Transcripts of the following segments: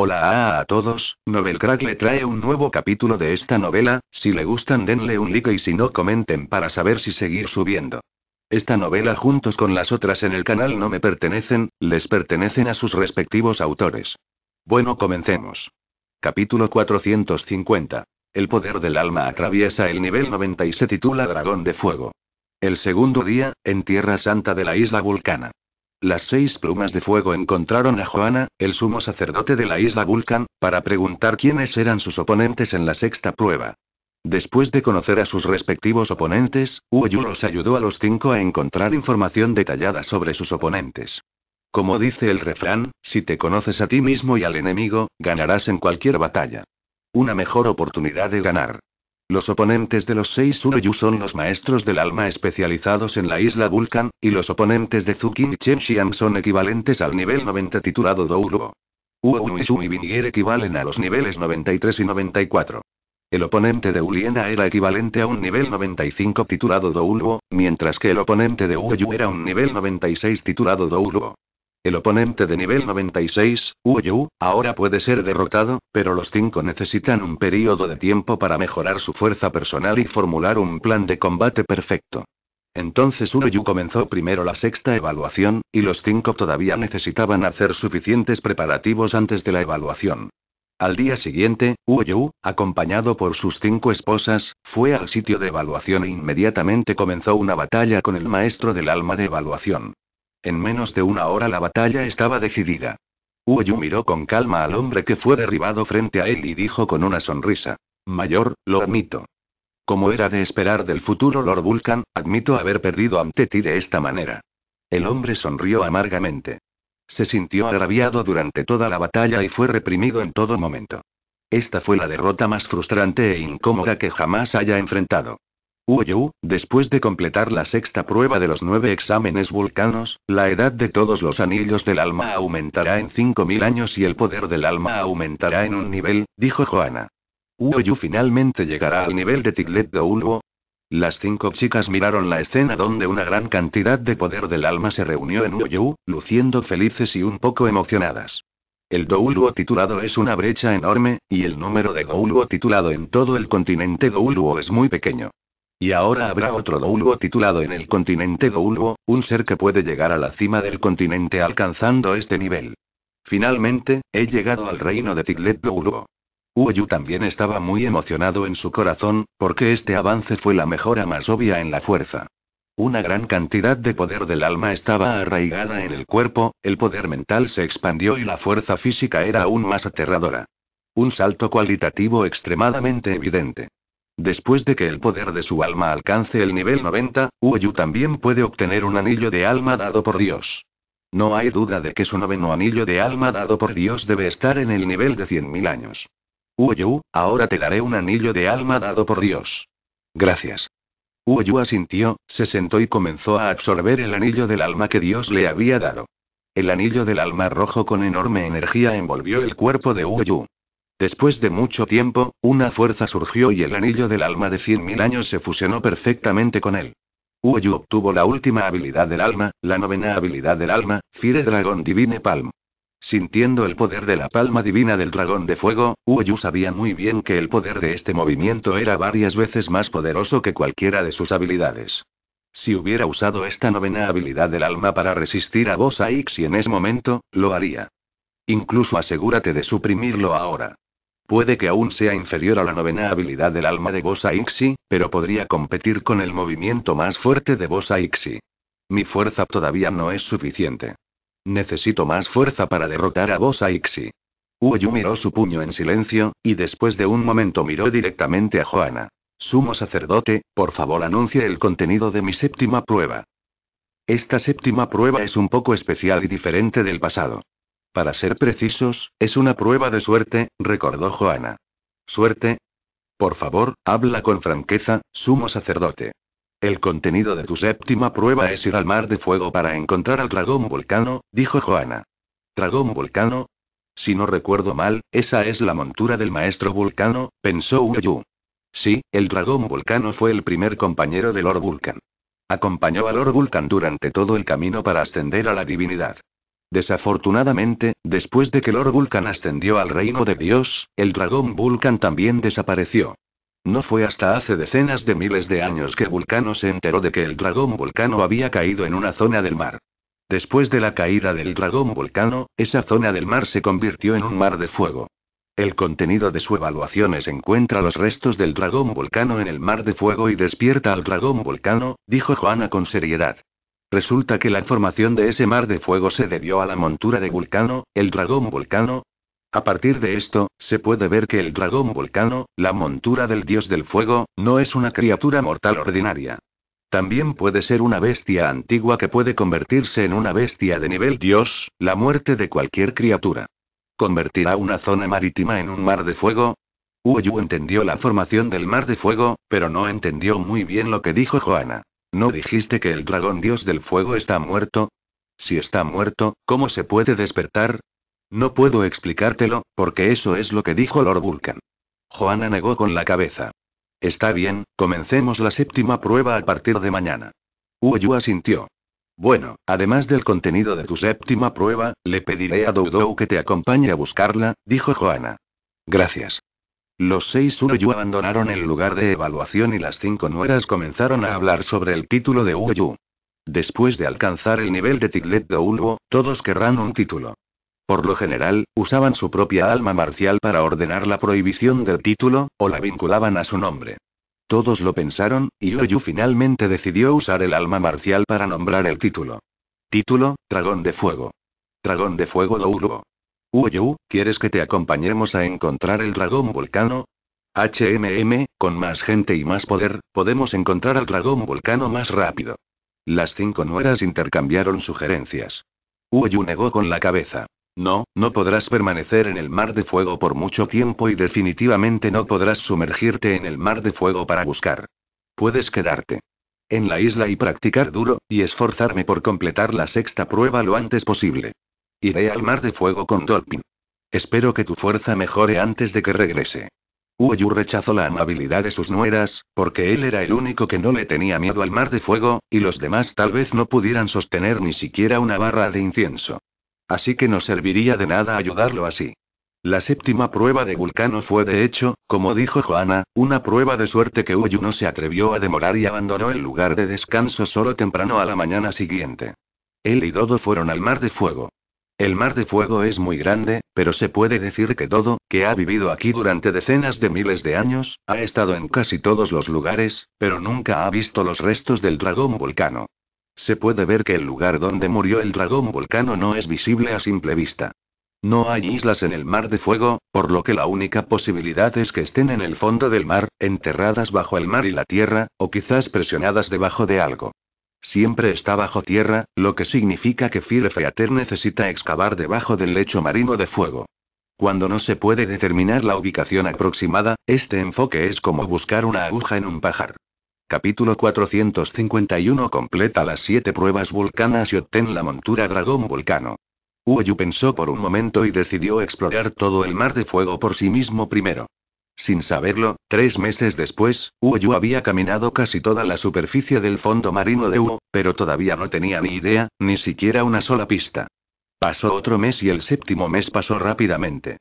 Hola a, todos, Novel Crack le trae un nuevo capítulo de esta novela, si le gustan denle un like y si no comenten para saber si seguir subiendo. Esta novela juntos con las otras en el canal no me pertenecen, les pertenecen a sus respectivos autores. Bueno, comencemos. Capítulo 450. El poder del alma atraviesa el nivel 90 y se titula Dragón de Fuego. El segundo día, en Tierra Santa de la isla Vulcana. Las seis plumas de fuego encontraron a Joana, el sumo sacerdote de la isla Vulcan, para preguntar quiénes eran sus oponentes en la sexta prueba. Después de conocer a sus respectivos oponentes, Uoyu los ayudó a los cinco a encontrar información detallada sobre sus oponentes. Como dice el refrán, si te conoces a ti mismo y al enemigo, ganarás en cualquier batalla. Una mejor oportunidad de ganar. Los oponentes de los 6 Uroyu son los maestros del alma especializados en la isla Vulcan, y los oponentes de Zukin y son equivalentes al nivel 90 titulado Douluo. Uo Uishu y Binier equivalen a los niveles 93 y 94. El oponente de Uliena era equivalente a un nivel 95 titulado Douluo, mientras que el oponente de Uoyu era un nivel 96 titulado Douluo. El oponente de nivel 96, Uoyu, ahora puede ser derrotado, pero los cinco necesitan un periodo de tiempo para mejorar su fuerza personal y formular un plan de combate perfecto. Entonces UoYu comenzó primero la sexta evaluación, y los cinco todavía necesitaban hacer suficientes preparativos antes de la evaluación. Al día siguiente, Uoyu, acompañado por sus cinco esposas, fue al sitio de evaluación e inmediatamente comenzó una batalla con el maestro del alma de evaluación. En menos de una hora la batalla estaba decidida. Uoyu miró con calma al hombre que fue derribado frente a él y dijo con una sonrisa. Mayor, lo admito. Como era de esperar del futuro Lord Vulcan, admito haber perdido a ti de esta manera. El hombre sonrió amargamente. Se sintió agraviado durante toda la batalla y fue reprimido en todo momento. Esta fue la derrota más frustrante e incómoda que jamás haya enfrentado. Uyu, después de completar la sexta prueba de los nueve exámenes vulcanos, la edad de todos los anillos del alma aumentará en 5.000 años y el poder del alma aumentará en un nivel, dijo Joana. Uyu finalmente llegará al nivel de Tiglet de Las cinco chicas miraron la escena donde una gran cantidad de poder del alma se reunió en Uyu, luciendo felices y un poco emocionadas. El Douluo titulado es una brecha enorme, y el número de Douluo titulado en todo el continente Douluo es muy pequeño. Y ahora habrá otro Douluo titulado en el continente Douluo, un ser que puede llegar a la cima del continente alcanzando este nivel. Finalmente, he llegado al reino de Tiglet Douluo. Uoyu también estaba muy emocionado en su corazón, porque este avance fue la mejora más obvia en la fuerza. Una gran cantidad de poder del alma estaba arraigada en el cuerpo, el poder mental se expandió y la fuerza física era aún más aterradora. Un salto cualitativo extremadamente evidente. Después de que el poder de su alma alcance el nivel 90, Uoyu también puede obtener un anillo de alma dado por Dios. No hay duda de que su noveno anillo de alma dado por Dios debe estar en el nivel de 100.000 años. Uoyu, ahora te daré un anillo de alma dado por Dios. Gracias. Uoyu asintió, se sentó y comenzó a absorber el anillo del alma que Dios le había dado. El anillo del alma rojo con enorme energía envolvió el cuerpo de Uoyu. Después de mucho tiempo, una fuerza surgió y el anillo del alma de 100.000 años se fusionó perfectamente con él. Uoyu obtuvo la última habilidad del alma, la novena habilidad del alma, Fire Dragon Divine Palm. Sintiendo el poder de la palma divina del dragón de fuego, Uoyu sabía muy bien que el poder de este movimiento era varias veces más poderoso que cualquiera de sus habilidades. Si hubiera usado esta novena habilidad del alma para resistir a Boss X en ese momento, lo haría. Incluso asegúrate de suprimirlo ahora. Puede que aún sea inferior a la novena habilidad del alma de Bosa Ixi, pero podría competir con el movimiento más fuerte de Bosa Ixi. Mi fuerza todavía no es suficiente. Necesito más fuerza para derrotar a Bosa Ixi. Uoyu miró su puño en silencio, y después de un momento miró directamente a Joana. Sumo sacerdote, por favor anuncie el contenido de mi séptima prueba. Esta séptima prueba es un poco especial y diferente del pasado. Para ser precisos, es una prueba de suerte, recordó Joana. ¿Suerte? Por favor, habla con franqueza, sumo sacerdote. El contenido de tu séptima prueba es ir al mar de fuego para encontrar al dragón vulcano, dijo Joana. ¿Dragón vulcano? Si no recuerdo mal, esa es la montura del maestro vulcano, pensó Uyu. Sí, el dragón vulcano fue el primer compañero del Lord Vulcan. Acompañó al Lord Vulcan durante todo el camino para ascender a la divinidad. Desafortunadamente, después de que Lord Vulcan ascendió al reino de Dios, el dragón Vulcan también desapareció. No fue hasta hace decenas de miles de años que Vulcano se enteró de que el dragón Vulcano había caído en una zona del mar. Después de la caída del dragón Vulcano, esa zona del mar se convirtió en un mar de fuego. El contenido de su evaluación es encuentra los restos del dragón Vulcano en el mar de fuego y despierta al dragón Vulcano, dijo Juana con seriedad. Resulta que la formación de ese mar de fuego se debió a la montura de Vulcano, el dragón Vulcano. A partir de esto, se puede ver que el dragón Vulcano, la montura del dios del fuego, no es una criatura mortal ordinaria. También puede ser una bestia antigua que puede convertirse en una bestia de nivel dios, la muerte de cualquier criatura. ¿Convertirá una zona marítima en un mar de fuego? Huoyu entendió la formación del mar de fuego, pero no entendió muy bien lo que dijo Joana. ¿No dijiste que el dragón dios del fuego está muerto? Si está muerto, ¿cómo se puede despertar? No puedo explicártelo, porque eso es lo que dijo Lord Vulcan. Joana negó con la cabeza. Está bien, comencemos la séptima prueba a partir de mañana. Uoyu asintió. Bueno, además del contenido de tu séptima prueba, le pediré a Doudou que te acompañe a buscarla, dijo Joana. Gracias. Los seis Uruyu abandonaron el lugar de evaluación y las cinco nueras comenzaron a hablar sobre el título de Uruyu. Después de alcanzar el nivel de Tiglet de todos querrán un título. Por lo general, usaban su propia alma marcial para ordenar la prohibición del título, o la vinculaban a su nombre. Todos lo pensaron, y Uruyu finalmente decidió usar el alma marcial para nombrar el título. Título, Dragón de Fuego. Dragón de Fuego de Uyu, ¿quieres que te acompañemos a encontrar el dragón volcano? HMM, con más gente y más poder, podemos encontrar al dragón volcano más rápido. Las cinco nueras intercambiaron sugerencias. Uyu negó con la cabeza. No, no podrás permanecer en el mar de fuego por mucho tiempo y definitivamente no podrás sumergirte en el mar de fuego para buscar. Puedes quedarte en la isla y practicar duro, y esforzarme por completar la sexta prueba lo antes posible. Iré al mar de fuego con Dolpin. Espero que tu fuerza mejore antes de que regrese. Uyu rechazó la amabilidad de sus nueras, porque él era el único que no le tenía miedo al mar de fuego, y los demás tal vez no pudieran sostener ni siquiera una barra de incienso. Así que no serviría de nada ayudarlo así. La séptima prueba de Vulcano fue de hecho, como dijo Joana, una prueba de suerte que Uoyu no se atrevió a demorar y abandonó el lugar de descanso solo temprano a la mañana siguiente. Él y Dodo fueron al mar de fuego. El mar de fuego es muy grande, pero se puede decir que todo, que ha vivido aquí durante decenas de miles de años, ha estado en casi todos los lugares, pero nunca ha visto los restos del dragón volcano. Se puede ver que el lugar donde murió el dragón volcano no es visible a simple vista. No hay islas en el mar de fuego, por lo que la única posibilidad es que estén en el fondo del mar, enterradas bajo el mar y la tierra, o quizás presionadas debajo de algo. Siempre está bajo tierra, lo que significa que Firefeater necesita excavar debajo del lecho marino de fuego. Cuando no se puede determinar la ubicación aproximada, este enfoque es como buscar una aguja en un pajar. Capítulo 451 Completa las siete pruebas vulcanas y obtén la montura dragón vulcano. Uoyu pensó por un momento y decidió explorar todo el mar de fuego por sí mismo primero. Sin saberlo, tres meses después, Uoyu había caminado casi toda la superficie del fondo marino de Uo, pero todavía no tenía ni idea, ni siquiera una sola pista. Pasó otro mes y el séptimo mes pasó rápidamente.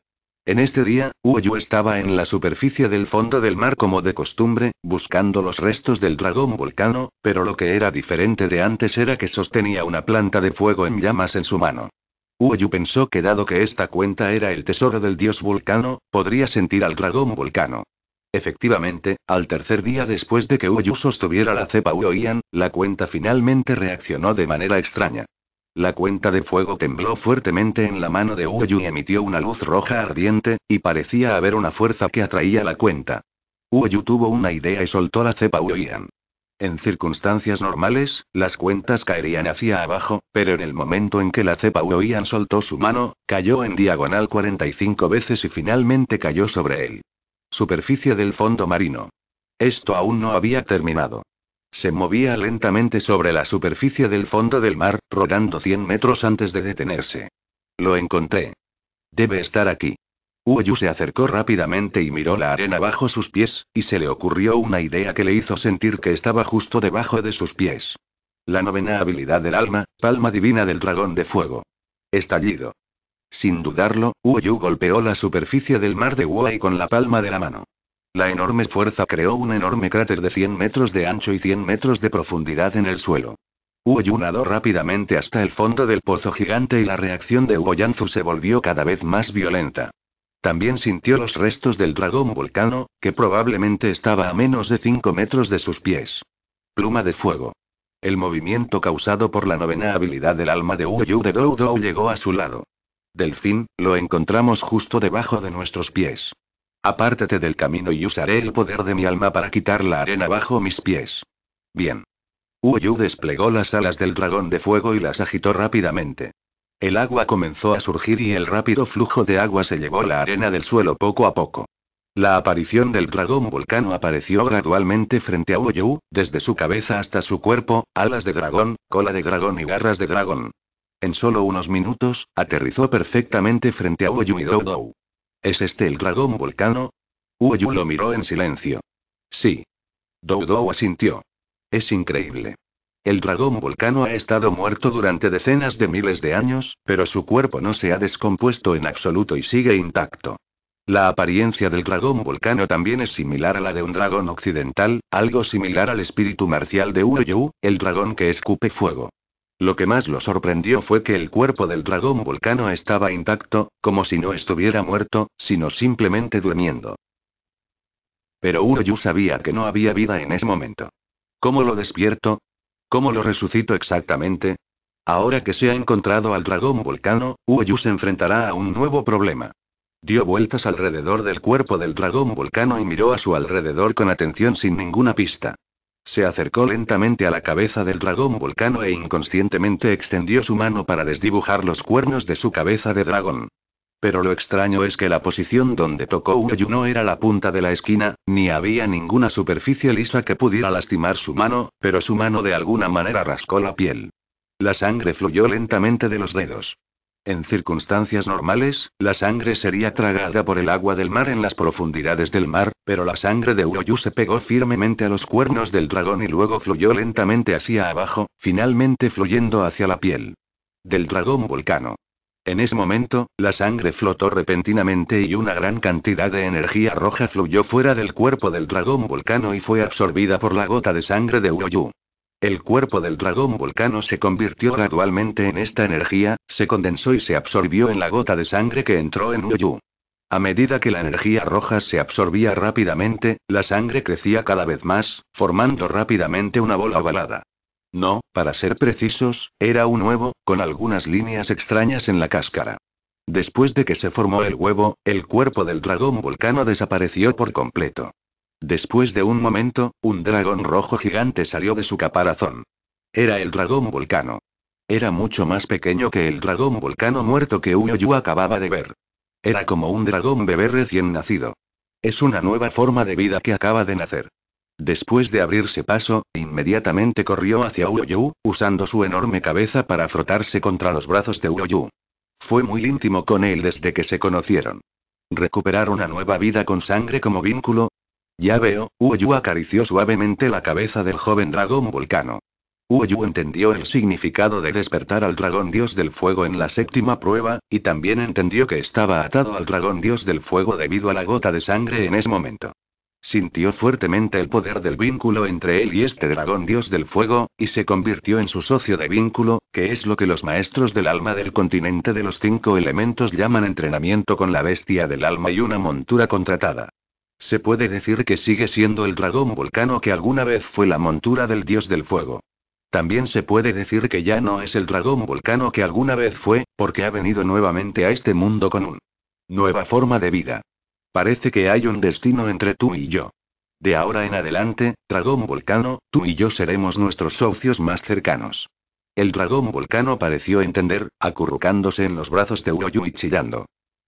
En este día, Uoyu estaba en la superficie del fondo del mar como de costumbre, buscando los restos del dragón vulcano, pero lo que era diferente de antes era que sostenía una planta de fuego en llamas en su mano. Uoyu pensó que dado que esta cuenta era el tesoro del dios Vulcano, podría sentir al dragón Vulcano. Efectivamente, al tercer día después de que Uoyu sostuviera la cepa Uoyan, la cuenta finalmente reaccionó de manera extraña. La cuenta de fuego tembló fuertemente en la mano de Uoyu y emitió una luz roja ardiente, y parecía haber una fuerza que atraía la cuenta. Uoyu tuvo una idea y soltó la cepa Uoyan. En circunstancias normales, las cuentas caerían hacia abajo, pero en el momento en que la cepa Uoian soltó su mano, cayó en diagonal 45 veces y finalmente cayó sobre él. Superficie del fondo marino. Esto aún no había terminado. Se movía lentamente sobre la superficie del fondo del mar, rodando 100 metros antes de detenerse. Lo encontré. Debe estar aquí. Uyu se acercó rápidamente y miró la arena bajo sus pies, y se le ocurrió una idea que le hizo sentir que estaba justo debajo de sus pies. La novena habilidad del alma, palma divina del dragón de fuego. Estallido. Sin dudarlo, Uyu golpeó la superficie del mar de y con la palma de la mano. La enorme fuerza creó un enorme cráter de 100 metros de ancho y 100 metros de profundidad en el suelo. Uoyu nadó rápidamente hasta el fondo del pozo gigante y la reacción de Uoyanzu se volvió cada vez más violenta. También sintió los restos del dragón volcano, que probablemente estaba a menos de 5 metros de sus pies. Pluma de fuego. El movimiento causado por la novena habilidad del alma de Uyu de Dou Dou llegó a su lado. Delfín, lo encontramos justo debajo de nuestros pies. Apártate del camino y usaré el poder de mi alma para quitar la arena bajo mis pies. Bien. Uyu desplegó las alas del dragón de fuego y las agitó rápidamente. El agua comenzó a surgir y el rápido flujo de agua se llevó la arena del suelo poco a poco. La aparición del dragón vulcano apareció gradualmente frente a Uyu, desde su cabeza hasta su cuerpo, alas de dragón, cola de dragón y garras de dragón. En solo unos minutos, aterrizó perfectamente frente a Uyu y Doudou. ¿Es este el dragón vulcano? Uyu lo miró en silencio. Sí. Doudou asintió. Es increíble. El dragón vulcano ha estado muerto durante decenas de miles de años, pero su cuerpo no se ha descompuesto en absoluto y sigue intacto. La apariencia del dragón vulcano también es similar a la de un dragón occidental, algo similar al espíritu marcial de Uroyu, el dragón que escupe fuego. Lo que más lo sorprendió fue que el cuerpo del dragón vulcano estaba intacto, como si no estuviera muerto, sino simplemente durmiendo. Pero Uroyu sabía que no había vida en ese momento. ¿Cómo lo despierto? ¿Cómo lo resucito exactamente? Ahora que se ha encontrado al dragón volcano, Uoyu se enfrentará a un nuevo problema. Dio vueltas alrededor del cuerpo del dragón volcano y miró a su alrededor con atención sin ninguna pista. Se acercó lentamente a la cabeza del dragón volcano e inconscientemente extendió su mano para desdibujar los cuernos de su cabeza de dragón. Pero lo extraño es que la posición donde tocó Uyu no era la punta de la esquina, ni había ninguna superficie lisa que pudiera lastimar su mano, pero su mano de alguna manera rascó la piel. La sangre fluyó lentamente de los dedos. En circunstancias normales, la sangre sería tragada por el agua del mar en las profundidades del mar, pero la sangre de Uroyu se pegó firmemente a los cuernos del dragón y luego fluyó lentamente hacia abajo, finalmente fluyendo hacia la piel. Del dragón vulcano. En ese momento, la sangre flotó repentinamente y una gran cantidad de energía roja fluyó fuera del cuerpo del dragón vulcano y fue absorbida por la gota de sangre de Uroyu. El cuerpo del dragón vulcano se convirtió gradualmente en esta energía, se condensó y se absorbió en la gota de sangre que entró en Uroyu. A medida que la energía roja se absorbía rápidamente, la sangre crecía cada vez más, formando rápidamente una bola ovalada. No, para ser precisos, era un huevo, con algunas líneas extrañas en la cáscara. Después de que se formó el huevo, el cuerpo del dragón volcano desapareció por completo. Después de un momento, un dragón rojo gigante salió de su caparazón. Era el dragón volcano. Era mucho más pequeño que el dragón volcano muerto que Uyoyu acababa de ver. Era como un dragón bebé recién nacido. Es una nueva forma de vida que acaba de nacer. Después de abrirse paso, inmediatamente corrió hacia Uoyu, usando su enorme cabeza para frotarse contra los brazos de Uoyu. Fue muy íntimo con él desde que se conocieron. Recuperar una nueva vida con sangre como vínculo. Ya veo, Uoyu acarició suavemente la cabeza del joven dragón vulcano. Uoyu entendió el significado de despertar al dragón dios del fuego en la séptima prueba, y también entendió que estaba atado al dragón dios del fuego debido a la gota de sangre en ese momento. Sintió fuertemente el poder del vínculo entre él y este dragón dios del fuego, y se convirtió en su socio de vínculo, que es lo que los maestros del alma del continente de los cinco elementos llaman entrenamiento con la bestia del alma y una montura contratada. Se puede decir que sigue siendo el dragón volcano que alguna vez fue la montura del dios del fuego. También se puede decir que ya no es el dragón volcano que alguna vez fue, porque ha venido nuevamente a este mundo con un nueva forma de vida. Parece que hay un destino entre tú y yo. De ahora en adelante, Dragón Volcano, tú y yo seremos nuestros socios más cercanos. El dragón volcano pareció entender, acurrucándose en los brazos de Uoyu y chillando.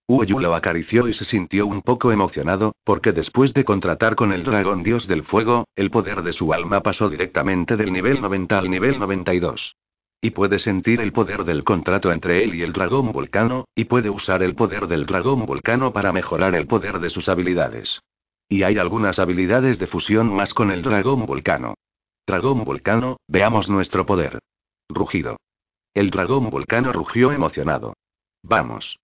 Uoyu lo acarició y se sintió un poco emocionado, porque después de contratar con el dragón dios del fuego, el poder de su alma pasó directamente del nivel 90 al nivel 92. Y puede sentir el poder del contrato entre él y el dragón volcano, y puede usar el poder del dragón volcano para mejorar el poder de sus habilidades. Y hay algunas habilidades de fusión más con el dragón volcano. Dragón volcano, veamos nuestro poder. Rugido. El dragón volcano rugió emocionado. Vamos.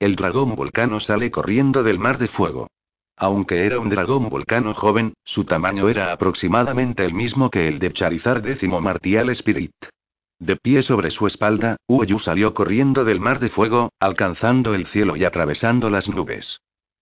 El dragón volcano sale corriendo del mar de fuego. Aunque era un dragón volcano joven, su tamaño era aproximadamente el mismo que el de Charizard X Martial Spirit. De pie sobre su espalda, Uoyu salió corriendo del mar de fuego, alcanzando el cielo y atravesando las nubes.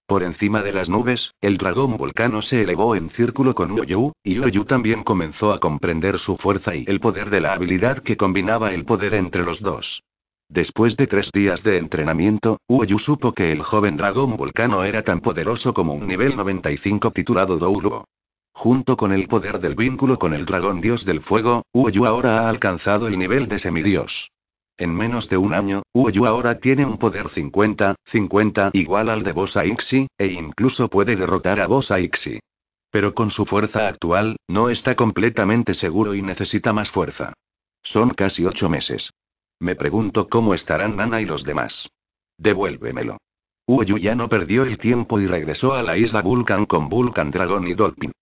Por encima de las nubes, el dragón volcano se elevó en círculo con Uoyu, y Uoyu también comenzó a comprender su fuerza y el poder de la habilidad que combinaba el poder entre los dos. Después de tres días de entrenamiento, Uoyu supo que el joven dragón volcano era tan poderoso como un nivel 95 titulado Douluo. Junto con el poder del vínculo con el dragón dios del fuego, Uoyu ahora ha alcanzado el nivel de semidios. En menos de un año, Uoyu ahora tiene un poder 50, 50 igual al de Bosa Ixi, e incluso puede derrotar a Bosa Ixi. Pero con su fuerza actual, no está completamente seguro y necesita más fuerza. Son casi ocho meses. Me pregunto cómo estarán Nana y los demás. Devuélvemelo. Uoyu ya no perdió el tiempo y regresó a la isla Vulcan con Vulcan dragón y Dolphin.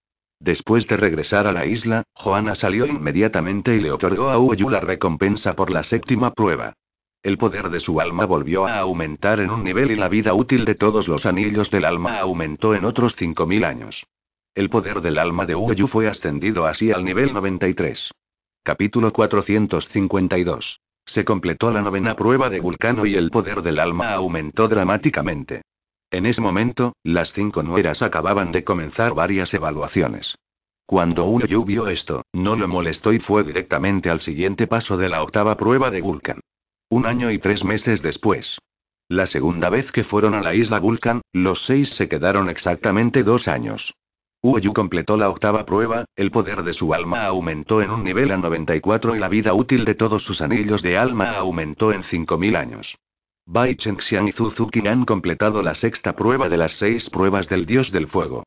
Después de regresar a la isla, Joana salió inmediatamente y le otorgó a Uoyu la recompensa por la séptima prueba. El poder de su alma volvió a aumentar en un nivel y la vida útil de todos los anillos del alma aumentó en otros 5.000 años. El poder del alma de Uoyu fue ascendido así al nivel 93. Capítulo 452. Se completó la novena prueba de Vulcano y el poder del alma aumentó dramáticamente. En ese momento, las cinco nueras acababan de comenzar varias evaluaciones. Cuando Yu vio esto, no lo molestó y fue directamente al siguiente paso de la octava prueba de Vulcan. Un año y tres meses después. La segunda vez que fueron a la isla Vulcan, los seis se quedaron exactamente dos años. Uoyu completó la octava prueba, el poder de su alma aumentó en un nivel a 94 y la vida útil de todos sus anillos de alma aumentó en 5.000 años. Bai Chengxian y Suzuki han completado la sexta prueba de las seis pruebas del dios del fuego.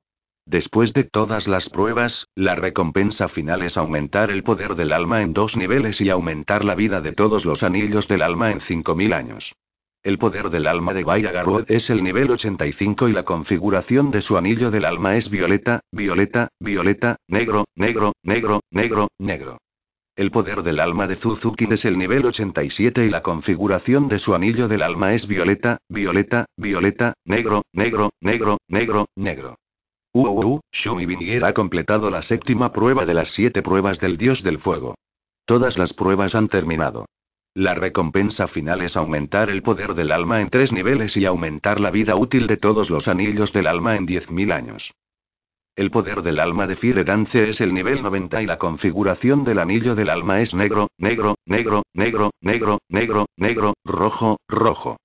Después de todas las pruebas, la recompensa final es aumentar el poder del alma en dos niveles y aumentar la vida de todos los anillos del alma en 5.000 años. El poder del alma de Bai es el nivel 85 y la configuración de su anillo del alma es violeta, violeta, violeta, negro, negro, negro, negro, negro. El poder del alma de Suzuki es el nivel 87 y la configuración de su anillo del alma es violeta, violeta, violeta, negro, negro, negro, negro, negro. UUU, Shumi Binier ha completado la séptima prueba de las siete pruebas del dios del fuego. Todas las pruebas han terminado. La recompensa final es aumentar el poder del alma en tres niveles y aumentar la vida útil de todos los anillos del alma en 10.000 años. El poder del alma de Fire es el nivel 90 y la configuración del anillo del alma es negro, negro, negro, negro, negro, negro, negro, rojo, rojo.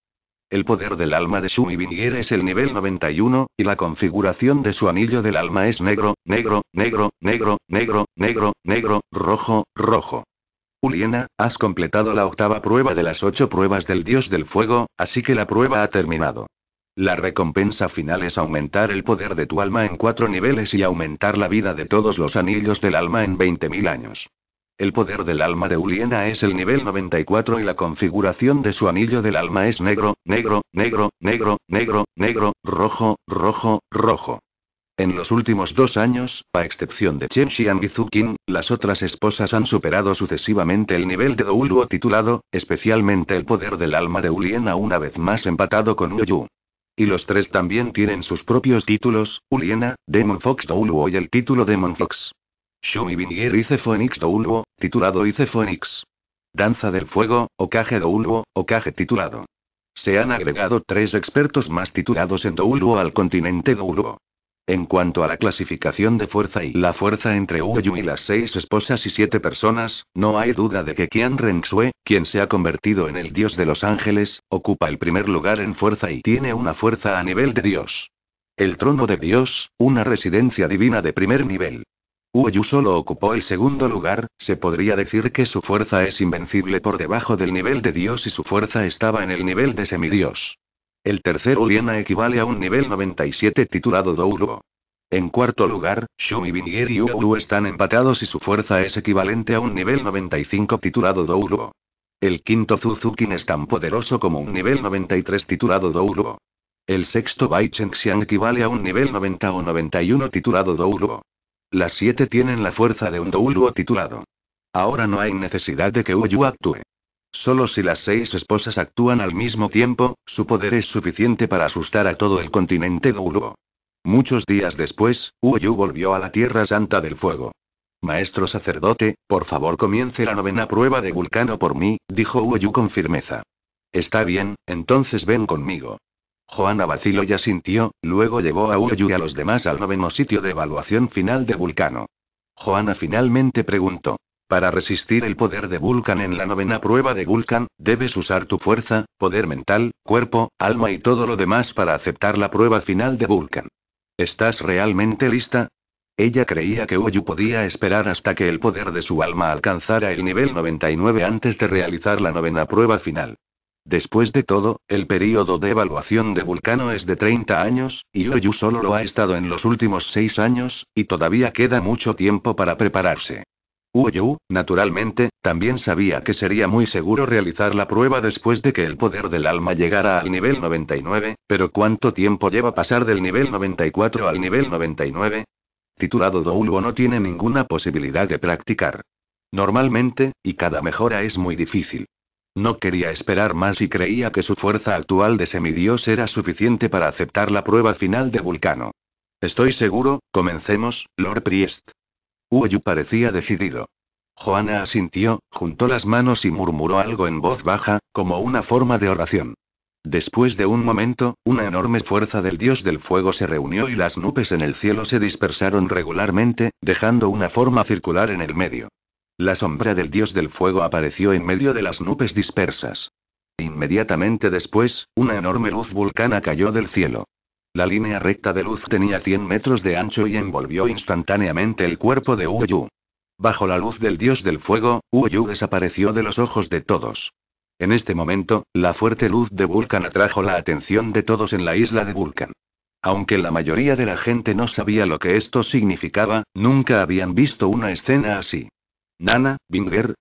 El poder del alma de Shumi Vinier es el nivel 91, y la configuración de su anillo del alma es negro, negro, negro, negro, negro, negro, negro, rojo, rojo. Uliena, has completado la octava prueba de las ocho pruebas del dios del fuego, así que la prueba ha terminado. La recompensa final es aumentar el poder de tu alma en cuatro niveles y aumentar la vida de todos los anillos del alma en 20.000 años. El poder del alma de Uliena es el nivel 94 y la configuración de su anillo del alma es negro, negro, negro, negro, negro, negro, rojo, rojo, rojo. En los últimos dos años, a excepción de Chen Xiang y Zukin, las otras esposas han superado sucesivamente el nivel de Douluo titulado, especialmente el poder del alma de Uliena una vez más empatado con Uyu y los tres también tienen sus propios títulos, Uliena, Demon Fox Douluo y el título Demon Fox. Shumi Binier y Phoenix Douluo, titulado Ice Phoenix. Danza del Fuego, Okage Douluo, Okage titulado. Se han agregado tres expertos más titulados en Douluo al continente Douluo. En cuanto a la clasificación de fuerza y la fuerza entre Uoyu y las seis esposas y siete personas, no hay duda de que Qian Renxue, quien se ha convertido en el dios de los ángeles, ocupa el primer lugar en fuerza y tiene una fuerza a nivel de dios. El trono de dios, una residencia divina de primer nivel. Uoyu solo ocupó el segundo lugar, se podría decir que su fuerza es invencible por debajo del nivel de dios y su fuerza estaba en el nivel de semidios. El tercer Uliana equivale a un nivel 97 titulado Douluo. En cuarto lugar, Shumi Binier y Uru están empatados y su fuerza es equivalente a un nivel 95 titulado Douluo. El quinto Zuzukin es tan poderoso como un nivel 93 titulado Douluo. El sexto Bai Chengxiang equivale a un nivel 90 o 91 titulado Douluo. Las siete tienen la fuerza de un Douluo titulado. Ahora no hay necesidad de que Uyu actúe. Solo si las seis esposas actúan al mismo tiempo, su poder es suficiente para asustar a todo el continente de Uluo. Muchos días después, Uoyu volvió a la Tierra Santa del Fuego. Maestro sacerdote, por favor comience la novena prueba de Vulcano por mí, dijo Uoyu con firmeza. Está bien, entonces ven conmigo. Joana vaciló y asintió, luego llevó a Uoyu y a los demás al noveno sitio de evaluación final de Vulcano. Joana finalmente preguntó. Para resistir el poder de Vulcan en la novena prueba de Vulcan, debes usar tu fuerza, poder mental, cuerpo, alma y todo lo demás para aceptar la prueba final de Vulcan. ¿Estás realmente lista? Ella creía que Oyu podía esperar hasta que el poder de su alma alcanzara el nivel 99 antes de realizar la novena prueba final. Después de todo, el período de evaluación de Vulcano es de 30 años, y Oyu solo lo ha estado en los últimos 6 años, y todavía queda mucho tiempo para prepararse. Uoyu, naturalmente, también sabía que sería muy seguro realizar la prueba después de que el poder del alma llegara al nivel 99, pero ¿cuánto tiempo lleva pasar del nivel 94 al nivel 99? Titulado Douluo no tiene ninguna posibilidad de practicar. Normalmente, y cada mejora es muy difícil. No quería esperar más y creía que su fuerza actual de semidios era suficiente para aceptar la prueba final de Vulcano. Estoy seguro, comencemos, Lord Priest. Uoyu parecía decidido. Joana asintió, juntó las manos y murmuró algo en voz baja, como una forma de oración. Después de un momento, una enorme fuerza del dios del fuego se reunió y las nubes en el cielo se dispersaron regularmente, dejando una forma circular en el medio. La sombra del dios del fuego apareció en medio de las nubes dispersas. Inmediatamente después, una enorme luz vulcana cayó del cielo. La línea recta de luz tenía 100 metros de ancho y envolvió instantáneamente el cuerpo de Uyu. Bajo la luz del dios del fuego, Uoyu desapareció de los ojos de todos. En este momento, la fuerte luz de Vulcan atrajo la atención de todos en la isla de Vulcan. Aunque la mayoría de la gente no sabía lo que esto significaba, nunca habían visto una escena así. Nana, Binger,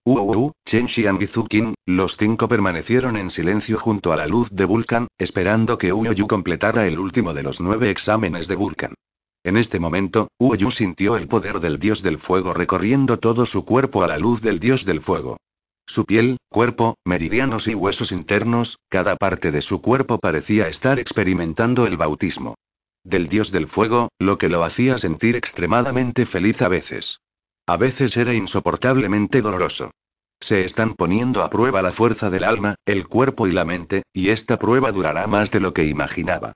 Chen shiang y Zukin, los cinco permanecieron en silencio junto a la luz de Vulcan, esperando que Yu completara el último de los nueve exámenes de Vulcan. En este momento, Uoyu sintió el poder del dios del fuego recorriendo todo su cuerpo a la luz del dios del fuego. Su piel, cuerpo, meridianos y huesos internos, cada parte de su cuerpo parecía estar experimentando el bautismo. Del dios del fuego, lo que lo hacía sentir extremadamente feliz a veces. A veces era insoportablemente doloroso. Se están poniendo a prueba la fuerza del alma, el cuerpo y la mente, y esta prueba durará más de lo que imaginaba.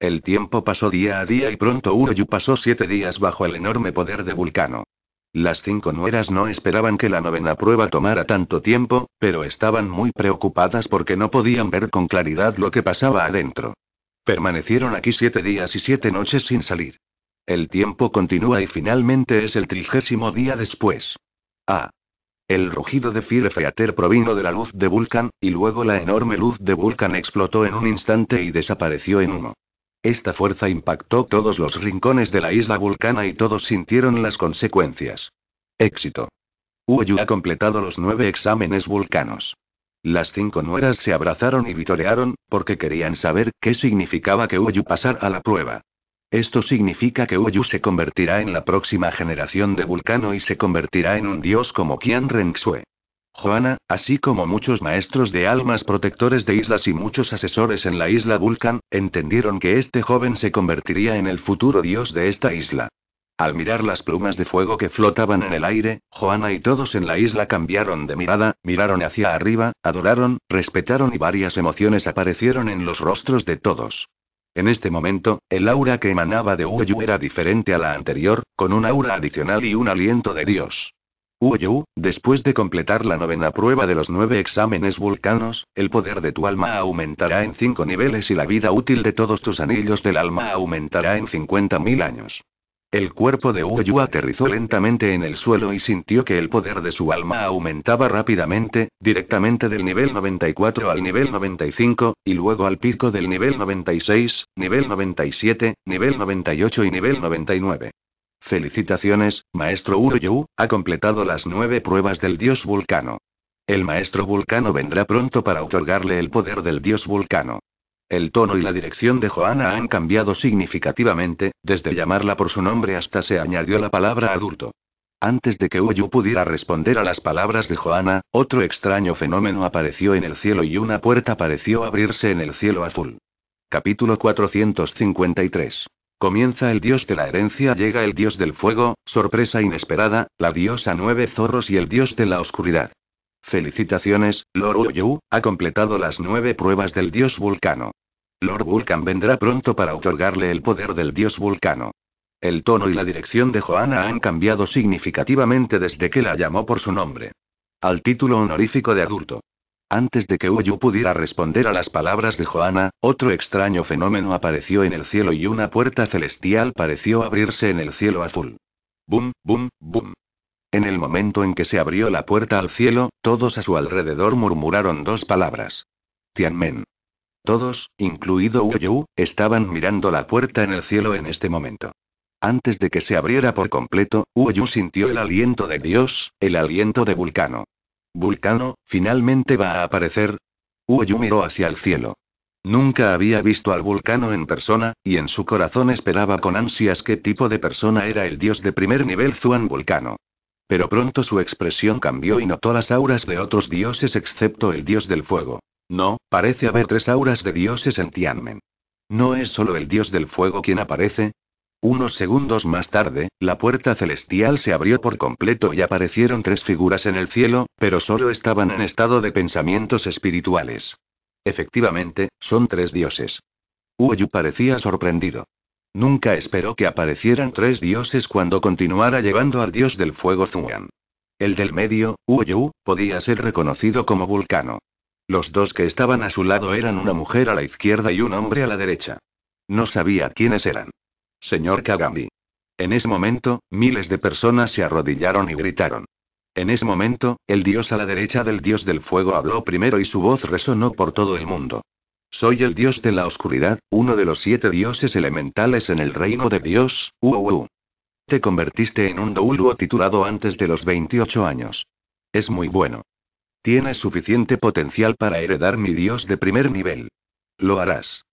El tiempo pasó día a día y pronto Uroyu pasó siete días bajo el enorme poder de Vulcano. Las cinco nueras no esperaban que la novena prueba tomara tanto tiempo, pero estaban muy preocupadas porque no podían ver con claridad lo que pasaba adentro. Permanecieron aquí siete días y siete noches sin salir. El tiempo continúa y finalmente es el trigésimo día después. Ah. El rugido de Firefeater provino de la luz de Vulcan, y luego la enorme luz de Vulcan explotó en un instante y desapareció en humo. Esta fuerza impactó todos los rincones de la isla vulcana y todos sintieron las consecuencias. Éxito. Uyu ha completado los nueve exámenes vulcanos. Las cinco nueras se abrazaron y vitorearon, porque querían saber qué significaba que Uyu pasara a la prueba. Esto significa que Uyu se convertirá en la próxima generación de Vulcano y se convertirá en un dios como Qian Renxue. Joana, así como muchos maestros de almas protectores de islas y muchos asesores en la isla Vulcan, entendieron que este joven se convertiría en el futuro dios de esta isla. Al mirar las plumas de fuego que flotaban en el aire, Joana y todos en la isla cambiaron de mirada, miraron hacia arriba, adoraron, respetaron y varias emociones aparecieron en los rostros de todos. En este momento, el aura que emanaba de Uyu era diferente a la anterior, con un aura adicional y un aliento de Dios. Uyu, después de completar la novena prueba de los nueve exámenes vulcanos, el poder de tu alma aumentará en cinco niveles y la vida útil de todos tus anillos del alma aumentará en 50.000 años. El cuerpo de Uroyu aterrizó lentamente en el suelo y sintió que el poder de su alma aumentaba rápidamente, directamente del nivel 94 al nivel 95, y luego al pico del nivel 96, nivel 97, nivel 98 y nivel 99. Felicitaciones, maestro Uroyu, ha completado las nueve pruebas del dios Vulcano. El maestro Vulcano vendrá pronto para otorgarle el poder del dios Vulcano. El tono y la dirección de Joana han cambiado significativamente, desde llamarla por su nombre hasta se añadió la palabra adulto. Antes de que Uyu pudiera responder a las palabras de Joana, otro extraño fenómeno apareció en el cielo y una puerta pareció abrirse en el cielo azul. Capítulo 453. Comienza el dios de la herencia, llega el dios del fuego, sorpresa inesperada, la diosa nueve zorros y el dios de la oscuridad. Felicitaciones, Lord Uyu, ha completado las nueve pruebas del dios Vulcano. Lord Vulcan vendrá pronto para otorgarle el poder del dios Vulcano. El tono y la dirección de Johanna han cambiado significativamente desde que la llamó por su nombre. Al título honorífico de adulto. Antes de que Uyu pudiera responder a las palabras de Johanna, otro extraño fenómeno apareció en el cielo y una puerta celestial pareció abrirse en el cielo azul. Boom, boom, boom. En el momento en que se abrió la puerta al cielo, todos a su alrededor murmuraron dos palabras. Tianmen. Todos, incluido Yu, estaban mirando la puerta en el cielo en este momento. Antes de que se abriera por completo, Yu sintió el aliento de Dios, el aliento de Vulcano. Vulcano, finalmente va a aparecer. Yu miró hacia el cielo. Nunca había visto al Vulcano en persona, y en su corazón esperaba con ansias qué tipo de persona era el dios de primer nivel Zuan Vulcano. Pero pronto su expresión cambió y notó las auras de otros dioses excepto el dios del fuego. No, parece haber tres auras de dioses en Tianmen. ¿No es solo el dios del fuego quien aparece? Unos segundos más tarde, la puerta celestial se abrió por completo y aparecieron tres figuras en el cielo, pero solo estaban en estado de pensamientos espirituales. Efectivamente, son tres dioses. Yu parecía sorprendido. Nunca esperó que aparecieran tres dioses cuando continuara llevando al dios del fuego Zuan. El del medio, Uyu, podía ser reconocido como Vulcano. Los dos que estaban a su lado eran una mujer a la izquierda y un hombre a la derecha. No sabía quiénes eran. Señor Kagami. En ese momento, miles de personas se arrodillaron y gritaron. En ese momento, el dios a la derecha del dios del fuego habló primero y su voz resonó por todo el mundo. Soy el dios de la oscuridad, uno de los siete dioses elementales en el reino de Dios, UwU. Te convertiste en un Douluo titulado antes de los 28 años. Es muy bueno. Tienes suficiente potencial para heredar mi dios de primer nivel. Lo harás.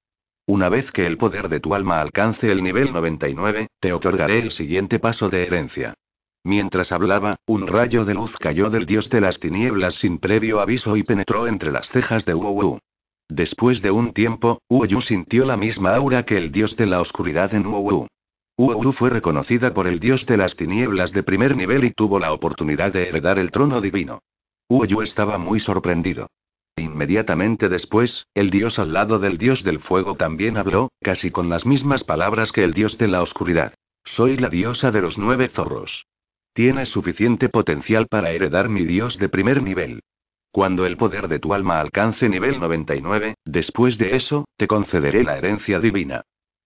Una vez que el poder de tu alma alcance el nivel 99, te otorgaré el siguiente paso de herencia. Mientras hablaba, un rayo de luz cayó del dios de las tinieblas sin previo aviso y penetró entre las cejas de Wu. Después de un tiempo, Uoyu sintió la misma aura que el dios de la oscuridad en Uoyu. Uoyu fue reconocida por el dios de las tinieblas de primer nivel y tuvo la oportunidad de heredar el trono divino. Uoyu estaba muy sorprendido. Inmediatamente después, el dios al lado del dios del fuego también habló, casi con las mismas palabras que el dios de la oscuridad. Soy la diosa de los nueve zorros. Tienes suficiente potencial para heredar mi dios de primer nivel. Cuando el poder de tu alma alcance nivel 99, después de eso, te concederé la herencia divina.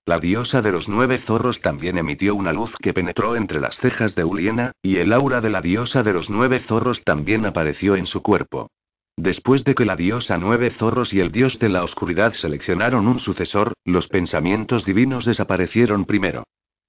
La diosa de los nueve zorros también emitió una luz que penetró entre las cejas de Uliena, y el aura de la diosa de los nueve zorros también apareció en su cuerpo. Después de que la diosa Nueve Zorros y el dios de la oscuridad seleccionaron un sucesor, los pensamientos divinos desaparecieron primero.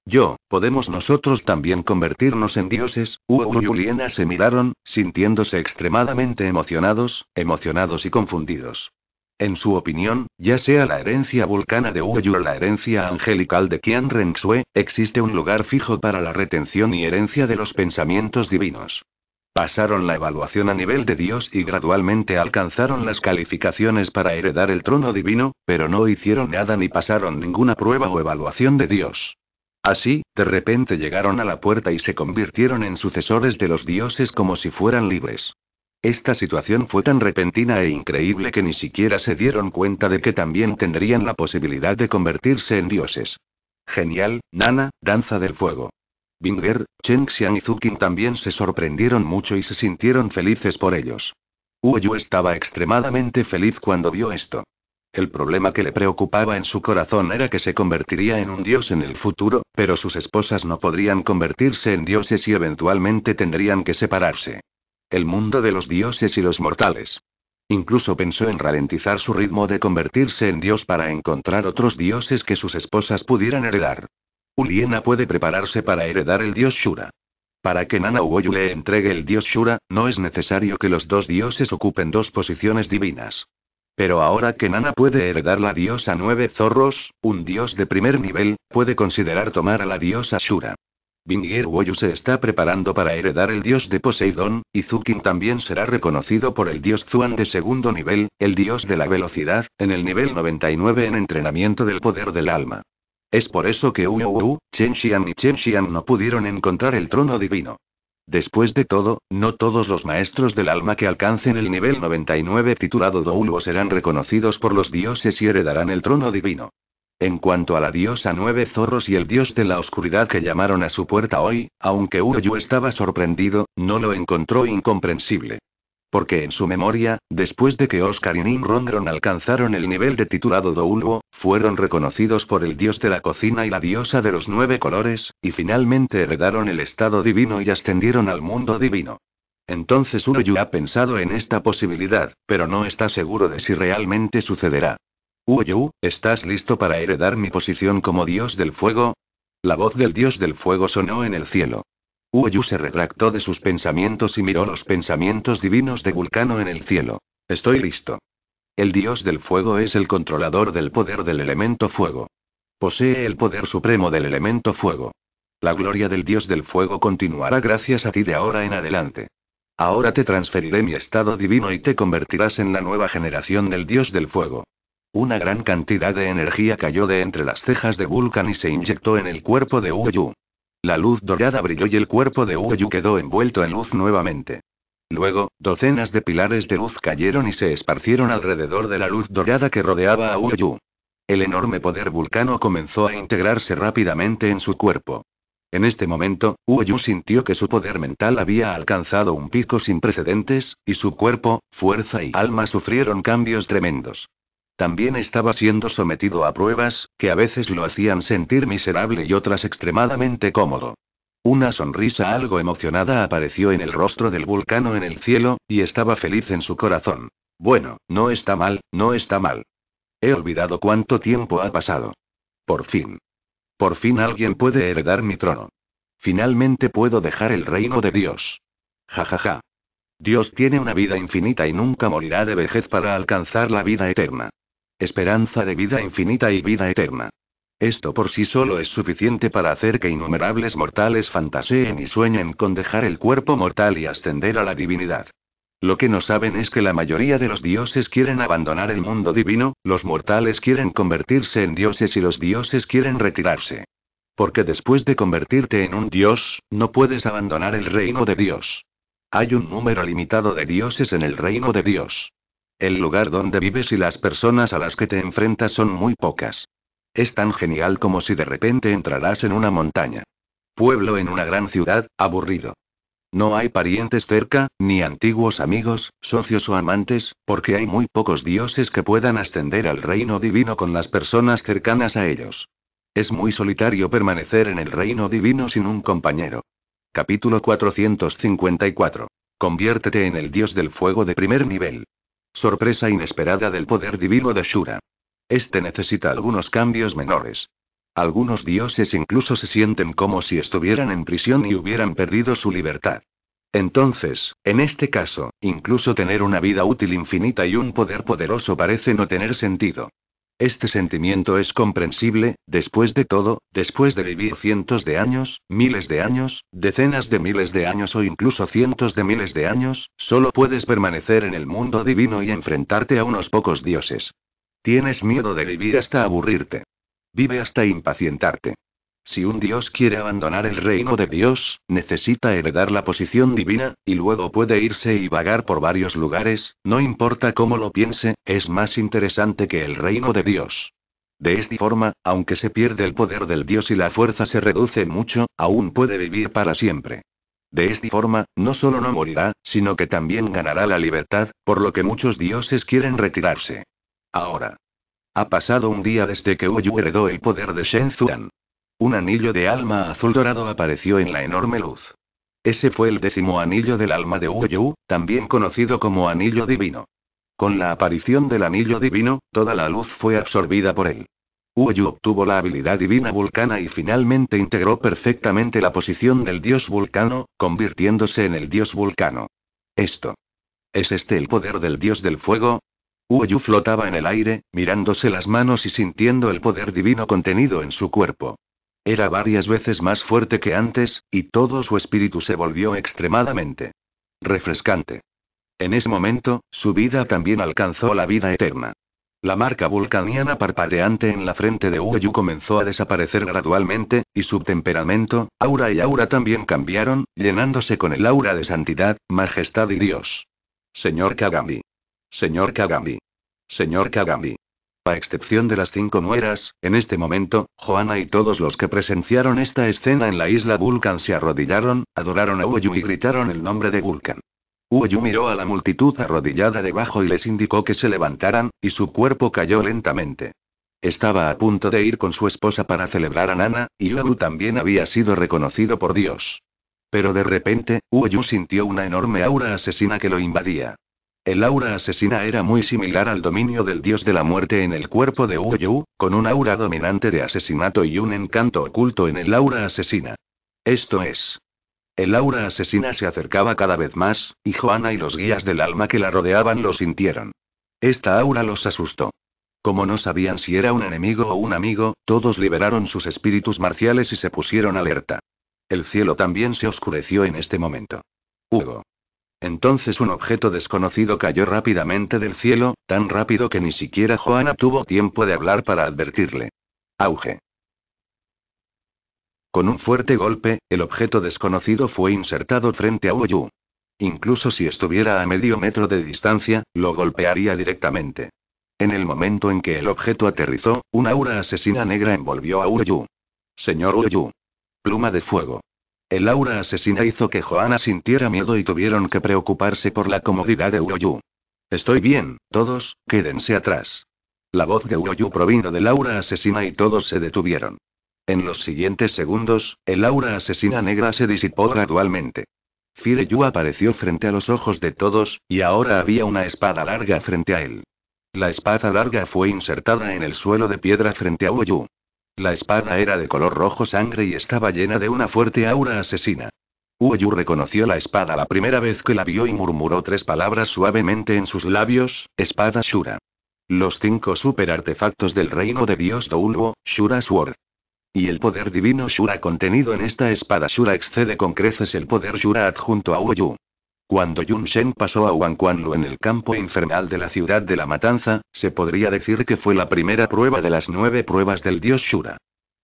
Yo, ¿podemos nosotros también convertirnos en dioses? Uo y Juliana se miraron, sintiéndose extremadamente emocionados, emocionados y confundidos. En su opinión, ya sea la herencia vulcana de Uoyu o la herencia angelical de Qian Xue, existe un lugar fijo para la retención y herencia de los pensamientos divinos. Pasaron la evaluación a nivel de Dios y gradualmente alcanzaron las calificaciones para heredar el trono divino, pero no hicieron nada ni pasaron ninguna prueba o evaluación de Dios. Así, de repente llegaron a la puerta y se convirtieron en sucesores de los dioses como si fueran libres. Esta situación fue tan repentina e increíble que ni siquiera se dieron cuenta de que también tendrían la posibilidad de convertirse en dioses. Genial, Nana, Danza del Fuego. Binger, Chengxian y Zukin también se sorprendieron mucho y se sintieron felices por ellos. Uoyu estaba extremadamente feliz cuando vio esto. El problema que le preocupaba en su corazón era que se convertiría en un dios en el futuro, pero sus esposas no podrían convertirse en dioses y eventualmente tendrían que separarse. El mundo de los dioses y los mortales. Incluso pensó en ralentizar su ritmo de convertirse en dios para encontrar otros dioses que sus esposas pudieran heredar. Uliena puede prepararse para heredar el dios Shura. Para que Nana Uoyu le entregue el dios Shura, no es necesario que los dos dioses ocupen dos posiciones divinas. Pero ahora que Nana puede heredar la diosa Nueve Zorros, un dios de primer nivel, puede considerar tomar a la diosa Shura. Bingir Woyu se está preparando para heredar el dios de Poseidón, y Zukin también será reconocido por el dios Zuan de segundo nivel, el dios de la velocidad, en el nivel 99 en entrenamiento del poder del alma. Es por eso que Wu, Chen Xian y Chen Xian no pudieron encontrar el trono divino. Después de todo, no todos los maestros del alma que alcancen el nivel 99 titulado Douluo serán reconocidos por los dioses y heredarán el trono divino. En cuanto a la diosa Nueve Zorros y el dios de la oscuridad que llamaron a su puerta hoy, aunque Uroyu estaba sorprendido, no lo encontró incomprensible. Porque en su memoria, después de que Oscar y Nim Rondron alcanzaron el nivel de titulado Doulbo, fueron reconocidos por el dios de la cocina y la diosa de los nueve colores, y finalmente heredaron el estado divino y ascendieron al mundo divino. Entonces Uroyu ha pensado en esta posibilidad, pero no está seguro de si realmente sucederá. Yu, ¿estás listo para heredar mi posición como dios del fuego? La voz del dios del fuego sonó en el cielo. Uyu se retractó de sus pensamientos y miró los pensamientos divinos de Vulcano en el cielo. Estoy listo. El dios del fuego es el controlador del poder del elemento fuego. Posee el poder supremo del elemento fuego. La gloria del dios del fuego continuará gracias a ti de ahora en adelante. Ahora te transferiré mi estado divino y te convertirás en la nueva generación del dios del fuego. Una gran cantidad de energía cayó de entre las cejas de Vulcan y se inyectó en el cuerpo de Uyu. La luz dorada brilló y el cuerpo de Uoyu quedó envuelto en luz nuevamente. Luego, docenas de pilares de luz cayeron y se esparcieron alrededor de la luz dorada que rodeaba a Uyu. El enorme poder vulcano comenzó a integrarse rápidamente en su cuerpo. En este momento, Uoyu sintió que su poder mental había alcanzado un pico sin precedentes, y su cuerpo, fuerza y alma sufrieron cambios tremendos. También estaba siendo sometido a pruebas, que a veces lo hacían sentir miserable y otras extremadamente cómodo. Una sonrisa algo emocionada apareció en el rostro del vulcano en el cielo, y estaba feliz en su corazón. Bueno, no está mal, no está mal. He olvidado cuánto tiempo ha pasado. Por fin. Por fin alguien puede heredar mi trono. Finalmente puedo dejar el reino de Dios. Ja ja ja. Dios tiene una vida infinita y nunca morirá de vejez para alcanzar la vida eterna. Esperanza de vida infinita y vida eterna. Esto por sí solo es suficiente para hacer que innumerables mortales fantaseen y sueñen con dejar el cuerpo mortal y ascender a la divinidad. Lo que no saben es que la mayoría de los dioses quieren abandonar el mundo divino, los mortales quieren convertirse en dioses y los dioses quieren retirarse. Porque después de convertirte en un dios, no puedes abandonar el reino de Dios. Hay un número limitado de dioses en el reino de Dios. El lugar donde vives y las personas a las que te enfrentas son muy pocas. Es tan genial como si de repente entraras en una montaña. Pueblo en una gran ciudad, aburrido. No hay parientes cerca, ni antiguos amigos, socios o amantes, porque hay muy pocos dioses que puedan ascender al reino divino con las personas cercanas a ellos. Es muy solitario permanecer en el reino divino sin un compañero. Capítulo 454. Conviértete en el dios del fuego de primer nivel. Sorpresa inesperada del poder divino de Shura. Este necesita algunos cambios menores. Algunos dioses incluso se sienten como si estuvieran en prisión y hubieran perdido su libertad. Entonces, en este caso, incluso tener una vida útil infinita y un poder poderoso parece no tener sentido. Este sentimiento es comprensible, después de todo, después de vivir cientos de años, miles de años, decenas de miles de años o incluso cientos de miles de años, solo puedes permanecer en el mundo divino y enfrentarte a unos pocos dioses. Tienes miedo de vivir hasta aburrirte. Vive hasta impacientarte. Si un dios quiere abandonar el reino de Dios, necesita heredar la posición divina, y luego puede irse y vagar por varios lugares, no importa cómo lo piense, es más interesante que el reino de Dios. De esta forma, aunque se pierde el poder del dios y la fuerza se reduce mucho, aún puede vivir para siempre. De esta forma, no solo no morirá, sino que también ganará la libertad, por lo que muchos dioses quieren retirarse. Ahora. Ha pasado un día desde que Uyu heredó el poder de Shen un anillo de alma azul dorado apareció en la enorme luz. Ese fue el décimo anillo del alma de Uoyu, también conocido como anillo divino. Con la aparición del anillo divino, toda la luz fue absorbida por él. Uoyu obtuvo la habilidad divina vulcana y finalmente integró perfectamente la posición del dios vulcano, convirtiéndose en el dios vulcano. Esto. ¿Es este el poder del dios del fuego? Uoyu flotaba en el aire, mirándose las manos y sintiendo el poder divino contenido en su cuerpo. Era varias veces más fuerte que antes, y todo su espíritu se volvió extremadamente refrescante. En ese momento, su vida también alcanzó la vida eterna. La marca vulcaniana parpadeante en la frente de Uyu comenzó a desaparecer gradualmente, y su temperamento, aura y aura también cambiaron, llenándose con el aura de santidad, majestad y Dios. Señor Kagami. Señor Kagami. Señor Kagami a excepción de las cinco nueras, en este momento, Joana y todos los que presenciaron esta escena en la isla Vulcan se arrodillaron, adoraron a Uoyu y gritaron el nombre de Vulcan. Uoyu miró a la multitud arrodillada debajo y les indicó que se levantaran, y su cuerpo cayó lentamente. Estaba a punto de ir con su esposa para celebrar a Nana, y Uoyu también había sido reconocido por Dios. Pero de repente, Uoyu sintió una enorme aura asesina que lo invadía. El aura asesina era muy similar al dominio del dios de la muerte en el cuerpo de Yu, con un aura dominante de asesinato y un encanto oculto en el aura asesina. Esto es. El aura asesina se acercaba cada vez más, y Joana y los guías del alma que la rodeaban lo sintieron. Esta aura los asustó. Como no sabían si era un enemigo o un amigo, todos liberaron sus espíritus marciales y se pusieron alerta. El cielo también se oscureció en este momento. Hugo. Entonces un objeto desconocido cayó rápidamente del cielo, tan rápido que ni siquiera Joana tuvo tiempo de hablar para advertirle. Auge. Con un fuerte golpe, el objeto desconocido fue insertado frente a Uyu. Incluso si estuviera a medio metro de distancia, lo golpearía directamente. En el momento en que el objeto aterrizó, una aura asesina negra envolvió a Uyu. Señor Uyu, Pluma de fuego. El aura asesina hizo que Joana sintiera miedo y tuvieron que preocuparse por la comodidad de Uoyu. Estoy bien, todos, quédense atrás. La voz de Uoyu provino del aura asesina y todos se detuvieron. En los siguientes segundos, el aura asesina negra se disipó gradualmente. Fireyu apareció frente a los ojos de todos, y ahora había una espada larga frente a él. La espada larga fue insertada en el suelo de piedra frente a Uoyu. La espada era de color rojo sangre y estaba llena de una fuerte aura asesina. Uoyu reconoció la espada la primera vez que la vio y murmuró tres palabras suavemente en sus labios, espada Shura. Los cinco super artefactos del reino de Dios Douluo, Shura Sword. Y el poder divino Shura contenido en esta espada Shura excede con creces el poder Shura adjunto a Uoyu. Cuando Yun Shen pasó a Quanlu en el campo infernal de la ciudad de la matanza, se podría decir que fue la primera prueba de las nueve pruebas del dios Shura.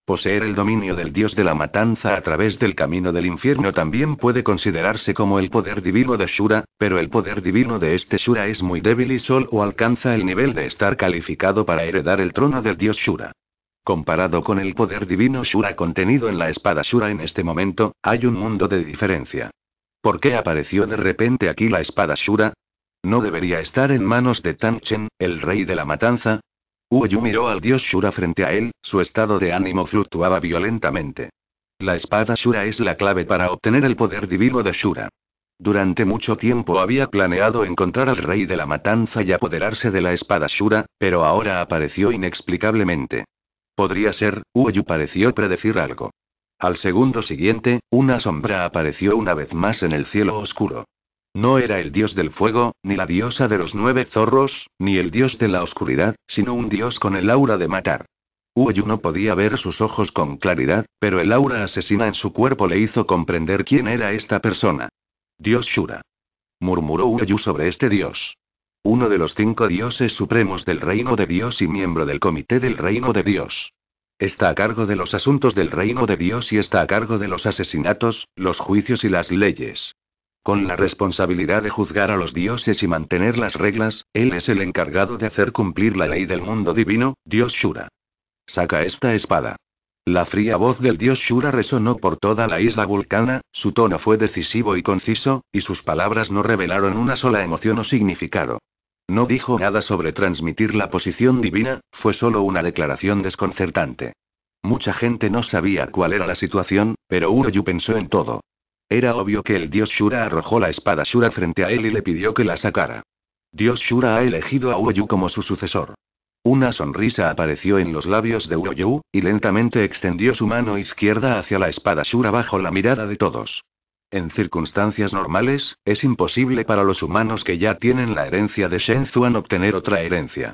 Poseer el dominio del dios de la matanza a través del camino del infierno también puede considerarse como el poder divino de Shura, pero el poder divino de este Shura es muy débil y solo alcanza el nivel de estar calificado para heredar el trono del dios Shura. Comparado con el poder divino Shura contenido en la espada Shura en este momento, hay un mundo de diferencia. ¿Por qué apareció de repente aquí la espada Shura? ¿No debería estar en manos de Tanchen, el rey de la matanza? Uoyu miró al dios Shura frente a él, su estado de ánimo fluctuaba violentamente. La espada Shura es la clave para obtener el poder divino de Shura. Durante mucho tiempo había planeado encontrar al rey de la matanza y apoderarse de la espada Shura, pero ahora apareció inexplicablemente. Podría ser, Uoyu pareció predecir algo. Al segundo siguiente, una sombra apareció una vez más en el cielo oscuro. No era el dios del fuego, ni la diosa de los nueve zorros, ni el dios de la oscuridad, sino un dios con el aura de matar. Uoyu no podía ver sus ojos con claridad, pero el aura asesina en su cuerpo le hizo comprender quién era esta persona. Dios Shura. Murmuró Uoyu sobre este dios. Uno de los cinco dioses supremos del reino de Dios y miembro del comité del reino de Dios está a cargo de los asuntos del reino de Dios y está a cargo de los asesinatos, los juicios y las leyes. Con la responsabilidad de juzgar a los dioses y mantener las reglas, él es el encargado de hacer cumplir la ley del mundo divino, Dios Shura. Saca esta espada. La fría voz del dios Shura resonó por toda la isla vulcana, su tono fue decisivo y conciso, y sus palabras no revelaron una sola emoción o significado. No dijo nada sobre transmitir la posición divina, fue solo una declaración desconcertante. Mucha gente no sabía cuál era la situación, pero Uroyu pensó en todo. Era obvio que el dios Shura arrojó la espada Shura frente a él y le pidió que la sacara. Dios Shura ha elegido a Uroyu como su sucesor. Una sonrisa apareció en los labios de Uroyu, y lentamente extendió su mano izquierda hacia la espada Shura bajo la mirada de todos. En circunstancias normales, es imposible para los humanos que ya tienen la herencia de Shenzhuan obtener otra herencia.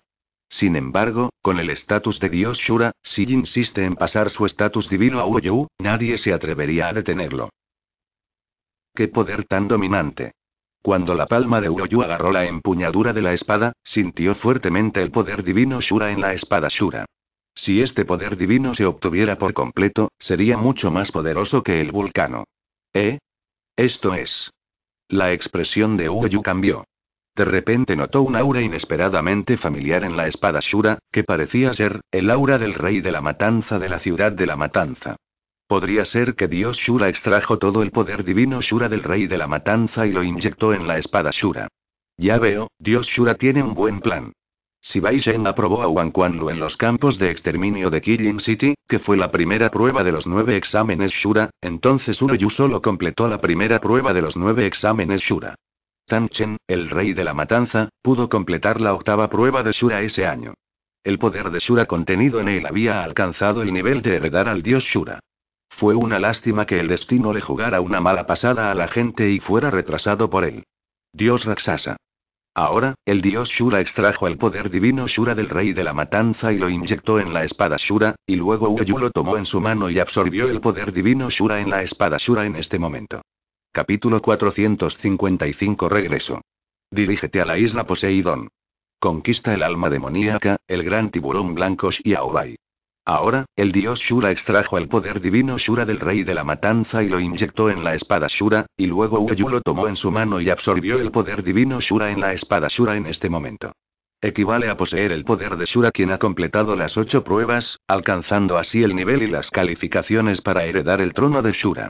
Sin embargo, con el estatus de Dios Shura, si insiste en pasar su estatus divino a Uoyu, nadie se atrevería a detenerlo. ¡Qué poder tan dominante! Cuando la palma de Uoyu agarró la empuñadura de la espada, sintió fuertemente el poder divino Shura en la espada Shura. Si este poder divino se obtuviera por completo, sería mucho más poderoso que el vulcano. ¿Eh? Esto es. La expresión de Uoyu cambió. De repente notó un aura inesperadamente familiar en la espada Shura, que parecía ser, el aura del rey de la matanza de la ciudad de la matanza. Podría ser que Dios Shura extrajo todo el poder divino Shura del rey de la matanza y lo inyectó en la espada Shura. Ya veo, Dios Shura tiene un buen plan. Si Shen aprobó a Wang Quanlu en los campos de exterminio de Killing City, que fue la primera prueba de los nueve exámenes Shura, entonces Uroyu solo completó la primera prueba de los nueve exámenes Shura. Tan Chen, el rey de la matanza, pudo completar la octava prueba de Shura ese año. El poder de Shura contenido en él había alcanzado el nivel de heredar al dios Shura. Fue una lástima que el destino le jugara una mala pasada a la gente y fuera retrasado por él. Dios Raksasa. Ahora, el dios Shura extrajo el poder divino Shura del rey de la matanza y lo inyectó en la espada Shura, y luego Uyu lo tomó en su mano y absorbió el poder divino Shura en la espada Shura en este momento. Capítulo 455 Regreso. Dirígete a la isla Poseidón. Conquista el alma demoníaca, el gran tiburón blanco Aobai. Ahora, el dios Shura extrajo el poder divino Shura del rey de la matanza y lo inyectó en la espada Shura, y luego Uyu lo tomó en su mano y absorbió el poder divino Shura en la espada Shura en este momento. Equivale a poseer el poder de Shura quien ha completado las ocho pruebas, alcanzando así el nivel y las calificaciones para heredar el trono de Shura.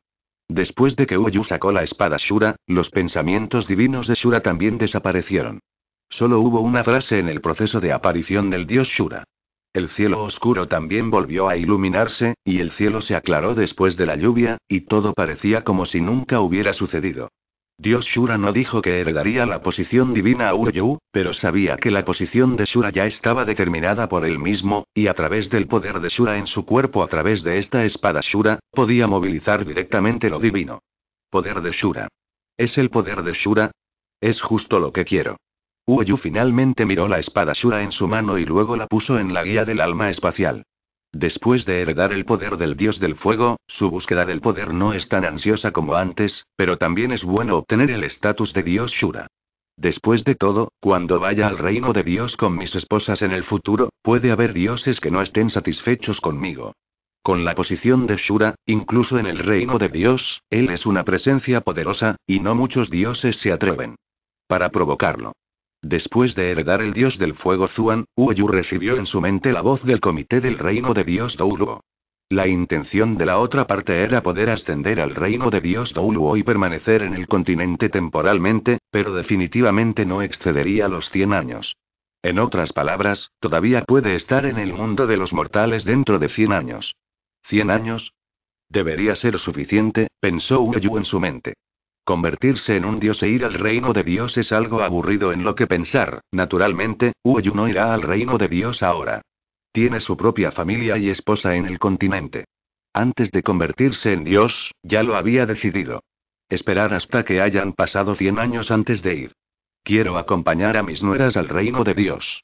Después de que Uyu sacó la espada Shura, los pensamientos divinos de Shura también desaparecieron. Solo hubo una frase en el proceso de aparición del dios Shura. El cielo oscuro también volvió a iluminarse, y el cielo se aclaró después de la lluvia, y todo parecía como si nunca hubiera sucedido. Dios Shura no dijo que heredaría la posición divina a Uryu, pero sabía que la posición de Shura ya estaba determinada por él mismo, y a través del poder de Shura en su cuerpo, a través de esta espada Shura, podía movilizar directamente lo divino. Poder de Shura. ¿Es el poder de Shura? Es justo lo que quiero. Uoyu finalmente miró la espada Shura en su mano y luego la puso en la guía del alma espacial. Después de heredar el poder del dios del fuego, su búsqueda del poder no es tan ansiosa como antes, pero también es bueno obtener el estatus de dios Shura. Después de todo, cuando vaya al reino de Dios con mis esposas en el futuro, puede haber dioses que no estén satisfechos conmigo. Con la posición de Shura, incluso en el reino de Dios, él es una presencia poderosa, y no muchos dioses se atreven. Para provocarlo. Después de heredar el dios del fuego Zuan, Uoyu recibió en su mente la voz del comité del reino de dios Douluo. La intención de la otra parte era poder ascender al reino de dios Douluo y permanecer en el continente temporalmente, pero definitivamente no excedería los 100 años. En otras palabras, todavía puede estar en el mundo de los mortales dentro de 100 años. ¿100 años? Debería ser suficiente, pensó Uoyu en su mente. Convertirse en un dios e ir al reino de Dios es algo aburrido en lo que pensar, naturalmente, Uoyu no irá al reino de Dios ahora. Tiene su propia familia y esposa en el continente. Antes de convertirse en dios, ya lo había decidido. Esperar hasta que hayan pasado 100 años antes de ir. Quiero acompañar a mis nueras al reino de Dios.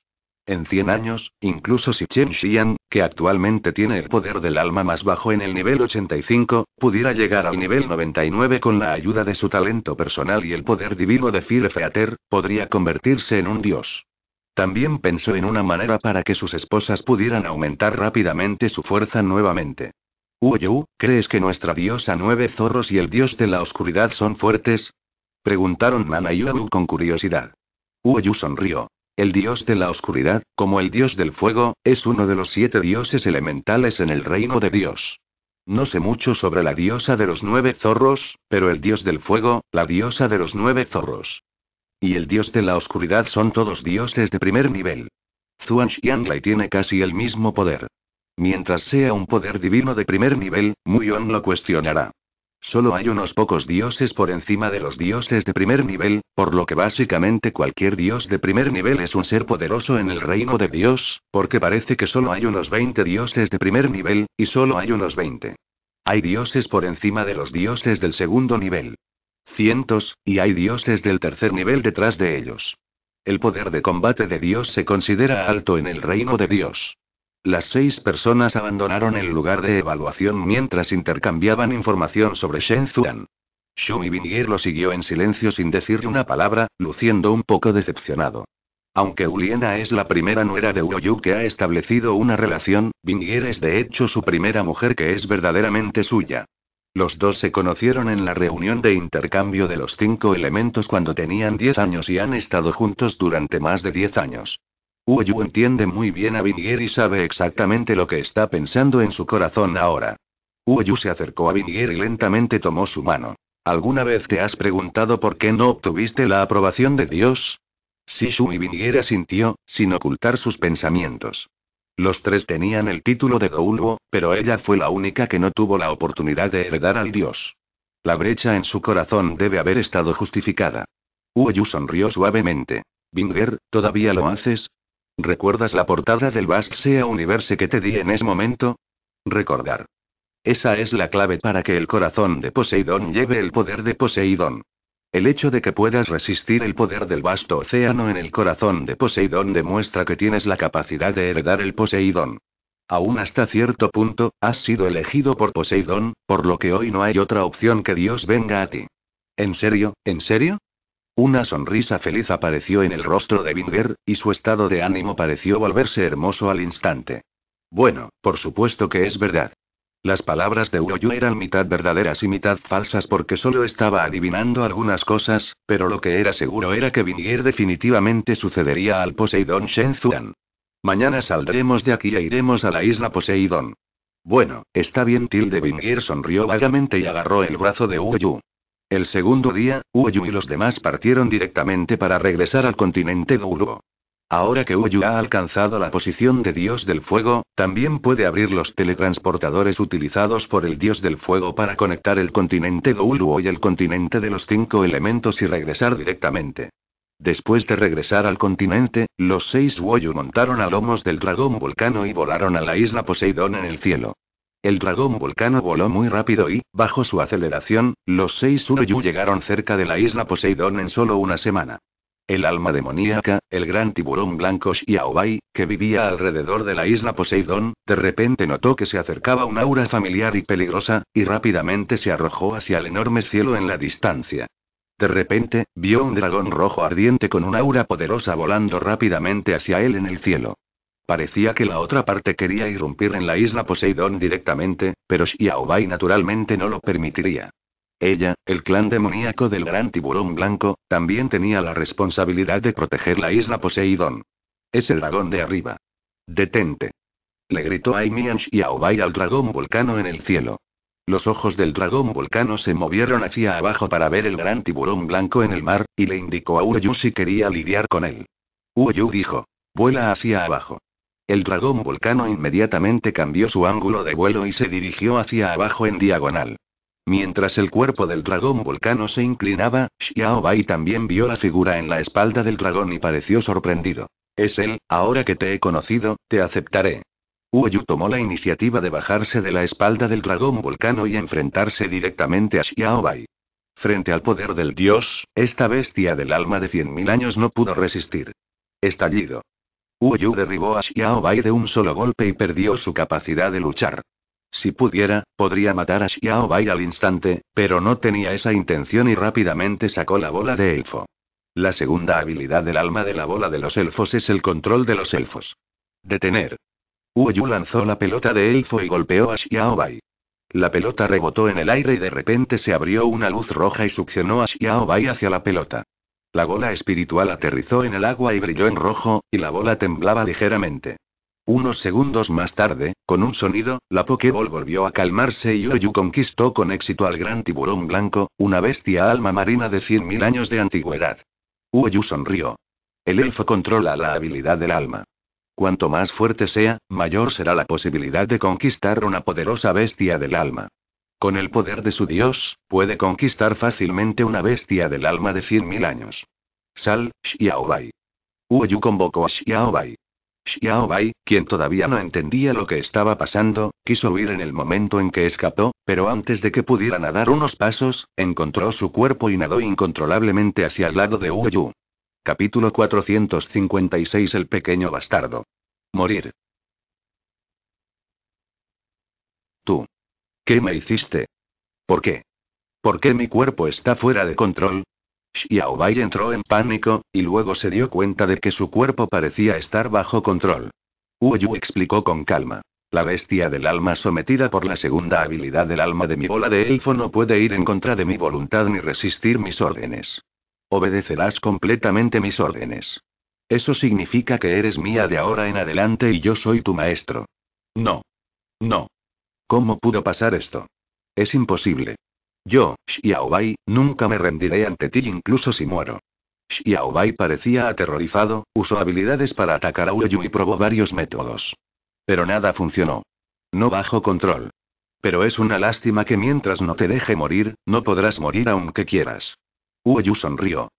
En 100 años, incluso si Chen Xian, que actualmente tiene el poder del alma más bajo en el nivel 85, pudiera llegar al nivel 99 con la ayuda de su talento personal y el poder divino de Fire Feater, podría convertirse en un dios. También pensó en una manera para que sus esposas pudieran aumentar rápidamente su fuerza nuevamente. Uoyu, ¿crees que nuestra diosa Nueve Zorros y el dios de la oscuridad son fuertes? Preguntaron Mana y con curiosidad. Uoyu sonrió. El dios de la oscuridad, como el dios del fuego, es uno de los siete dioses elementales en el reino de Dios. No sé mucho sobre la diosa de los nueve zorros, pero el dios del fuego, la diosa de los nueve zorros. Y el dios de la oscuridad son todos dioses de primer nivel. Zhuang Xianlai tiene casi el mismo poder. Mientras sea un poder divino de primer nivel, Muyon lo cuestionará. Solo hay unos pocos dioses por encima de los dioses de primer nivel, por lo que básicamente cualquier dios de primer nivel es un ser poderoso en el reino de Dios, porque parece que solo hay unos 20 dioses de primer nivel, y solo hay unos 20. Hay dioses por encima de los dioses del segundo nivel. Cientos, y hay dioses del tercer nivel detrás de ellos. El poder de combate de Dios se considera alto en el reino de Dios. Las seis personas abandonaron el lugar de evaluación mientras intercambiaban información sobre Shen Zhu'an. y Bingier lo siguió en silencio sin decir una palabra, luciendo un poco decepcionado. Aunque Uliena es la primera nuera de Uroyu que ha establecido una relación, Bingier es de hecho su primera mujer que es verdaderamente suya. Los dos se conocieron en la reunión de intercambio de los cinco elementos cuando tenían diez años y han estado juntos durante más de 10 años. Uyu entiende muy bien a Vingier y sabe exactamente lo que está pensando en su corazón ahora. Uyu se acercó a Vingier y lentamente tomó su mano. ¿Alguna vez te has preguntado por qué no obtuviste la aprobación de Dios? Sishu y Vingier asintió, sin ocultar sus pensamientos. Los tres tenían el título de Douluo, pero ella fue la única que no tuvo la oportunidad de heredar al dios. La brecha en su corazón debe haber estado justificada. Uoyu sonrió suavemente. Binger, ¿todavía lo haces? ¿Recuerdas la portada del vast Sea Universe que te di en ese momento? Recordar. Esa es la clave para que el corazón de Poseidón lleve el poder de Poseidón. El hecho de que puedas resistir el poder del vasto océano en el corazón de Poseidón demuestra que tienes la capacidad de heredar el Poseidón. Aún hasta cierto punto, has sido elegido por Poseidón, por lo que hoy no hay otra opción que Dios venga a ti. ¿En serio, en serio? Una sonrisa feliz apareció en el rostro de Binger, y su estado de ánimo pareció volverse hermoso al instante. Bueno, por supuesto que es verdad. Las palabras de Uroyu eran mitad verdaderas y mitad falsas porque solo estaba adivinando algunas cosas, pero lo que era seguro era que Vinger definitivamente sucedería al Poseidón Shenzhuan. Mañana saldremos de aquí e iremos a la isla Poseidón. Bueno, está bien, Tilde Vinger sonrió vagamente y agarró el brazo de Uroyu. El segundo día, Uoyu y los demás partieron directamente para regresar al continente Douluo. Ahora que Uyu ha alcanzado la posición de dios del fuego, también puede abrir los teletransportadores utilizados por el dios del fuego para conectar el continente Uluo y el continente de los cinco elementos y regresar directamente. Después de regresar al continente, los seis Woyu montaron a lomos del dragón vulcano y volaron a la isla Poseidón en el cielo. El dragón volcano voló muy rápido y, bajo su aceleración, los seis Uroyu llegaron cerca de la isla Poseidón en solo una semana. El alma demoníaca, el gran tiburón blanco Xiaobai, que vivía alrededor de la isla Poseidón, de repente notó que se acercaba un aura familiar y peligrosa, y rápidamente se arrojó hacia el enorme cielo en la distancia. De repente, vio un dragón rojo ardiente con una aura poderosa volando rápidamente hacia él en el cielo. Parecía que la otra parte quería irrumpir en la isla Poseidón directamente, pero Xiaobai naturalmente no lo permitiría. Ella, el clan demoníaco del gran tiburón blanco, también tenía la responsabilidad de proteger la isla Poseidón. Ese dragón de arriba. Detente. Le gritó Aimian Xiaobai al dragón vulcano en el cielo. Los ojos del dragón vulcano se movieron hacia abajo para ver el gran tiburón blanco en el mar, y le indicó a Uoyu si quería lidiar con él. Uoyu dijo. Vuela hacia abajo. El dragón vulcano inmediatamente cambió su ángulo de vuelo y se dirigió hacia abajo en diagonal. Mientras el cuerpo del dragón vulcano se inclinaba, Xiaobai también vio la figura en la espalda del dragón y pareció sorprendido. Es él, ahora que te he conocido, te aceptaré. Uoyu tomó la iniciativa de bajarse de la espalda del dragón vulcano y enfrentarse directamente a Xiaobai. Frente al poder del dios, esta bestia del alma de 100.000 años no pudo resistir. Estallido. Wu Yu derribó a Xiao Bai de un solo golpe y perdió su capacidad de luchar. Si pudiera, podría matar a Xiao Bai al instante, pero no tenía esa intención y rápidamente sacó la bola de elfo. La segunda habilidad del alma de la bola de los elfos es el control de los elfos. Detener. Wu Yu lanzó la pelota de elfo y golpeó a Xiao Bai. La pelota rebotó en el aire y de repente se abrió una luz roja y succionó a Xiao Bai hacia la pelota. La bola espiritual aterrizó en el agua y brilló en rojo, y la bola temblaba ligeramente. Unos segundos más tarde, con un sonido, la Pokéball volvió a calmarse y Oyu conquistó con éxito al gran tiburón blanco, una bestia alma marina de 100.000 años de antigüedad. Oyu sonrió. El elfo controla la habilidad del alma. Cuanto más fuerte sea, mayor será la posibilidad de conquistar una poderosa bestia del alma. Con el poder de su dios, puede conquistar fácilmente una bestia del alma de 100.000 años. Sal, Xiaobai. Uoyu convocó a Xiaobai. Xiaobai, quien todavía no entendía lo que estaba pasando, quiso huir en el momento en que escapó, pero antes de que pudiera nadar unos pasos, encontró su cuerpo y nadó incontrolablemente hacia el lado de Uoyu. Capítulo 456 El pequeño bastardo. Morir. ¿Qué me hiciste? ¿Por qué? ¿Por qué mi cuerpo está fuera de control? Xiaobai entró en pánico, y luego se dio cuenta de que su cuerpo parecía estar bajo control. Yu explicó con calma. La bestia del alma sometida por la segunda habilidad del alma de mi bola de elfo no puede ir en contra de mi voluntad ni resistir mis órdenes. Obedecerás completamente mis órdenes. Eso significa que eres mía de ahora en adelante y yo soy tu maestro. No. No. ¿Cómo pudo pasar esto? Es imposible. Yo, Xiaobai, nunca me rendiré ante ti incluso si muero. Xiaobai parecía aterrorizado, usó habilidades para atacar a Ueyu y probó varios métodos. Pero nada funcionó. No bajo control. Pero es una lástima que mientras no te deje morir, no podrás morir aunque quieras. Uoyu sonrió.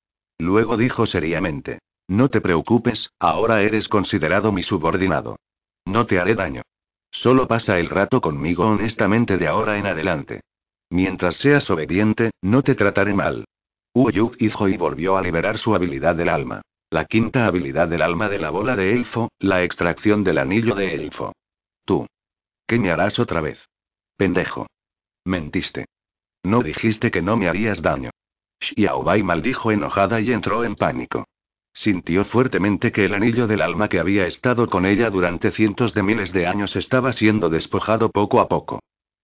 Luego dijo seriamente. No te preocupes, ahora eres considerado mi subordinado. No te haré daño. Solo pasa el rato conmigo honestamente de ahora en adelante. Mientras seas obediente, no te trataré mal. Uyud hizo y volvió a liberar su habilidad del alma. La quinta habilidad del alma de la bola de elfo, la extracción del anillo de elfo. Tú. ¿Qué me harás otra vez? Pendejo. Mentiste. No dijiste que no me harías daño. Xiaobai maldijo enojada y entró en pánico. Sintió fuertemente que el anillo del alma que había estado con ella durante cientos de miles de años estaba siendo despojado poco a poco.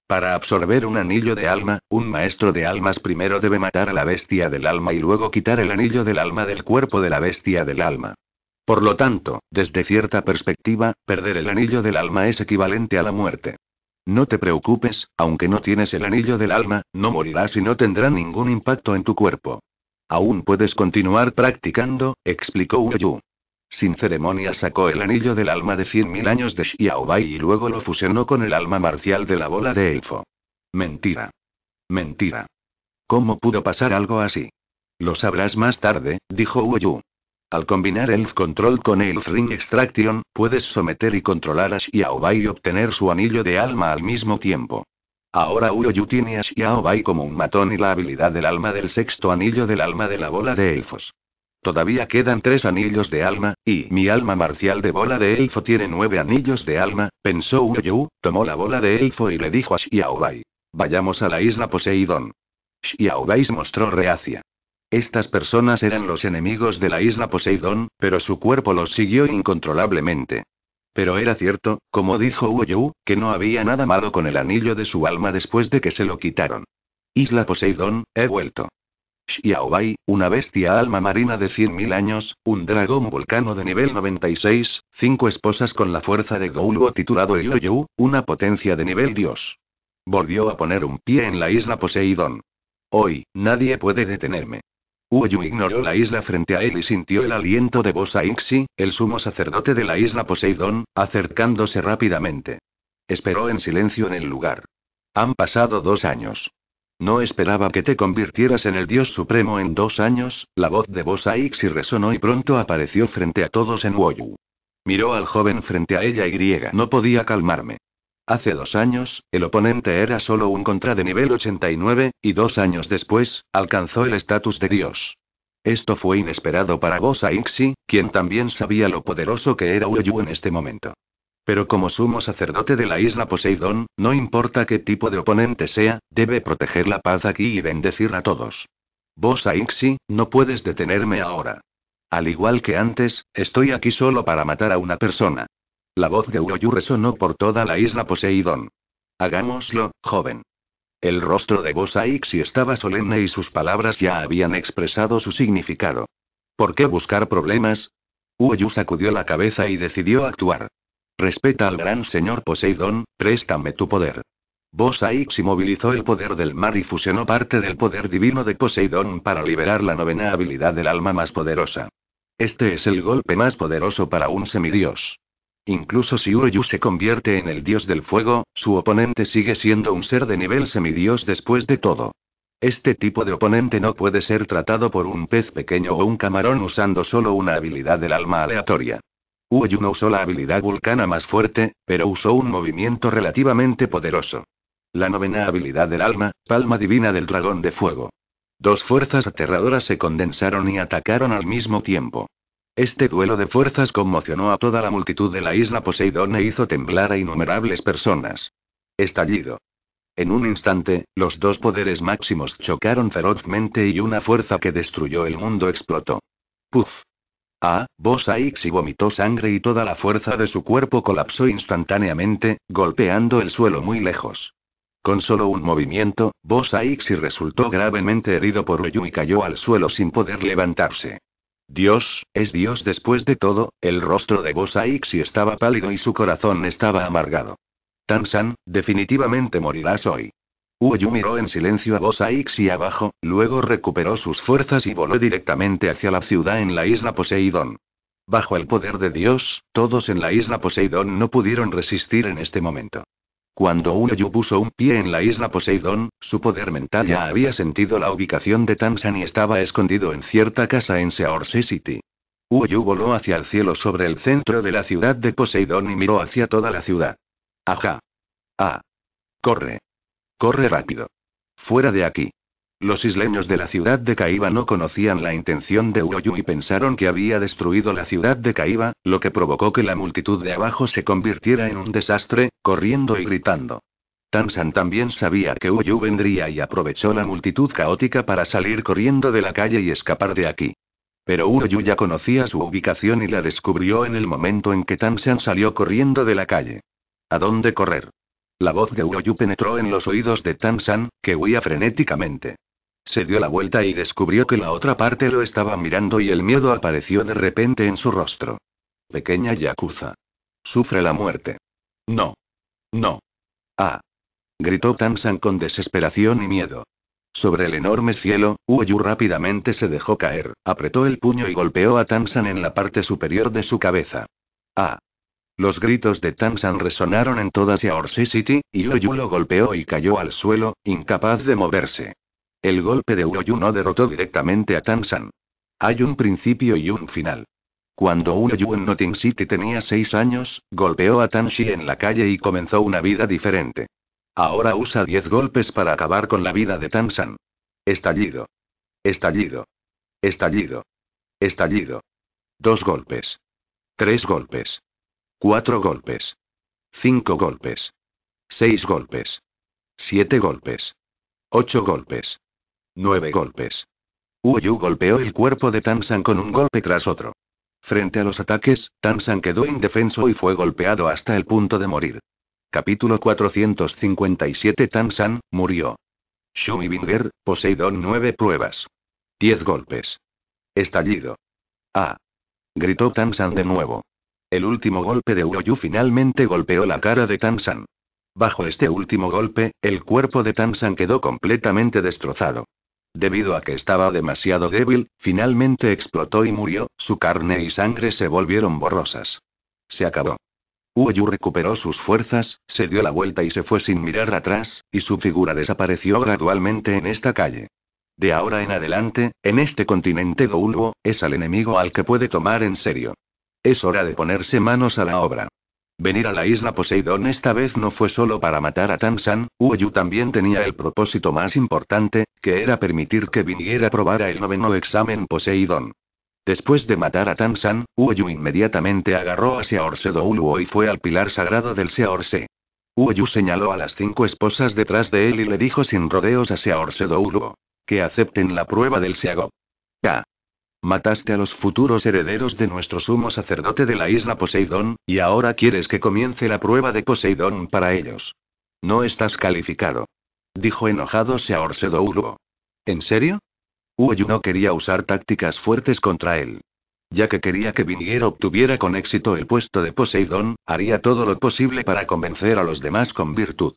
Para absorber un anillo de alma, un maestro de almas primero debe matar a la bestia del alma y luego quitar el anillo del alma del cuerpo de la bestia del alma. Por lo tanto, desde cierta perspectiva, perder el anillo del alma es equivalente a la muerte. No te preocupes, aunque no tienes el anillo del alma, no morirás y no tendrá ningún impacto en tu cuerpo. Aún puedes continuar practicando, explicó Uyu Sin ceremonia sacó el anillo del alma de 100.000 años de Xiaobai y luego lo fusionó con el alma marcial de la bola de elfo. Mentira. Mentira. ¿Cómo pudo pasar algo así? Lo sabrás más tarde, dijo Uoyu. Al combinar Elf Control con Elf Ring Extraction, puedes someter y controlar a Xiaobai y obtener su anillo de alma al mismo tiempo. Ahora Uroyu tiene a Xiaobai como un matón y la habilidad del alma del sexto anillo del alma de la bola de elfos. Todavía quedan tres anillos de alma, y mi alma marcial de bola de elfo tiene nueve anillos de alma, pensó Uroyu, tomó la bola de elfo y le dijo a Xiaobai. Vayamos a la isla Poseidón. Xiaobai mostró reacia. Estas personas eran los enemigos de la isla Poseidón, pero su cuerpo los siguió incontrolablemente. Pero era cierto, como dijo Uo-Yu, que no había nada malo con el anillo de su alma después de que se lo quitaron. Isla Poseidón, he vuelto. Xiaobai, una bestia alma marina de 100.000 años, un dragón volcano de nivel 96, cinco esposas con la fuerza de Goulgo titulado Yoyu, una potencia de nivel dios. Volvió a poner un pie en la isla Poseidón. Hoy, nadie puede detenerme. Uoyu ignoró la isla frente a él y sintió el aliento de Bosa Ixi, el sumo sacerdote de la isla Poseidón, acercándose rápidamente. Esperó en silencio en el lugar. Han pasado dos años. No esperaba que te convirtieras en el Dios Supremo en dos años, la voz de Bosa Ixi resonó y pronto apareció frente a todos en Uoyu. Miró al joven frente a ella y griega. No podía calmarme. Hace dos años, el oponente era solo un contra de nivel 89, y dos años después, alcanzó el estatus de dios. Esto fue inesperado para Bosa Ixi, quien también sabía lo poderoso que era Uyu en este momento. Pero como sumo sacerdote de la isla Poseidón, no importa qué tipo de oponente sea, debe proteger la paz aquí y bendecir a todos. Vos Aixi, no puedes detenerme ahora. Al igual que antes, estoy aquí solo para matar a una persona. La voz de Uroyu resonó por toda la isla Poseidón. Hagámoslo, joven. El rostro de Ixi estaba solemne y sus palabras ya habían expresado su significado. ¿Por qué buscar problemas? Uoyu sacudió la cabeza y decidió actuar. Respeta al gran señor Poseidón, préstame tu poder. Bosaixi movilizó el poder del mar y fusionó parte del poder divino de Poseidón para liberar la novena habilidad del alma más poderosa. Este es el golpe más poderoso para un semidios. Incluso si Uryu se convierte en el dios del fuego, su oponente sigue siendo un ser de nivel semidios después de todo. Este tipo de oponente no puede ser tratado por un pez pequeño o un camarón usando solo una habilidad del alma aleatoria. Uryu no usó la habilidad vulcana más fuerte, pero usó un movimiento relativamente poderoso. La novena habilidad del alma, palma divina del dragón de fuego. Dos fuerzas aterradoras se condensaron y atacaron al mismo tiempo. Este duelo de fuerzas conmocionó a toda la multitud de la isla Poseidón e hizo temblar a innumerables personas. Estallido. En un instante, los dos poderes máximos chocaron ferozmente y una fuerza que destruyó el mundo explotó. ¡Puf! Ah, Bosa vomitó sangre y toda la fuerza de su cuerpo colapsó instantáneamente, golpeando el suelo muy lejos. Con solo un movimiento, Bosa resultó gravemente herido por Ryu y cayó al suelo sin poder levantarse. Dios, es Dios después de todo, el rostro de Ixi estaba pálido y su corazón estaba amargado. Tansan, definitivamente morirás hoy. Uoyu miró en silencio a Ixi abajo, luego recuperó sus fuerzas y voló directamente hacia la ciudad en la isla Poseidón. Bajo el poder de Dios, todos en la isla Poseidón no pudieron resistir en este momento. Cuando Uloyu puso un pie en la isla Poseidón, su poder mental ya había sentido la ubicación de Tansan y estaba escondido en cierta casa en Sea City. Uoyu voló hacia el cielo sobre el centro de la ciudad de Poseidón y miró hacia toda la ciudad. Ajá. Ah. Corre. Corre rápido. Fuera de aquí. Los isleños de la ciudad de Caiba no conocían la intención de Uroyu y pensaron que había destruido la ciudad de Caiba, lo que provocó que la multitud de abajo se convirtiera en un desastre, corriendo y gritando. Tansan también sabía que Uyu vendría y aprovechó la multitud caótica para salir corriendo de la calle y escapar de aquí. Pero Uroyu ya conocía su ubicación y la descubrió en el momento en que Tansan salió corriendo de la calle. ¿A dónde correr? La voz de Uroyu penetró en los oídos de Tansan, que huía frenéticamente. Se dio la vuelta y descubrió que la otra parte lo estaba mirando y el miedo apareció de repente en su rostro. Pequeña Yakuza. Sufre la muerte. No. No. Ah. Gritó Tansan con desesperación y miedo. Sobre el enorme cielo, Uoyu rápidamente se dejó caer, apretó el puño y golpeó a Tansan en la parte superior de su cabeza. Ah. Los gritos de Tansan resonaron en toda Seahorse City, y Uoyu lo golpeó y cayó al suelo, incapaz de moverse. El golpe de Uroyu no derrotó directamente a Tansan. Hay un principio y un final. Cuando Uroyu en Notting City tenía seis años, golpeó a Tanshi en la calle y comenzó una vida diferente. Ahora usa 10 golpes para acabar con la vida de Tansan. Estallido. Estallido. Estallido. Estallido. Dos golpes. Tres golpes. Cuatro golpes. Cinco golpes. Seis golpes. Siete golpes. Ocho golpes. Nueve golpes. Uoyu golpeó el cuerpo de Tansan con un golpe tras otro. Frente a los ataques, Tansan quedó indefenso y fue golpeado hasta el punto de morir. Capítulo 457 Tansan, murió. Shumi Binger, Poseidón 9 pruebas. 10 golpes. Estallido. Ah. Gritó Tansan de nuevo. El último golpe de Uoyu finalmente golpeó la cara de Tansan. Bajo este último golpe, el cuerpo de Tansan quedó completamente destrozado. Debido a que estaba demasiado débil, finalmente explotó y murió, su carne y sangre se volvieron borrosas. Se acabó. Uoyu recuperó sus fuerzas, se dio la vuelta y se fue sin mirar atrás, y su figura desapareció gradualmente en esta calle. De ahora en adelante, en este continente Douluo, es al enemigo al que puede tomar en serio. Es hora de ponerse manos a la obra. Venir a la isla Poseidón esta vez no fue solo para matar a Tansan, Uoyu también tenía el propósito más importante, que era permitir que viniera a probar el noveno examen Poseidón. Después de matar a Tansan, Uoyu inmediatamente agarró a Seorcedo Uluo y fue al pilar sagrado del Seahorse. Uoyu señaló a las cinco esposas detrás de él y le dijo sin rodeos a Seahorse Uluo. Que acepten la prueba del Seago. K. Mataste a los futuros herederos de nuestro sumo sacerdote de la isla Poseidón, y ahora quieres que comience la prueba de Poseidón para ellos. No estás calificado. Dijo enojado Seor Uruo. ¿En serio? Uoyu no quería usar tácticas fuertes contra él. Ya que quería que Vinier obtuviera con éxito el puesto de Poseidón, haría todo lo posible para convencer a los demás con virtud.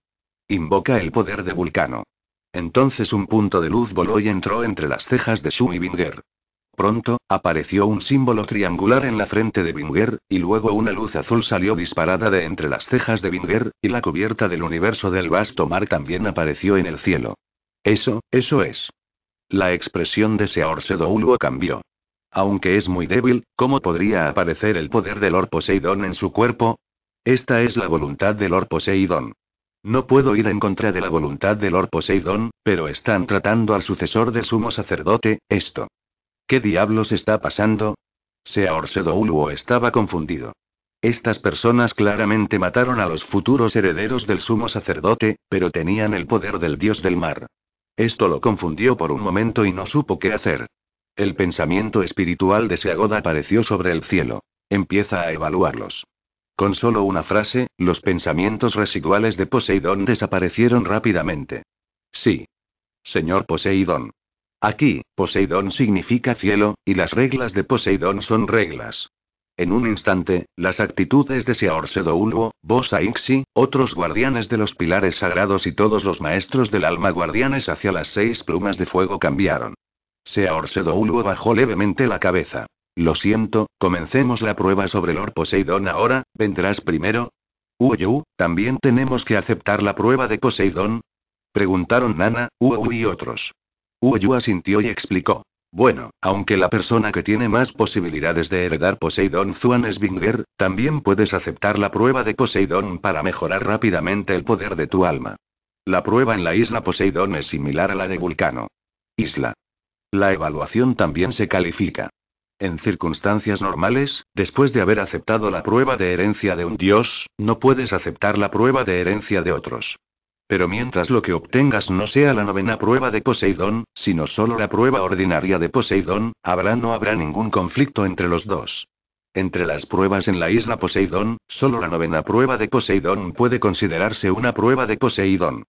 Invoca el poder de Vulcano. Entonces un punto de luz voló y entró entre las cejas de Shu y Binger. Pronto, apareció un símbolo triangular en la frente de Binger, y luego una luz azul salió disparada de entre las cejas de Binger, y la cubierta del universo del vasto mar también apareció en el cielo. Eso, eso es. La expresión de Seor Ulgo cambió. Aunque es muy débil, ¿cómo podría aparecer el poder del Lord Poseidón en su cuerpo? Esta es la voluntad del Lord Poseidón. No puedo ir en contra de la voluntad del Lord Poseidón, pero están tratando al sucesor del sumo sacerdote, esto. ¿Qué diablos está pasando? Sea Orsedoulu estaba confundido. Estas personas claramente mataron a los futuros herederos del sumo sacerdote, pero tenían el poder del dios del mar. Esto lo confundió por un momento y no supo qué hacer. El pensamiento espiritual de Seagoda apareció sobre el cielo. Empieza a evaluarlos. Con solo una frase, los pensamientos residuales de Poseidón desaparecieron rápidamente. Sí. Señor Poseidón. Aquí, Poseidón significa cielo, y las reglas de Poseidón son reglas. En un instante, las actitudes de Seaorsedo Ulvo, Bosa Ixi, otros guardianes de los pilares sagrados y todos los maestros del alma guardianes hacia las seis plumas de fuego cambiaron. Seaorsedo Ulvo bajó levemente la cabeza. Lo siento, comencemos la prueba sobre Lord Poseidón ahora, ¿vendrás primero? Uyu, ¿también tenemos que aceptar la prueba de Poseidón? Preguntaron Nana, Uoyu y otros. Yu asintió y explicó. Bueno, aunque la persona que tiene más posibilidades de heredar Poseidón Zuan es Binger, también puedes aceptar la prueba de Poseidón para mejorar rápidamente el poder de tu alma. La prueba en la isla Poseidón es similar a la de Vulcano. Isla. La evaluación también se califica. En circunstancias normales, después de haber aceptado la prueba de herencia de un dios, no puedes aceptar la prueba de herencia de otros. Pero mientras lo que obtengas no sea la novena prueba de Poseidón, sino solo la prueba ordinaria de Poseidón, habrá no habrá ningún conflicto entre los dos. Entre las pruebas en la isla Poseidón, solo la novena prueba de Poseidón puede considerarse una prueba de Poseidón.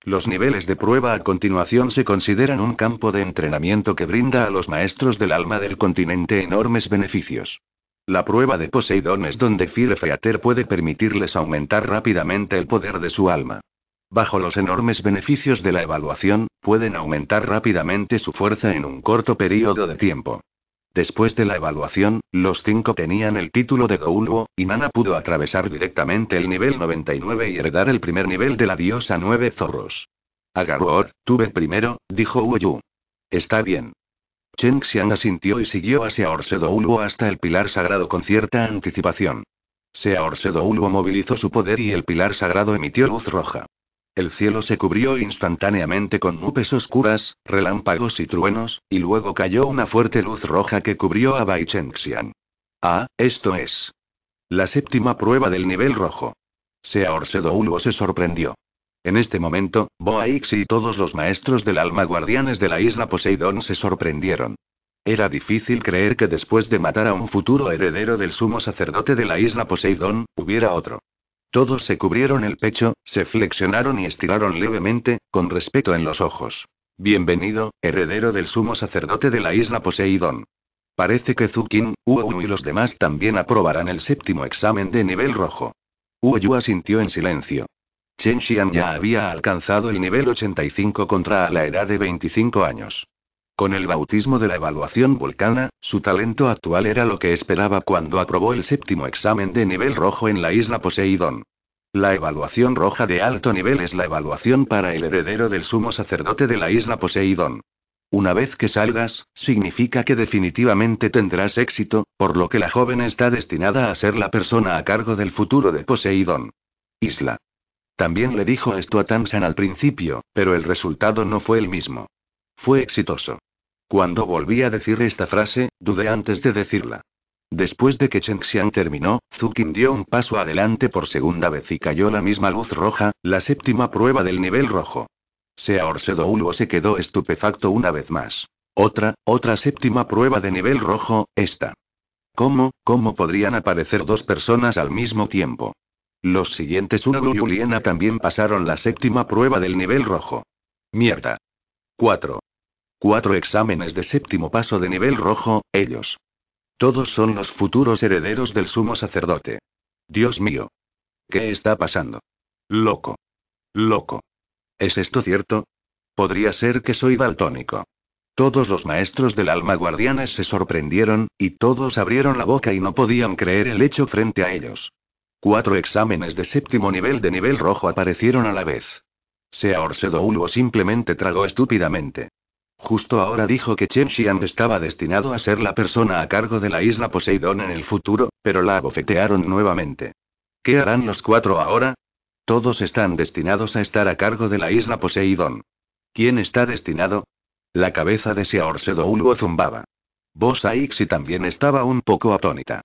Los niveles de prueba a continuación se consideran un campo de entrenamiento que brinda a los maestros del alma del continente enormes beneficios. La prueba de Poseidón es donde Fire puede permitirles aumentar rápidamente el poder de su alma bajo los enormes beneficios de la evaluación, pueden aumentar rápidamente su fuerza en un corto periodo de tiempo. Después de la evaluación, los cinco tenían el título de Douluo, y Nana pudo atravesar directamente el nivel 99 y heredar el primer nivel de la diosa Nueve Zorros. Agarroor, tuve primero, dijo Yu. Está bien. Cheng Xiang asintió y siguió hacia Orsedouluo hasta el pilar sagrado con cierta anticipación. Sea Douluo movilizó su poder y el pilar sagrado emitió luz roja. El cielo se cubrió instantáneamente con nubes oscuras, relámpagos y truenos, y luego cayó una fuerte luz roja que cubrió a Bai Ah, esto es. La séptima prueba del nivel rojo. Orsedo Uluo se sorprendió. En este momento, Boaix y todos los maestros del alma guardianes de la isla Poseidón se sorprendieron. Era difícil creer que después de matar a un futuro heredero del sumo sacerdote de la isla Poseidón, hubiera otro. Todos se cubrieron el pecho, se flexionaron y estiraron levemente, con respeto en los ojos. Bienvenido, heredero del sumo sacerdote de la isla Poseidón. Parece que Zukin, Wu y los demás también aprobarán el séptimo examen de nivel rojo. Yu asintió en silencio. Chen Xian ya había alcanzado el nivel 85 contra a la edad de 25 años. Con el bautismo de la evaluación vulcana, su talento actual era lo que esperaba cuando aprobó el séptimo examen de nivel rojo en la isla Poseidón. La evaluación roja de alto nivel es la evaluación para el heredero del sumo sacerdote de la isla Poseidón. Una vez que salgas, significa que definitivamente tendrás éxito, por lo que la joven está destinada a ser la persona a cargo del futuro de Poseidón. Isla. También le dijo esto a Tansan al principio, pero el resultado no fue el mismo. Fue exitoso. Cuando volví a decir esta frase, dudé antes de decirla. Después de que Xiang terminó, Zukin dio un paso adelante por segunda vez y cayó la misma luz roja, la séptima prueba del nivel rojo. Se Sea o se quedó estupefacto una vez más. Otra, otra séptima prueba de nivel rojo, esta. ¿Cómo, cómo podrían aparecer dos personas al mismo tiempo? Los siguientes una y Uliena también pasaron la séptima prueba del nivel rojo. Mierda. 4. Cuatro exámenes de séptimo paso de nivel rojo, ellos. Todos son los futuros herederos del sumo sacerdote. Dios mío. ¿Qué está pasando? Loco. Loco. ¿Es esto cierto? Podría ser que soy daltónico. Todos los maestros del alma guardianes se sorprendieron, y todos abrieron la boca y no podían creer el hecho frente a ellos. Cuatro exámenes de séptimo nivel de nivel rojo aparecieron a la vez. Sea Orsedo o simplemente tragó estúpidamente. Justo ahora dijo que Chen Xian estaba destinado a ser la persona a cargo de la isla Poseidón en el futuro, pero la abofetearon nuevamente. ¿Qué harán los cuatro ahora? Todos están destinados a estar a cargo de la isla Poseidón. ¿Quién está destinado? La cabeza de Seorsedo Ulgo zumbaba. Bosa Ixi también estaba un poco atónita.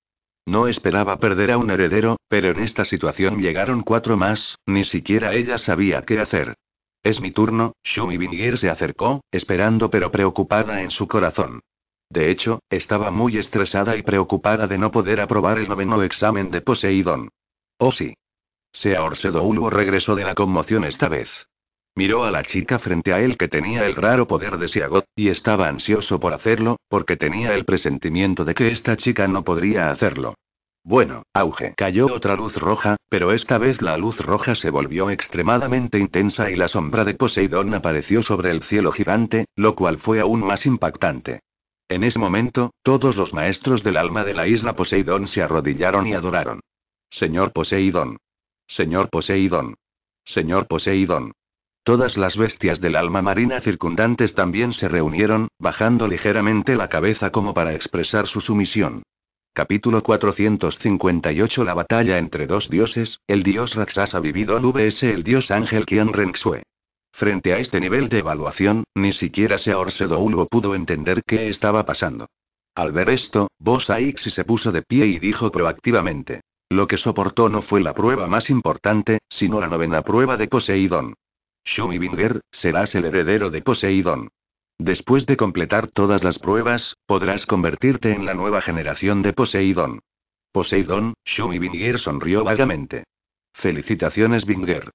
No esperaba perder a un heredero, pero en esta situación llegaron cuatro más, ni siquiera ella sabía qué hacer. Es mi turno, Shumi Vinier se acercó, esperando pero preocupada en su corazón. De hecho, estaba muy estresada y preocupada de no poder aprobar el noveno examen de Poseidón. Oh sí. Sea Orsedo regresó de la conmoción esta vez. Miró a la chica frente a él que tenía el raro poder de Siagot, y estaba ansioso por hacerlo, porque tenía el presentimiento de que esta chica no podría hacerlo. Bueno, auge. Cayó otra luz roja, pero esta vez la luz roja se volvió extremadamente intensa y la sombra de Poseidón apareció sobre el cielo gigante, lo cual fue aún más impactante. En ese momento, todos los maestros del alma de la isla Poseidón se arrodillaron y adoraron. Señor Poseidón. Señor Poseidón. Señor Poseidón. Todas las bestias del alma marina circundantes también se reunieron, bajando ligeramente la cabeza como para expresar su sumisión. Capítulo 458 La batalla entre dos dioses, el dios ha vivido vs el dios ángel Kian Frente a este nivel de evaluación, ni siquiera Seor Ulgo pudo entender qué estaba pasando. Al ver esto, Bosa Aixi se puso de pie y dijo proactivamente. Lo que soportó no fue la prueba más importante, sino la novena prueba de Poseidón. Shumibinger, serás el heredero de Poseidón. Después de completar todas las pruebas, podrás convertirte en la nueva generación de Poseidón. Poseidón, Shumi Binger sonrió vagamente. Felicitaciones Binger.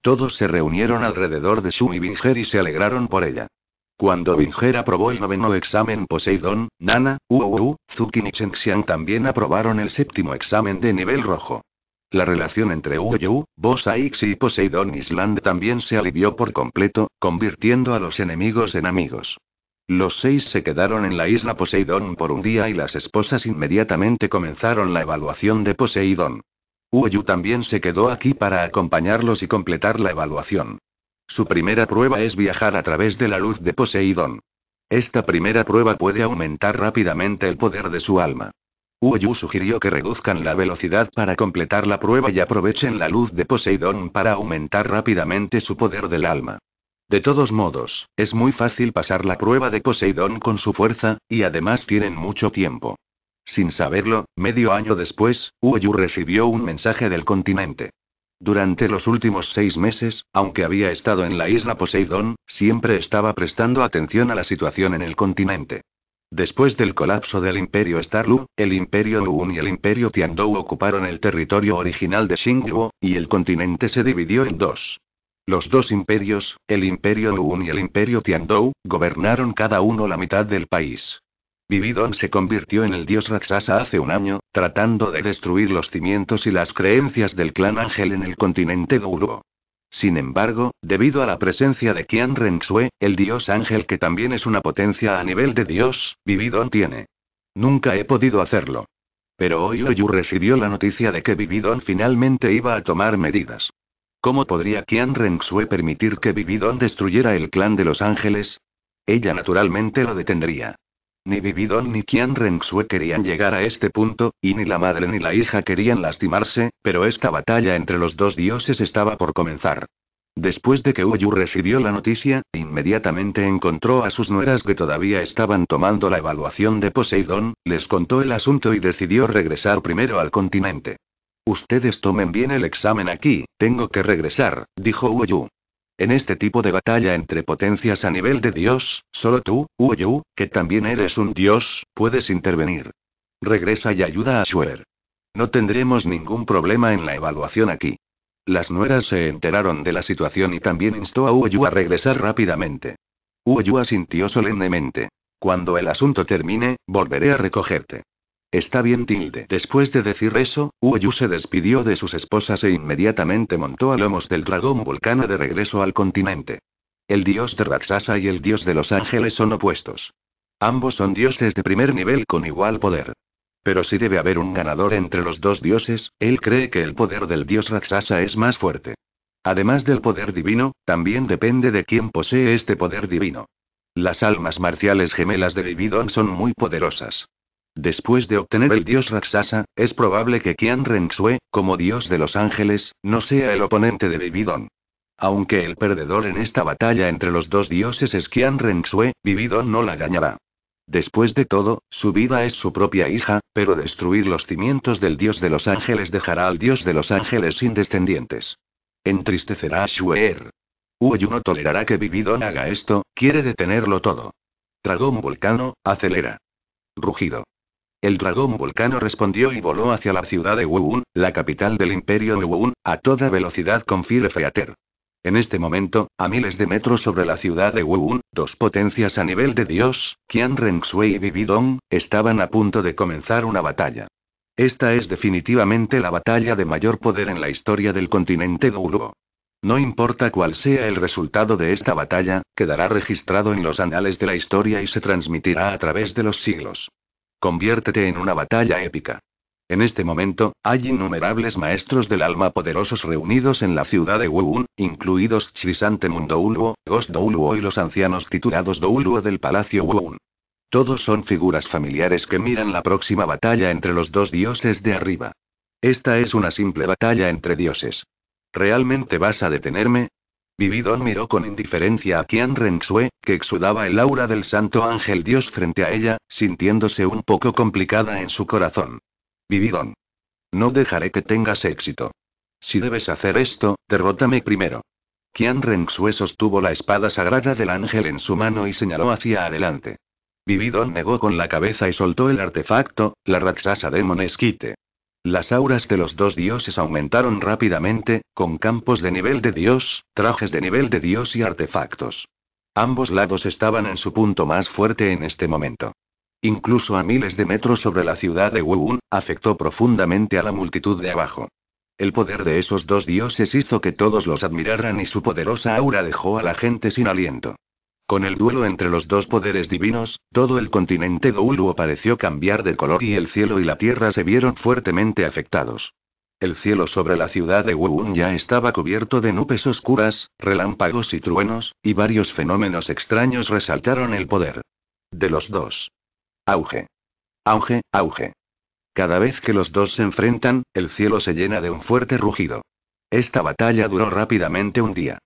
Todos se reunieron alrededor de Shumi Binger y se alegraron por ella. Cuando Binger aprobó el noveno examen Poseidón, Nana, Uou, Zukin y Chengxiang también aprobaron el séptimo examen de nivel rojo. La relación entre Uyu, X y Poseidon Island también se alivió por completo, convirtiendo a los enemigos en amigos. Los seis se quedaron en la isla Poseidon por un día y las esposas inmediatamente comenzaron la evaluación de Poseidon. Uyu también se quedó aquí para acompañarlos y completar la evaluación. Su primera prueba es viajar a través de la luz de Poseidon. Esta primera prueba puede aumentar rápidamente el poder de su alma. Uoyu sugirió que reduzcan la velocidad para completar la prueba y aprovechen la luz de Poseidón para aumentar rápidamente su poder del alma. De todos modos, es muy fácil pasar la prueba de Poseidón con su fuerza, y además tienen mucho tiempo. Sin saberlo, medio año después, Uoyu recibió un mensaje del continente. Durante los últimos seis meses, aunque había estado en la isla Poseidón, siempre estaba prestando atención a la situación en el continente. Después del colapso del Imperio Starlu, el Imperio Luun y el Imperio Tiandou ocuparon el territorio original de Xingluo, y el continente se dividió en dos. Los dos imperios, el Imperio Luun y el Imperio Tiandou, gobernaron cada uno la mitad del país. Vividon se convirtió en el dios Raksasa hace un año, tratando de destruir los cimientos y las creencias del clan Ángel en el continente Douluo. Sin embargo, debido a la presencia de Qian Xue, el dios ángel que también es una potencia a nivel de dios, Vividon tiene. Nunca he podido hacerlo. Pero hoy Oyu recibió la noticia de que Vividon finalmente iba a tomar medidas. ¿Cómo podría Qian Renxue permitir que Vividon destruyera el clan de los ángeles? Ella naturalmente lo detendría. Ni Bibidon ni Qian Renxue querían llegar a este punto, y ni la madre ni la hija querían lastimarse, pero esta batalla entre los dos dioses estaba por comenzar. Después de que Uyu recibió la noticia, inmediatamente encontró a sus nueras que todavía estaban tomando la evaluación de Poseidón, les contó el asunto y decidió regresar primero al continente. Ustedes tomen bien el examen aquí, tengo que regresar, dijo Uyu. En este tipo de batalla entre potencias a nivel de Dios, solo tú, Uoyu, que también eres un Dios, puedes intervenir. Regresa y ayuda a Shuer. No tendremos ningún problema en la evaluación aquí. Las nueras se enteraron de la situación y también instó a Uoyu a regresar rápidamente. Uoyu asintió solemnemente. Cuando el asunto termine, volveré a recogerte. Está bien tilde. Después de decir eso, Uoyu se despidió de sus esposas e inmediatamente montó a lomos del dragón volcano de regreso al continente. El dios de Raksasa y el dios de los ángeles son opuestos. Ambos son dioses de primer nivel con igual poder. Pero si debe haber un ganador entre los dos dioses, él cree que el poder del dios Raksasa es más fuerte. Además del poder divino, también depende de quién posee este poder divino. Las almas marciales gemelas de Vividon son muy poderosas. Después de obtener el dios Raksasa, es probable que Qian Renxue, como dios de los ángeles, no sea el oponente de Bibidon. Aunque el perdedor en esta batalla entre los dos dioses es Qian Renxue, Bibidon no la dañará. Después de todo, su vida es su propia hija, pero destruir los cimientos del dios de los ángeles dejará al dios de los ángeles sin descendientes. Entristecerá a Shuer. Uoyu no tolerará que Bibidon haga esto, quiere detenerlo todo. Dragón Volcán, acelera. Rugido. El dragón vulcano respondió y voló hacia la ciudad de Wuun, la capital del imperio de Wuun, a toda velocidad con Fire En este momento, a miles de metros sobre la ciudad de Wuun, dos potencias a nivel de dios, Qian sui y Bibidong, estaban a punto de comenzar una batalla. Esta es definitivamente la batalla de mayor poder en la historia del continente Douluo. No importa cuál sea el resultado de esta batalla, quedará registrado en los anales de la historia y se transmitirá a través de los siglos. Conviértete en una batalla épica. En este momento, hay innumerables maestros del alma poderosos reunidos en la ciudad de Wuun, incluidos Chrysanthemum Douluo, Ghost Douluo y los ancianos titulados Douluo del Palacio Wuun. Todos son figuras familiares que miran la próxima batalla entre los dos dioses de arriba. Esta es una simple batalla entre dioses. ¿Realmente vas a detenerme? Vividon miró con indiferencia a Qian Rengxue, que exudaba el aura del santo ángel dios frente a ella, sintiéndose un poco complicada en su corazón. Vividon. No dejaré que tengas éxito. Si debes hacer esto, derrótame primero. Qian Rengxue sostuvo la espada sagrada del ángel en su mano y señaló hacia adelante. Vividon negó con la cabeza y soltó el artefacto, la Raksasa de Monesquite. Las auras de los dos dioses aumentaron rápidamente, con campos de nivel de dios, trajes de nivel de dios y artefactos. Ambos lados estaban en su punto más fuerte en este momento. Incluso a miles de metros sobre la ciudad de Wuun, afectó profundamente a la multitud de abajo. El poder de esos dos dioses hizo que todos los admiraran y su poderosa aura dejó a la gente sin aliento. Con el duelo entre los dos poderes divinos, todo el continente Douluo pareció cambiar de color y el cielo y la tierra se vieron fuertemente afectados. El cielo sobre la ciudad de Wuun ya estaba cubierto de nubes oscuras, relámpagos y truenos, y varios fenómenos extraños resaltaron el poder. De los dos. Auge. Auge, auge. Cada vez que los dos se enfrentan, el cielo se llena de un fuerte rugido. Esta batalla duró rápidamente un día.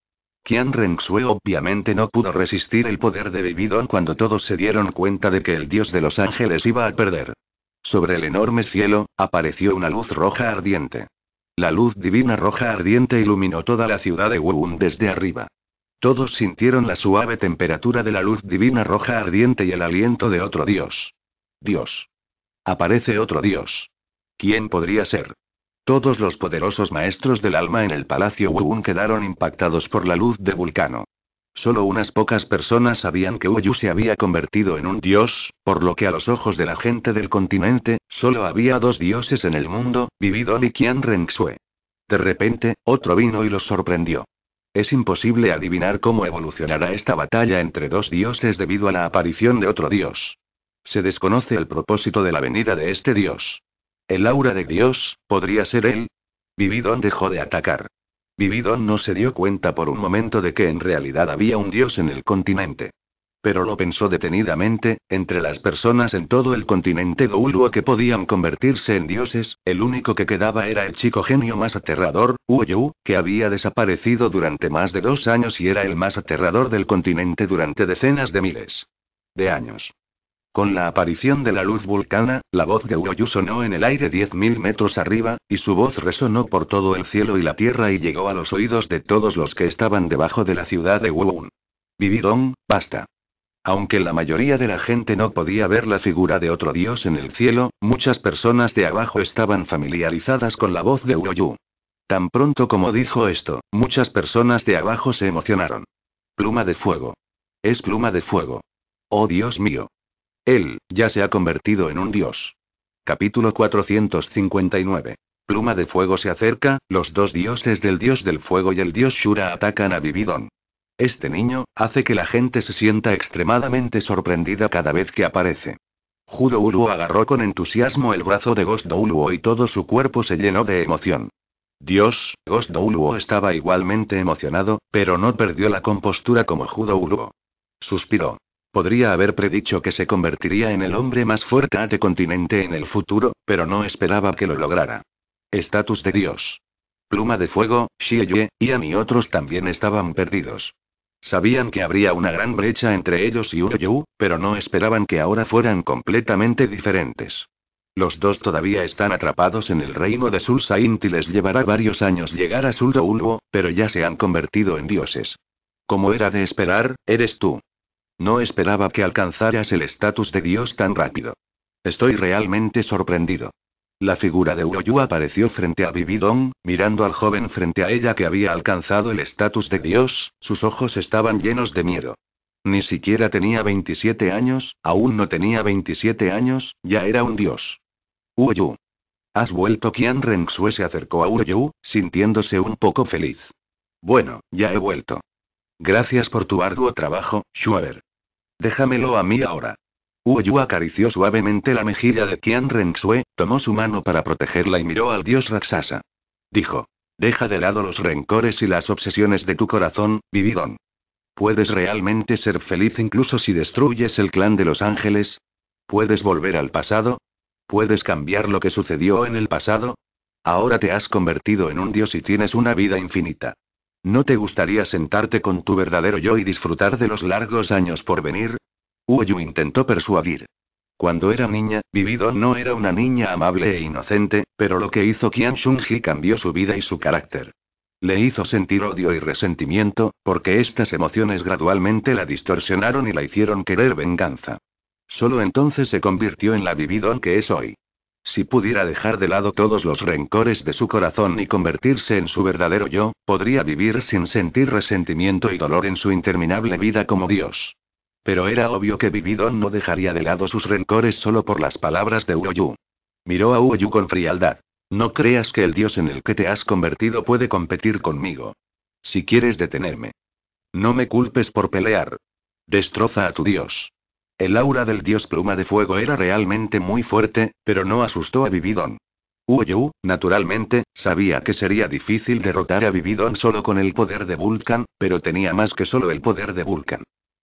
Qian obviamente no pudo resistir el poder de Bibidon cuando todos se dieron cuenta de que el dios de los ángeles iba a perder. Sobre el enorme cielo, apareció una luz roja ardiente. La luz divina roja ardiente iluminó toda la ciudad de Wuun desde arriba. Todos sintieron la suave temperatura de la luz divina roja ardiente y el aliento de otro dios. Dios. Aparece otro dios. ¿Quién podría ser? Todos los poderosos maestros del alma en el Palacio Wugun quedaron impactados por la luz de Vulcano. Solo unas pocas personas sabían que Uyu se había convertido en un dios, por lo que a los ojos de la gente del continente, solo había dos dioses en el mundo, vivido y Qian Renxue. De repente, otro vino y los sorprendió. Es imposible adivinar cómo evolucionará esta batalla entre dos dioses debido a la aparición de otro dios. Se desconoce el propósito de la venida de este dios. El aura de Dios, ¿podría ser él? Vividon dejó de atacar. Vividon no se dio cuenta por un momento de que en realidad había un dios en el continente. Pero lo pensó detenidamente, entre las personas en todo el continente Ulua que podían convertirse en dioses, el único que quedaba era el chico genio más aterrador, Uoyu, que había desaparecido durante más de dos años y era el más aterrador del continente durante decenas de miles de años. Con la aparición de la luz vulcana, la voz de Uroyu sonó en el aire 10.000 metros arriba, y su voz resonó por todo el cielo y la tierra y llegó a los oídos de todos los que estaban debajo de la ciudad de Wuun. Vividón, basta. Aunque la mayoría de la gente no podía ver la figura de otro dios en el cielo, muchas personas de abajo estaban familiarizadas con la voz de Uroyu. Tan pronto como dijo esto, muchas personas de abajo se emocionaron. Pluma de fuego. Es pluma de fuego. Oh Dios mío. Él, ya se ha convertido en un dios. Capítulo 459. Pluma de Fuego se acerca, los dos dioses del dios del fuego y el dios Shura atacan a Vividon. Este niño, hace que la gente se sienta extremadamente sorprendida cada vez que aparece. Judo Ulu agarró con entusiasmo el brazo de Ghost Uluo y todo su cuerpo se llenó de emoción. Dios, Ghost Uluo estaba igualmente emocionado, pero no perdió la compostura como Judo Uluo. Suspiró. Podría haber predicho que se convertiría en el hombre más fuerte de continente en el futuro, pero no esperaba que lo lograra. Estatus de Dios. Pluma de Fuego, Yue, Ian y otros también estaban perdidos. Sabían que habría una gran brecha entre ellos y Uroyu, pero no esperaban que ahora fueran completamente diferentes. Los dos todavía están atrapados en el reino de Sul Saint y les llevará varios años llegar a Sul Ulbo, pero ya se han convertido en dioses. Como era de esperar, eres tú. No esperaba que alcanzaras el estatus de dios tan rápido. Estoy realmente sorprendido. La figura de Uroyu apareció frente a Vividong, mirando al joven frente a ella que había alcanzado el estatus de Dios, sus ojos estaban llenos de miedo. Ni siquiera tenía 27 años, aún no tenía 27 años, ya era un dios. Uroyu. Has vuelto Qian Renxue se acercó a Uroyu, sintiéndose un poco feliz. Bueno, ya he vuelto. Gracias por tu arduo trabajo, Schuer. Déjamelo a mí ahora. Uoyu acarició suavemente la mejilla de Qian Renxue, tomó su mano para protegerla y miró al dios Raksasa. Dijo. Deja de lado los rencores y las obsesiones de tu corazón, Vividón. ¿Puedes realmente ser feliz incluso si destruyes el clan de los ángeles? ¿Puedes volver al pasado? ¿Puedes cambiar lo que sucedió en el pasado? Ahora te has convertido en un dios y tienes una vida infinita. ¿No te gustaría sentarte con tu verdadero yo y disfrutar de los largos años por venir? Uoyu intentó persuadir. Cuando era niña, Vivido no era una niña amable e inocente, pero lo que hizo Qian Shunji cambió su vida y su carácter. Le hizo sentir odio y resentimiento, porque estas emociones gradualmente la distorsionaron y la hicieron querer venganza. Solo entonces se convirtió en la Vividon que es hoy. Si pudiera dejar de lado todos los rencores de su corazón y convertirse en su verdadero yo, podría vivir sin sentir resentimiento y dolor en su interminable vida como Dios. Pero era obvio que Vividon no dejaría de lado sus rencores solo por las palabras de Uoyu. Miró a Uoyu con frialdad. No creas que el Dios en el que te has convertido puede competir conmigo. Si quieres detenerme. No me culpes por pelear. Destroza a tu Dios. El aura del dios pluma de fuego era realmente muy fuerte, pero no asustó a Vividon. Uoyu, naturalmente, sabía que sería difícil derrotar a Vividon solo con el poder de Vulcan, pero tenía más que solo el poder de Vulcan.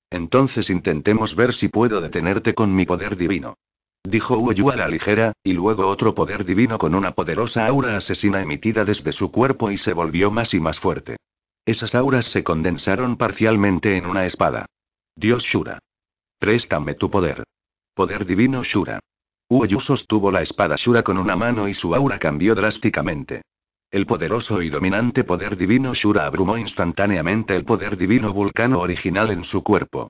Entonces intentemos ver si puedo detenerte con mi poder divino. Dijo Uoyu a la ligera, y luego otro poder divino con una poderosa aura asesina emitida desde su cuerpo y se volvió más y más fuerte. Esas auras se condensaron parcialmente en una espada. Dios Shura. Préstame tu poder. Poder divino Shura. Uoyu sostuvo la espada Shura con una mano y su aura cambió drásticamente. El poderoso y dominante poder divino Shura abrumó instantáneamente el poder divino vulcano original en su cuerpo.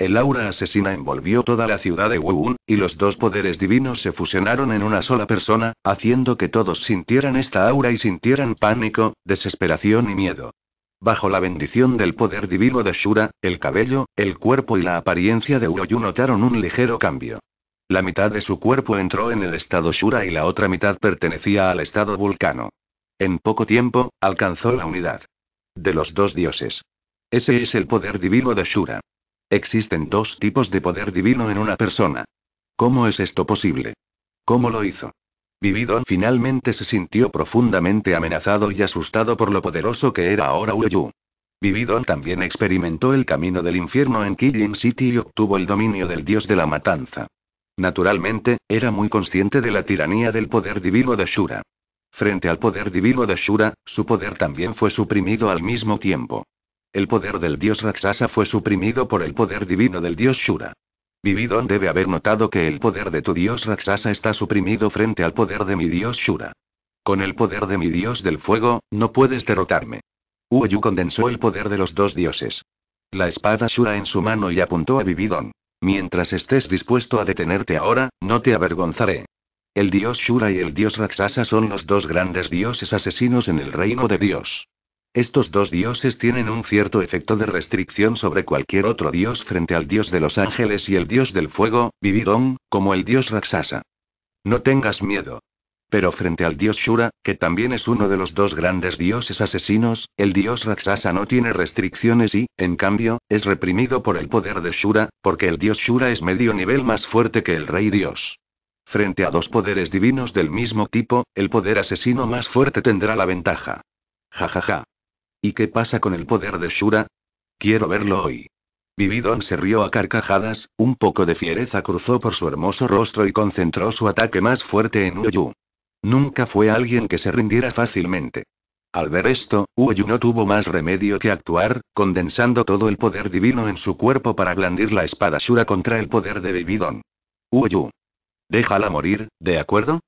El aura asesina envolvió toda la ciudad de Wuun, y los dos poderes divinos se fusionaron en una sola persona, haciendo que todos sintieran esta aura y sintieran pánico, desesperación y miedo. Bajo la bendición del poder divino de Shura, el cabello, el cuerpo y la apariencia de Uroyu notaron un ligero cambio. La mitad de su cuerpo entró en el estado Shura y la otra mitad pertenecía al estado Vulcano. En poco tiempo, alcanzó la unidad. De los dos dioses. Ese es el poder divino de Shura. Existen dos tipos de poder divino en una persona. ¿Cómo es esto posible? ¿Cómo lo hizo? Vividon finalmente se sintió profundamente amenazado y asustado por lo poderoso que era ahora Uryu. Vividon también experimentó el camino del infierno en Killing City y obtuvo el dominio del dios de la matanza. Naturalmente, era muy consciente de la tiranía del poder divino de Shura. Frente al poder divino de Shura, su poder también fue suprimido al mismo tiempo. El poder del dios Raksasa fue suprimido por el poder divino del dios Shura. Vividon debe haber notado que el poder de tu dios Raksasa está suprimido frente al poder de mi dios Shura. Con el poder de mi dios del fuego, no puedes derrotarme. Uoyu condensó el poder de los dos dioses. La espada Shura en su mano y apuntó a Vividon. Mientras estés dispuesto a detenerte ahora, no te avergonzaré. El dios Shura y el dios Raksasa son los dos grandes dioses asesinos en el reino de Dios. Estos dos dioses tienen un cierto efecto de restricción sobre cualquier otro dios frente al dios de los ángeles y el dios del fuego, Vividón, como el dios Raksasa. No tengas miedo. Pero frente al dios Shura, que también es uno de los dos grandes dioses asesinos, el dios Raksasa no tiene restricciones y, en cambio, es reprimido por el poder de Shura, porque el dios Shura es medio nivel más fuerte que el rey dios. Frente a dos poderes divinos del mismo tipo, el poder asesino más fuerte tendrá la ventaja. Ja ja ja. ¿Y qué pasa con el poder de Shura? Quiero verlo hoy. Vividon se rió a carcajadas, un poco de fiereza cruzó por su hermoso rostro y concentró su ataque más fuerte en Uyu. Nunca fue alguien que se rindiera fácilmente. Al ver esto, Uyu no tuvo más remedio que actuar, condensando todo el poder divino en su cuerpo para blandir la espada Shura contra el poder de Vividon. Uyu. Déjala morir, ¿de acuerdo?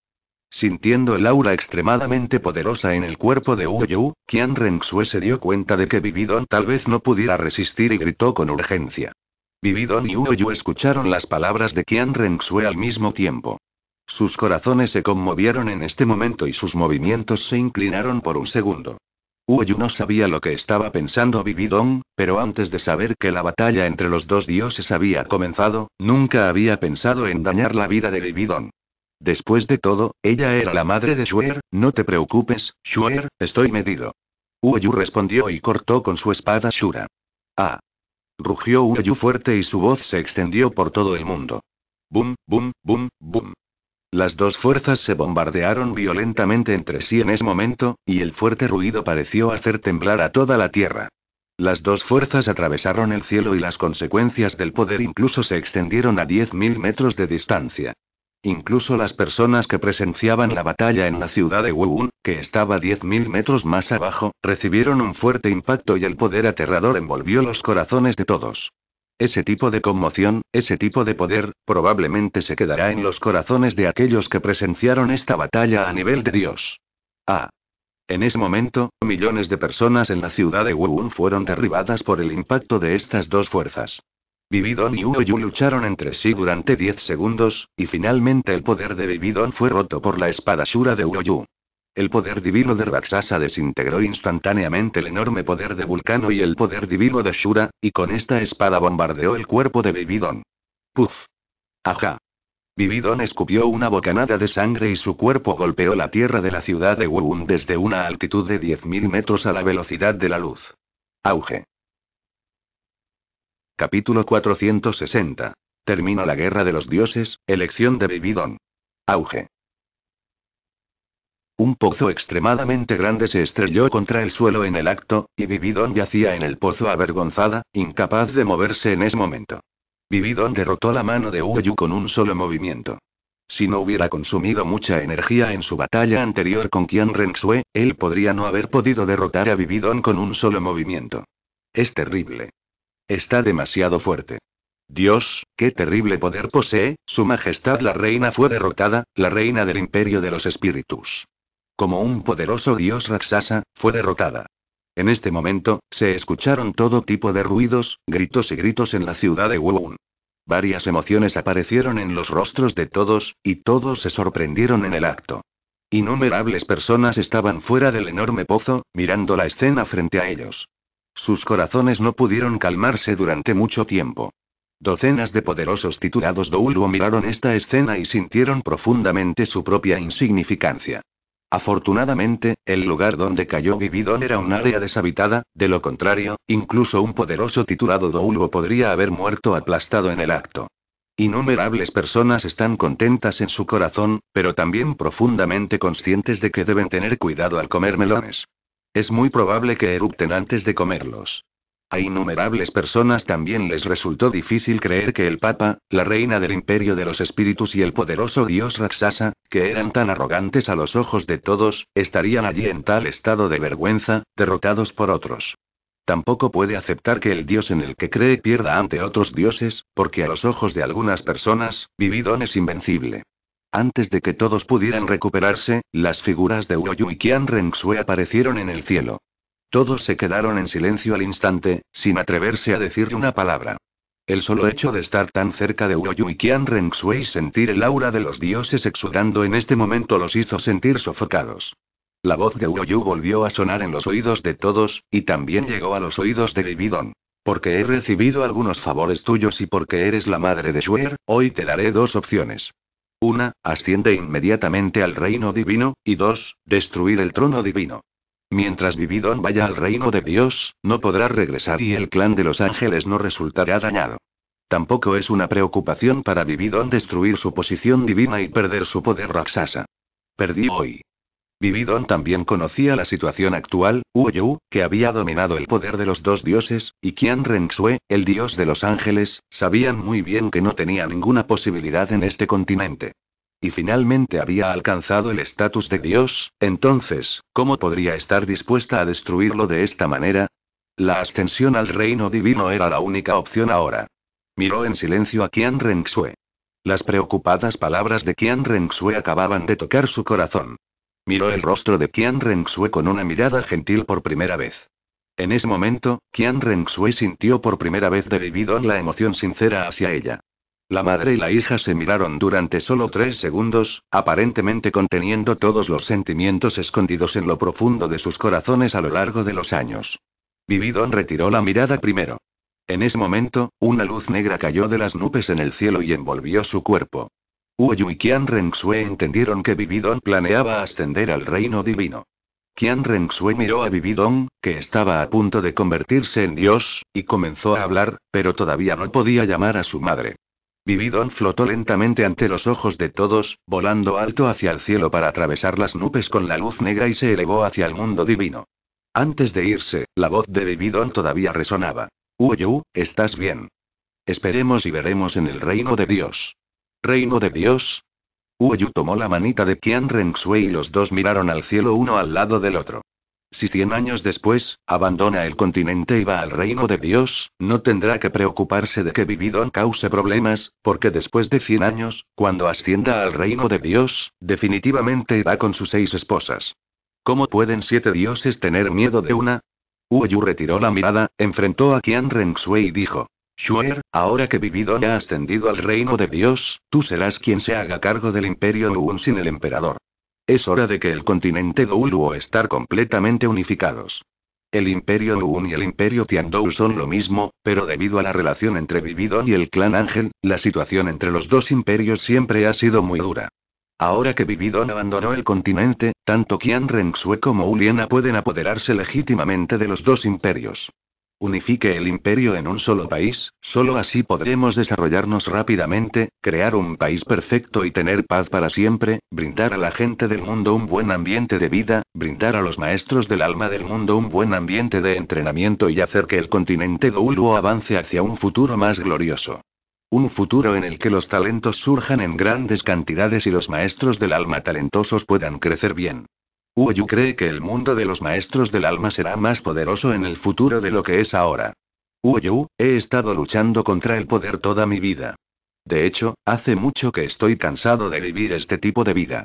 Sintiendo el aura extremadamente poderosa en el cuerpo de Yu, Qian Renxue se dio cuenta de que Vividon tal vez no pudiera resistir y gritó con urgencia. Vividon y Yu escucharon las palabras de Qian Renxue al mismo tiempo. Sus corazones se conmovieron en este momento y sus movimientos se inclinaron por un segundo. Yu no sabía lo que estaba pensando Vividon, pero antes de saber que la batalla entre los dos dioses había comenzado, nunca había pensado en dañar la vida de Vividon. Después de todo, ella era la madre de Shuer, no te preocupes, Shuer, estoy medido. Uoyu respondió y cortó con su espada Shura. Ah. Rugió Uoyu fuerte y su voz se extendió por todo el mundo. Bum, bum, bum, bum. Las dos fuerzas se bombardearon violentamente entre sí en ese momento, y el fuerte ruido pareció hacer temblar a toda la tierra. Las dos fuerzas atravesaron el cielo y las consecuencias del poder incluso se extendieron a 10.000 metros de distancia. Incluso las personas que presenciaban la batalla en la ciudad de Wuhan, que estaba 10.000 metros más abajo, recibieron un fuerte impacto y el poder aterrador envolvió los corazones de todos. Ese tipo de conmoción, ese tipo de poder, probablemente se quedará en los corazones de aquellos que presenciaron esta batalla a nivel de Dios. Ah. En ese momento, millones de personas en la ciudad de Wuhan fueron derribadas por el impacto de estas dos fuerzas. Vividon y Uoyu lucharon entre sí durante 10 segundos, y finalmente el poder de Vividon fue roto por la espada Shura de Uoyu. El poder divino de Raksasa desintegró instantáneamente el enorme poder de Vulcano y el poder divino de Shura, y con esta espada bombardeó el cuerpo de Vividon. ¡Puf! ¡Ajá! Vividon escupió una bocanada de sangre y su cuerpo golpeó la tierra de la ciudad de Wuun desde una altitud de 10.000 metros a la velocidad de la luz. Auge. Capítulo 460. Termina la guerra de los dioses, elección de Vividon. Auge. Un pozo extremadamente grande se estrelló contra el suelo en el acto, y Vividon yacía en el pozo avergonzada, incapaz de moverse en ese momento. Vividon derrotó la mano de Uyu con un solo movimiento. Si no hubiera consumido mucha energía en su batalla anterior con Qian Rensue, él podría no haber podido derrotar a Vividon con un solo movimiento. Es terrible. Está demasiado fuerte. Dios, qué terrible poder posee, Su Majestad la Reina fue derrotada, la Reina del Imperio de los Espíritus. Como un poderoso dios Raksasa, fue derrotada. En este momento, se escucharon todo tipo de ruidos, gritos y gritos en la ciudad de Wuun. Varias emociones aparecieron en los rostros de todos, y todos se sorprendieron en el acto. Innumerables personas estaban fuera del enorme pozo, mirando la escena frente a ellos. Sus corazones no pudieron calmarse durante mucho tiempo. Docenas de poderosos titulados Douluo miraron esta escena y sintieron profundamente su propia insignificancia. Afortunadamente, el lugar donde cayó Vividon era un área deshabitada, de lo contrario, incluso un poderoso titulado Douluo podría haber muerto aplastado en el acto. Innumerables personas están contentas en su corazón, pero también profundamente conscientes de que deben tener cuidado al comer melones. Es muy probable que erupten antes de comerlos. A innumerables personas también les resultó difícil creer que el Papa, la reina del imperio de los espíritus y el poderoso dios Raksasa, que eran tan arrogantes a los ojos de todos, estarían allí en tal estado de vergüenza, derrotados por otros. Tampoco puede aceptar que el dios en el que cree pierda ante otros dioses, porque a los ojos de algunas personas, Vividón es invencible. Antes de que todos pudieran recuperarse, las figuras de Uroyu y Qian Rengxue aparecieron en el cielo. Todos se quedaron en silencio al instante, sin atreverse a decir una palabra. El solo hecho de estar tan cerca de Uroyu y Qian Rengxue y sentir el aura de los dioses exudando en este momento los hizo sentir sofocados. La voz de Uroyu volvió a sonar en los oídos de todos, y también llegó a los oídos de Libidon. Porque he recibido algunos favores tuyos y porque eres la madre de Shuer, hoy te daré dos opciones. Una, asciende inmediatamente al reino divino, y dos, destruir el trono divino. Mientras Vividon vaya al reino de Dios, no podrá regresar y el clan de los ángeles no resultará dañado. Tampoco es una preocupación para Vividon destruir su posición divina y perder su poder Raksasa. Perdí hoy. Vividon también conocía la situación actual, Wu que había dominado el poder de los dos dioses, y Qian Xue, el dios de los ángeles, sabían muy bien que no tenía ninguna posibilidad en este continente. Y finalmente había alcanzado el estatus de dios, entonces, ¿cómo podría estar dispuesta a destruirlo de esta manera? La ascensión al reino divino era la única opción ahora. Miró en silencio a Qian Renxue. Las preocupadas palabras de Qian Xue acababan de tocar su corazón. Miró el rostro de Qian Rengxue con una mirada gentil por primera vez. En ese momento, Qian Rengxue sintió por primera vez de Vividon la emoción sincera hacia ella. La madre y la hija se miraron durante solo tres segundos, aparentemente conteniendo todos los sentimientos escondidos en lo profundo de sus corazones a lo largo de los años. Vividon retiró la mirada primero. En ese momento, una luz negra cayó de las nubes en el cielo y envolvió su cuerpo. Uyu y Qian Rengxue entendieron que vividon planeaba ascender al reino divino. Qian Rengxue miró a Bibidon, que estaba a punto de convertirse en dios, y comenzó a hablar, pero todavía no podía llamar a su madre. Vividon flotó lentamente ante los ojos de todos, volando alto hacia el cielo para atravesar las nubes con la luz negra y se elevó hacia el mundo divino. Antes de irse, la voz de Bibidon todavía resonaba. Uyu, estás bien. Esperemos y veremos en el reino de Dios. Reino de Dios. Uoyu tomó la manita de Qian Xue y los dos miraron al cielo uno al lado del otro. Si cien años después, abandona el continente y va al reino de Dios, no tendrá que preocuparse de que Vividon cause problemas, porque después de cien años, cuando ascienda al reino de Dios, definitivamente irá con sus seis esposas. ¿Cómo pueden siete dioses tener miedo de una? Uoyu retiró la mirada, enfrentó a Qian Xue y dijo. Shuer, ahora que Vividon ha ascendido al reino de Dios, tú serás quien se haga cargo del imperio Luun sin el emperador. Es hora de que el continente Douluo estar completamente unificados. El Imperio Luun y el Imperio Tiandou son lo mismo, pero debido a la relación entre Vividon y el clan Ángel, la situación entre los dos imperios siempre ha sido muy dura. Ahora que Vividon abandonó el continente, tanto Qian Renxue como Uliana pueden apoderarse legítimamente de los dos imperios unifique el imperio en un solo país, solo así podremos desarrollarnos rápidamente, crear un país perfecto y tener paz para siempre, brindar a la gente del mundo un buen ambiente de vida, brindar a los maestros del alma del mundo un buen ambiente de entrenamiento y hacer que el continente Douluo avance hacia un futuro más glorioso. Un futuro en el que los talentos surjan en grandes cantidades y los maestros del alma talentosos puedan crecer bien. Uoyu cree que el mundo de los maestros del alma será más poderoso en el futuro de lo que es ahora. Uoyu, he estado luchando contra el poder toda mi vida. De hecho, hace mucho que estoy cansado de vivir este tipo de vida.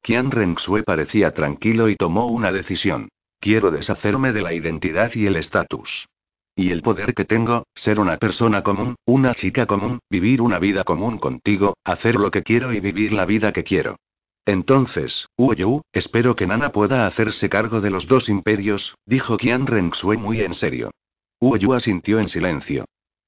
Qian Rengsue parecía tranquilo y tomó una decisión. Quiero deshacerme de la identidad y el estatus. Y el poder que tengo, ser una persona común, una chica común, vivir una vida común contigo, hacer lo que quiero y vivir la vida que quiero. Entonces, Yu, espero que Nana pueda hacerse cargo de los dos imperios, dijo Qian Rengxue muy en serio. Yu asintió en silencio.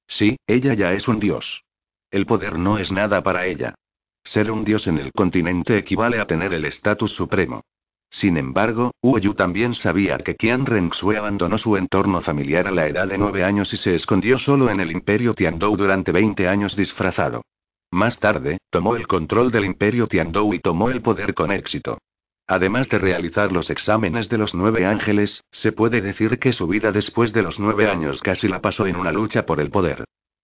Sí, ella ya es un dios. El poder no es nada para ella. Ser un dios en el continente equivale a tener el estatus supremo. Sin embargo, Uoyu también sabía que Qian Rengxue abandonó su entorno familiar a la edad de nueve años y se escondió solo en el imperio Tiandou durante 20 años disfrazado. Más tarde, tomó el control del imperio Tiandou y tomó el poder con éxito. Además de realizar los exámenes de los nueve ángeles, se puede decir que su vida después de los nueve años casi la pasó en una lucha por el poder.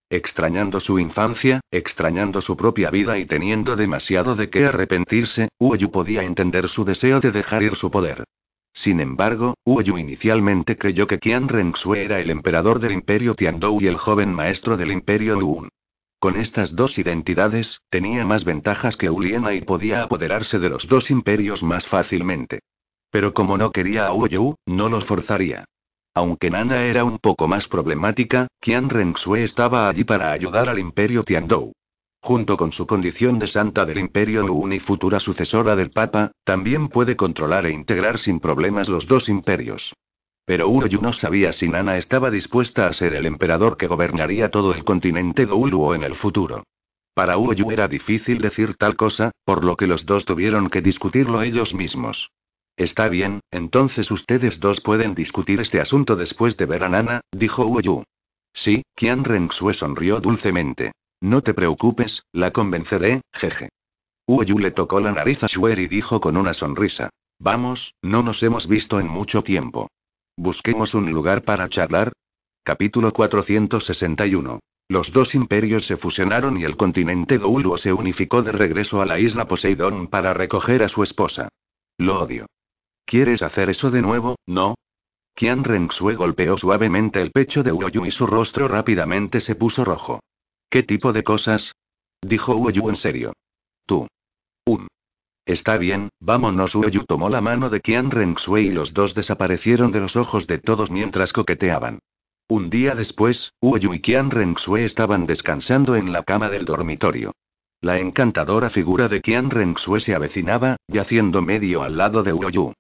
Extrañando su infancia, extrañando su propia vida y teniendo demasiado de qué arrepentirse, Uoyu podía entender su deseo de dejar ir su poder. Sin embargo, Uoyu inicialmente creyó que Qian Rengxue era el emperador del imperio Tiandou y el joven maestro del imperio Luun. Con estas dos identidades, tenía más ventajas que Uliena y podía apoderarse de los dos imperios más fácilmente. Pero como no quería a Uoyu, no los forzaría. Aunque Nana era un poco más problemática, Qian Rengxue estaba allí para ayudar al imperio Tiandou. Junto con su condición de santa del imperio Nuun y futura sucesora del Papa, también puede controlar e integrar sin problemas los dos imperios. Pero Uoyu no sabía si Nana estaba dispuesta a ser el emperador que gobernaría todo el continente o en el futuro. Para Uoyu era difícil decir tal cosa, por lo que los dos tuvieron que discutirlo ellos mismos. Está bien, entonces ustedes dos pueden discutir este asunto después de ver a Nana, dijo Uoyu. Sí, Qian Renxue sonrió dulcemente. No te preocupes, la convenceré, jeje. Uoyu le tocó la nariz a Shuer y dijo con una sonrisa. Vamos, no nos hemos visto en mucho tiempo. Busquemos un lugar para charlar. Capítulo 461. Los dos imperios se fusionaron y el continente Douluo se unificó de regreso a la isla Poseidón para recoger a su esposa. Lo odio. ¿Quieres hacer eso de nuevo, no? Qian Rengxue golpeó suavemente el pecho de Uoyu y su rostro rápidamente se puso rojo. ¿Qué tipo de cosas? Dijo Uoyu en serio. Tú. Un. Está bien, vámonos. Uoyu tomó la mano de Qian Xue y los dos desaparecieron de los ojos de todos mientras coqueteaban. Un día después, Uoyu y Qian Xue estaban descansando en la cama del dormitorio. La encantadora figura de Qian Rensue se avecinaba, yaciendo medio al lado de Uoyu.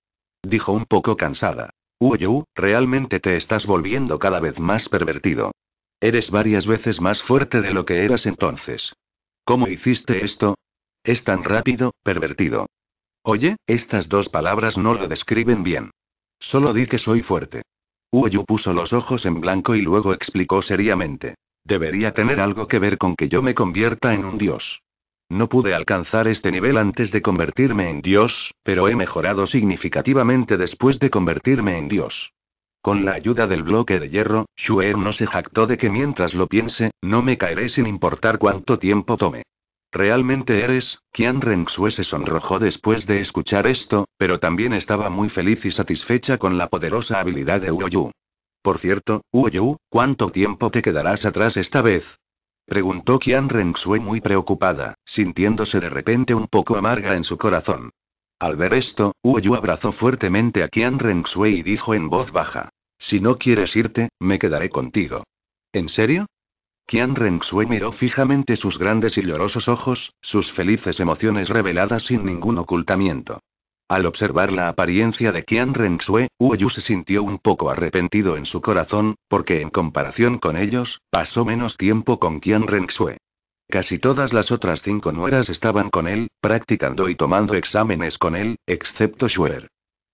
Dijo un poco cansada. Uoyu, realmente te estás volviendo cada vez más pervertido. Eres varias veces más fuerte de lo que eras entonces. ¿Cómo hiciste esto? Es tan rápido, pervertido. Oye, estas dos palabras no lo describen bien. Solo di que soy fuerte. Uoyu puso los ojos en blanco y luego explicó seriamente. Debería tener algo que ver con que yo me convierta en un dios. No pude alcanzar este nivel antes de convertirme en dios, pero he mejorado significativamente después de convertirme en dios. Con la ayuda del bloque de hierro, Shuer no se jactó de que mientras lo piense, no me caeré sin importar cuánto tiempo tome. ¿Realmente eres? Qian Xue se sonrojó después de escuchar esto, pero también estaba muy feliz y satisfecha con la poderosa habilidad de Uoyu. Por cierto, Uoyu, ¿cuánto tiempo te quedarás atrás esta vez? Preguntó Qian Xue muy preocupada, sintiéndose de repente un poco amarga en su corazón. Al ver esto, Uoyu abrazó fuertemente a Qian Rengxue y dijo en voz baja: Si no quieres irte, me quedaré contigo. ¿En serio? Qian Renxue miró fijamente sus grandes y llorosos ojos, sus felices emociones reveladas sin ningún ocultamiento. Al observar la apariencia de Qian Renxue, Yu se sintió un poco arrepentido en su corazón, porque en comparación con ellos, pasó menos tiempo con Qian Renxue. Casi todas las otras cinco nueras estaban con él, practicando y tomando exámenes con él, excepto Shuer.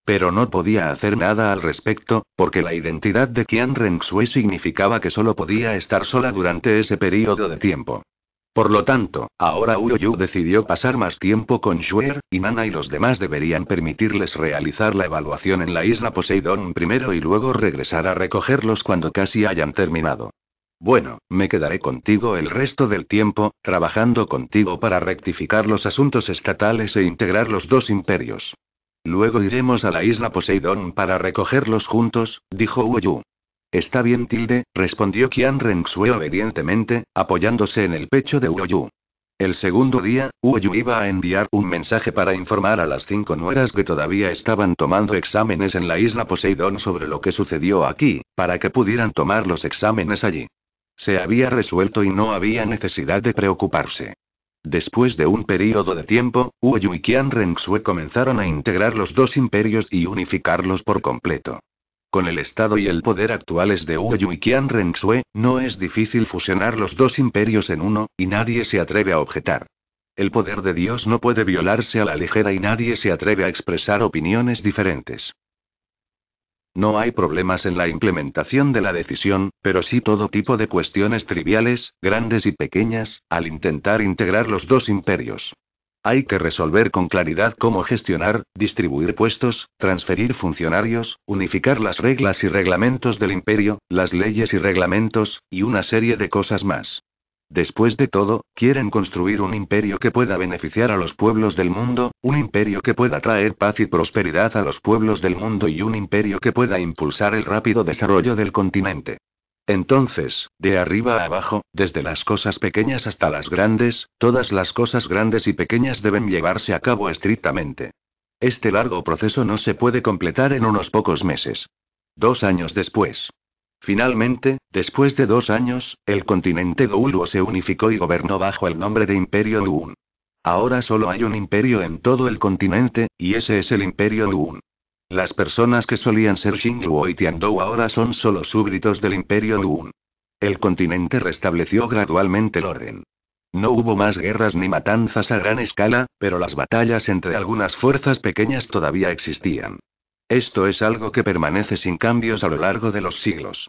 Pero no podía hacer nada al respecto, porque la identidad de Qian Renxue significaba que solo podía estar sola durante ese periodo de tiempo. Por lo tanto, ahora Yu decidió pasar más tiempo con Shuer, y Nana y los demás deberían permitirles realizar la evaluación en la isla Poseidón primero y luego regresar a recogerlos cuando casi hayan terminado. Bueno, me quedaré contigo el resto del tiempo, trabajando contigo para rectificar los asuntos estatales e integrar los dos imperios. Luego iremos a la isla Poseidón para recogerlos juntos, dijo Uoyu. Está bien, Tilde, respondió Qian Renxue obedientemente, apoyándose en el pecho de Uoyu. El segundo día, Uoyu iba a enviar un mensaje para informar a las cinco nueras que todavía estaban tomando exámenes en la isla Poseidón sobre lo que sucedió aquí, para que pudieran tomar los exámenes allí. Se había resuelto y no había necesidad de preocuparse. Después de un período de tiempo, Uyu y Qian Rengxue comenzaron a integrar los dos imperios y unificarlos por completo. Con el estado y el poder actuales de Huoyu y Qian Rengxue, no es difícil fusionar los dos imperios en uno, y nadie se atreve a objetar. El poder de Dios no puede violarse a la ligera y nadie se atreve a expresar opiniones diferentes. No hay problemas en la implementación de la decisión, pero sí todo tipo de cuestiones triviales, grandes y pequeñas, al intentar integrar los dos imperios. Hay que resolver con claridad cómo gestionar, distribuir puestos, transferir funcionarios, unificar las reglas y reglamentos del imperio, las leyes y reglamentos, y una serie de cosas más. Después de todo, quieren construir un imperio que pueda beneficiar a los pueblos del mundo, un imperio que pueda traer paz y prosperidad a los pueblos del mundo y un imperio que pueda impulsar el rápido desarrollo del continente. Entonces, de arriba a abajo, desde las cosas pequeñas hasta las grandes, todas las cosas grandes y pequeñas deben llevarse a cabo estrictamente. Este largo proceso no se puede completar en unos pocos meses. Dos años después. Finalmente, después de dos años, el continente Douluo se unificó y gobernó bajo el nombre de Imperio Luun. Ahora solo hay un imperio en todo el continente, y ese es el Imperio Luun. Las personas que solían ser Xingluo y Tiandou ahora son solo súbditos del Imperio Luun. El continente restableció gradualmente el orden. No hubo más guerras ni matanzas a gran escala, pero las batallas entre algunas fuerzas pequeñas todavía existían. Esto es algo que permanece sin cambios a lo largo de los siglos.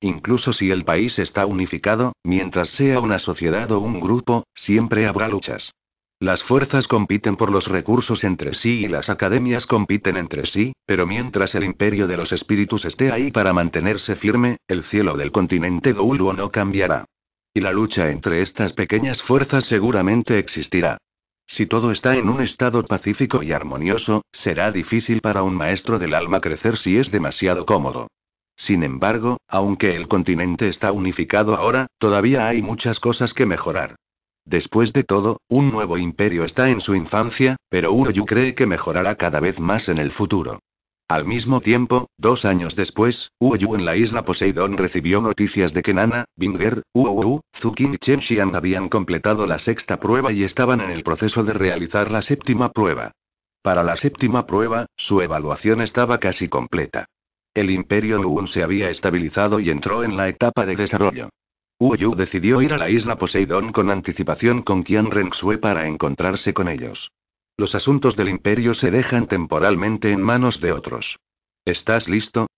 Incluso si el país está unificado, mientras sea una sociedad o un grupo, siempre habrá luchas. Las fuerzas compiten por los recursos entre sí y las academias compiten entre sí, pero mientras el imperio de los espíritus esté ahí para mantenerse firme, el cielo del continente Gouluo no cambiará. Y la lucha entre estas pequeñas fuerzas seguramente existirá. Si todo está en un estado pacífico y armonioso, será difícil para un maestro del alma crecer si es demasiado cómodo. Sin embargo, aunque el continente está unificado ahora, todavía hay muchas cosas que mejorar. Después de todo, un nuevo imperio está en su infancia, pero Uroyu cree que mejorará cada vez más en el futuro. Al mismo tiempo, dos años después, Yu en la isla Poseidón recibió noticias de que Nana, Binger, Uoyu, Zukin y Xian habían completado la sexta prueba y estaban en el proceso de realizar la séptima prueba. Para la séptima prueba, su evaluación estaba casi completa. El Imperio Nguyen se había estabilizado y entró en la etapa de desarrollo. Yu decidió ir a la isla Poseidón con anticipación con Qian Xue para encontrarse con ellos. Los asuntos del imperio se dejan temporalmente en manos de otros. ¿Estás listo?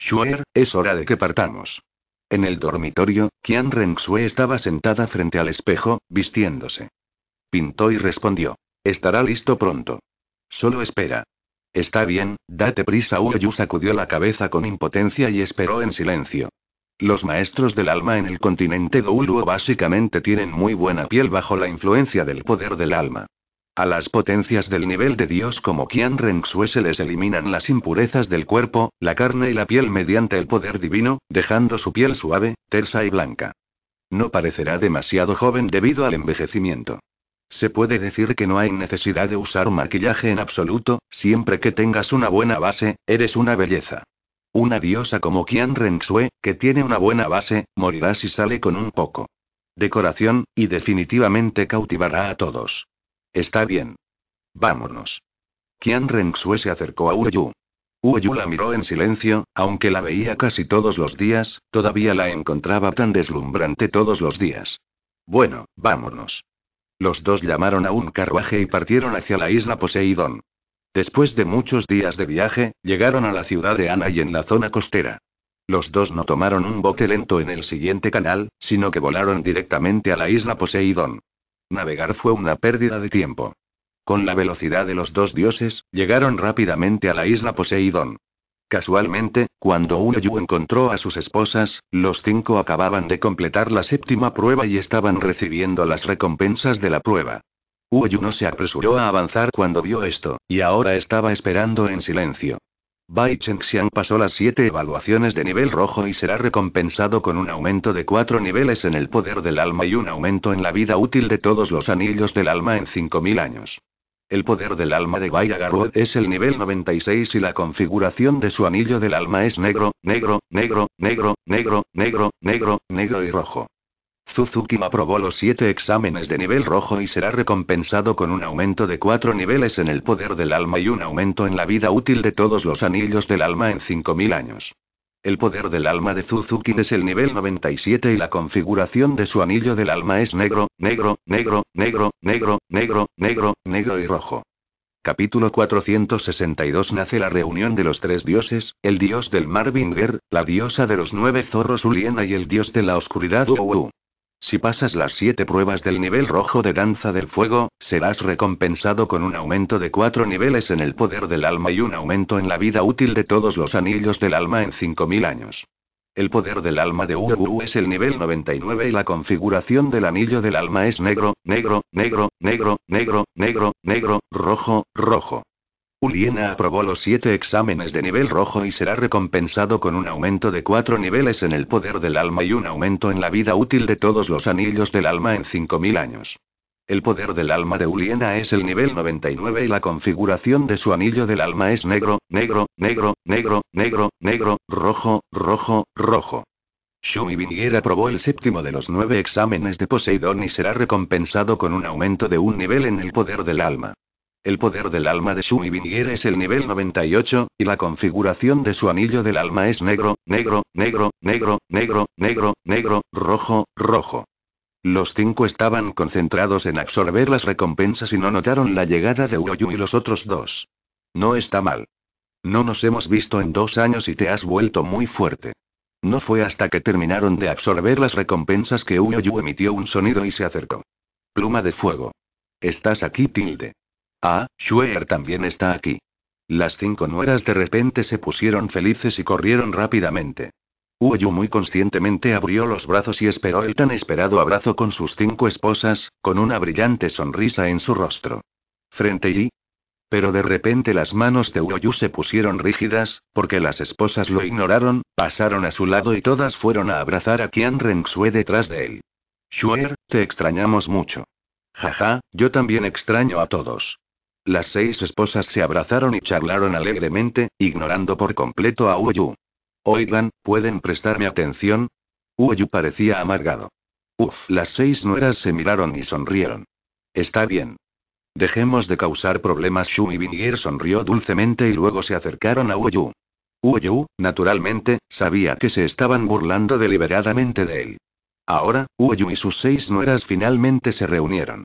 Shuer, es hora de que partamos. En el dormitorio, Qian Renxue estaba sentada frente al espejo, vistiéndose. Pintó y respondió. Estará listo pronto. Solo espera. Está bien, date prisa. Uyu sacudió la cabeza con impotencia y esperó en silencio. Los maestros del alma en el continente Douluo básicamente tienen muy buena piel bajo la influencia del poder del alma. A las potencias del nivel de Dios como Qian Renxue se les eliminan las impurezas del cuerpo, la carne y la piel mediante el poder divino, dejando su piel suave, tersa y blanca. No parecerá demasiado joven debido al envejecimiento. Se puede decir que no hay necesidad de usar maquillaje en absoluto, siempre que tengas una buena base, eres una belleza. Una diosa como Qian Renxue, que tiene una buena base, morirá si sale con un poco. de Decoración, y definitivamente cautivará a todos. Está bien. Vámonos. Qian Renxue se acercó a Uoyu. Uoyu la miró en silencio, aunque la veía casi todos los días, todavía la encontraba tan deslumbrante todos los días. Bueno, vámonos. Los dos llamaron a un carruaje y partieron hacia la isla Poseidón. Después de muchos días de viaje, llegaron a la ciudad de Ana y en la zona costera. Los dos no tomaron un bote lento en el siguiente canal, sino que volaron directamente a la isla Poseidón. Navegar fue una pérdida de tiempo. Con la velocidad de los dos dioses, llegaron rápidamente a la isla Poseidón. Casualmente, cuando Uyu encontró a sus esposas, los cinco acababan de completar la séptima prueba y estaban recibiendo las recompensas de la prueba. Uoyu no se apresuró a avanzar cuando vio esto, y ahora estaba esperando en silencio. Bai Chengxiang pasó las siete evaluaciones de nivel rojo y será recompensado con un aumento de cuatro niveles en el poder del alma y un aumento en la vida útil de todos los anillos del alma en 5.000 años. El poder del alma de Bai Agarwood es el nivel 96 y la configuración de su anillo del alma es negro, negro, negro, negro, negro, negro, negro, negro y rojo. Suzuki aprobó los siete exámenes de nivel rojo y será recompensado con un aumento de cuatro niveles en el poder del alma y un aumento en la vida útil de todos los anillos del alma en 5.000 años. El poder del alma de Suzuki es el nivel 97 y la configuración de su anillo del alma es negro, negro, negro, negro, negro, negro, negro, negro y rojo. Capítulo 462 Nace la reunión de los tres dioses, el dios del mar Binger, la diosa de los nueve zorros Uliena y el dios de la oscuridad Uwu. Si pasas las siete pruebas del nivel rojo de Danza del Fuego, serás recompensado con un aumento de cuatro niveles en el poder del alma y un aumento en la vida útil de todos los anillos del alma en 5.000 años. El poder del alma de Uru es el nivel 99 y la configuración del anillo del alma es negro, negro, negro, negro, negro, negro, negro, rojo, rojo. Uliena aprobó los siete exámenes de nivel rojo y será recompensado con un aumento de cuatro niveles en el poder del alma y un aumento en la vida útil de todos los anillos del alma en 5.000 años. El poder del alma de Uliena es el nivel 99 y la configuración de su anillo del alma es negro, negro, negro, negro, negro, negro, rojo, rojo, rojo. Shumi Vinier aprobó el séptimo de los nueve exámenes de Poseidón y será recompensado con un aumento de un nivel en el poder del alma. El poder del alma de Shumi viniere es el nivel 98, y la configuración de su anillo del alma es negro, negro, negro, negro, negro, negro, negro, rojo, rojo. Los cinco estaban concentrados en absorber las recompensas y no notaron la llegada de Uroyu y los otros dos. No está mal. No nos hemos visto en dos años y te has vuelto muy fuerte. No fue hasta que terminaron de absorber las recompensas que Uroyu emitió un sonido y se acercó. Pluma de fuego. Estás aquí, tilde. Ah, Schuer también está aquí. Las cinco nueras de repente se pusieron felices y corrieron rápidamente. Uoyu muy conscientemente abrió los brazos y esperó el tan esperado abrazo con sus cinco esposas, con una brillante sonrisa en su rostro. Frente y... Pero de repente las manos de Uoyu se pusieron rígidas, porque las esposas lo ignoraron, pasaron a su lado y todas fueron a abrazar a Qian Renxue detrás de él. Shuer, te extrañamos mucho. Jaja, yo también extraño a todos. Las seis esposas se abrazaron y charlaron alegremente, ignorando por completo a Uyu. Oigan, ¿pueden prestarme atención? Uyu parecía amargado. Uf, las seis nueras se miraron y sonrieron. Está bien. Dejemos de causar problemas. Shu y Vingier sonrió dulcemente y luego se acercaron a Uyu. Uyu, naturalmente, sabía que se estaban burlando deliberadamente de él. Ahora, Uoyu y sus seis nueras finalmente se reunieron.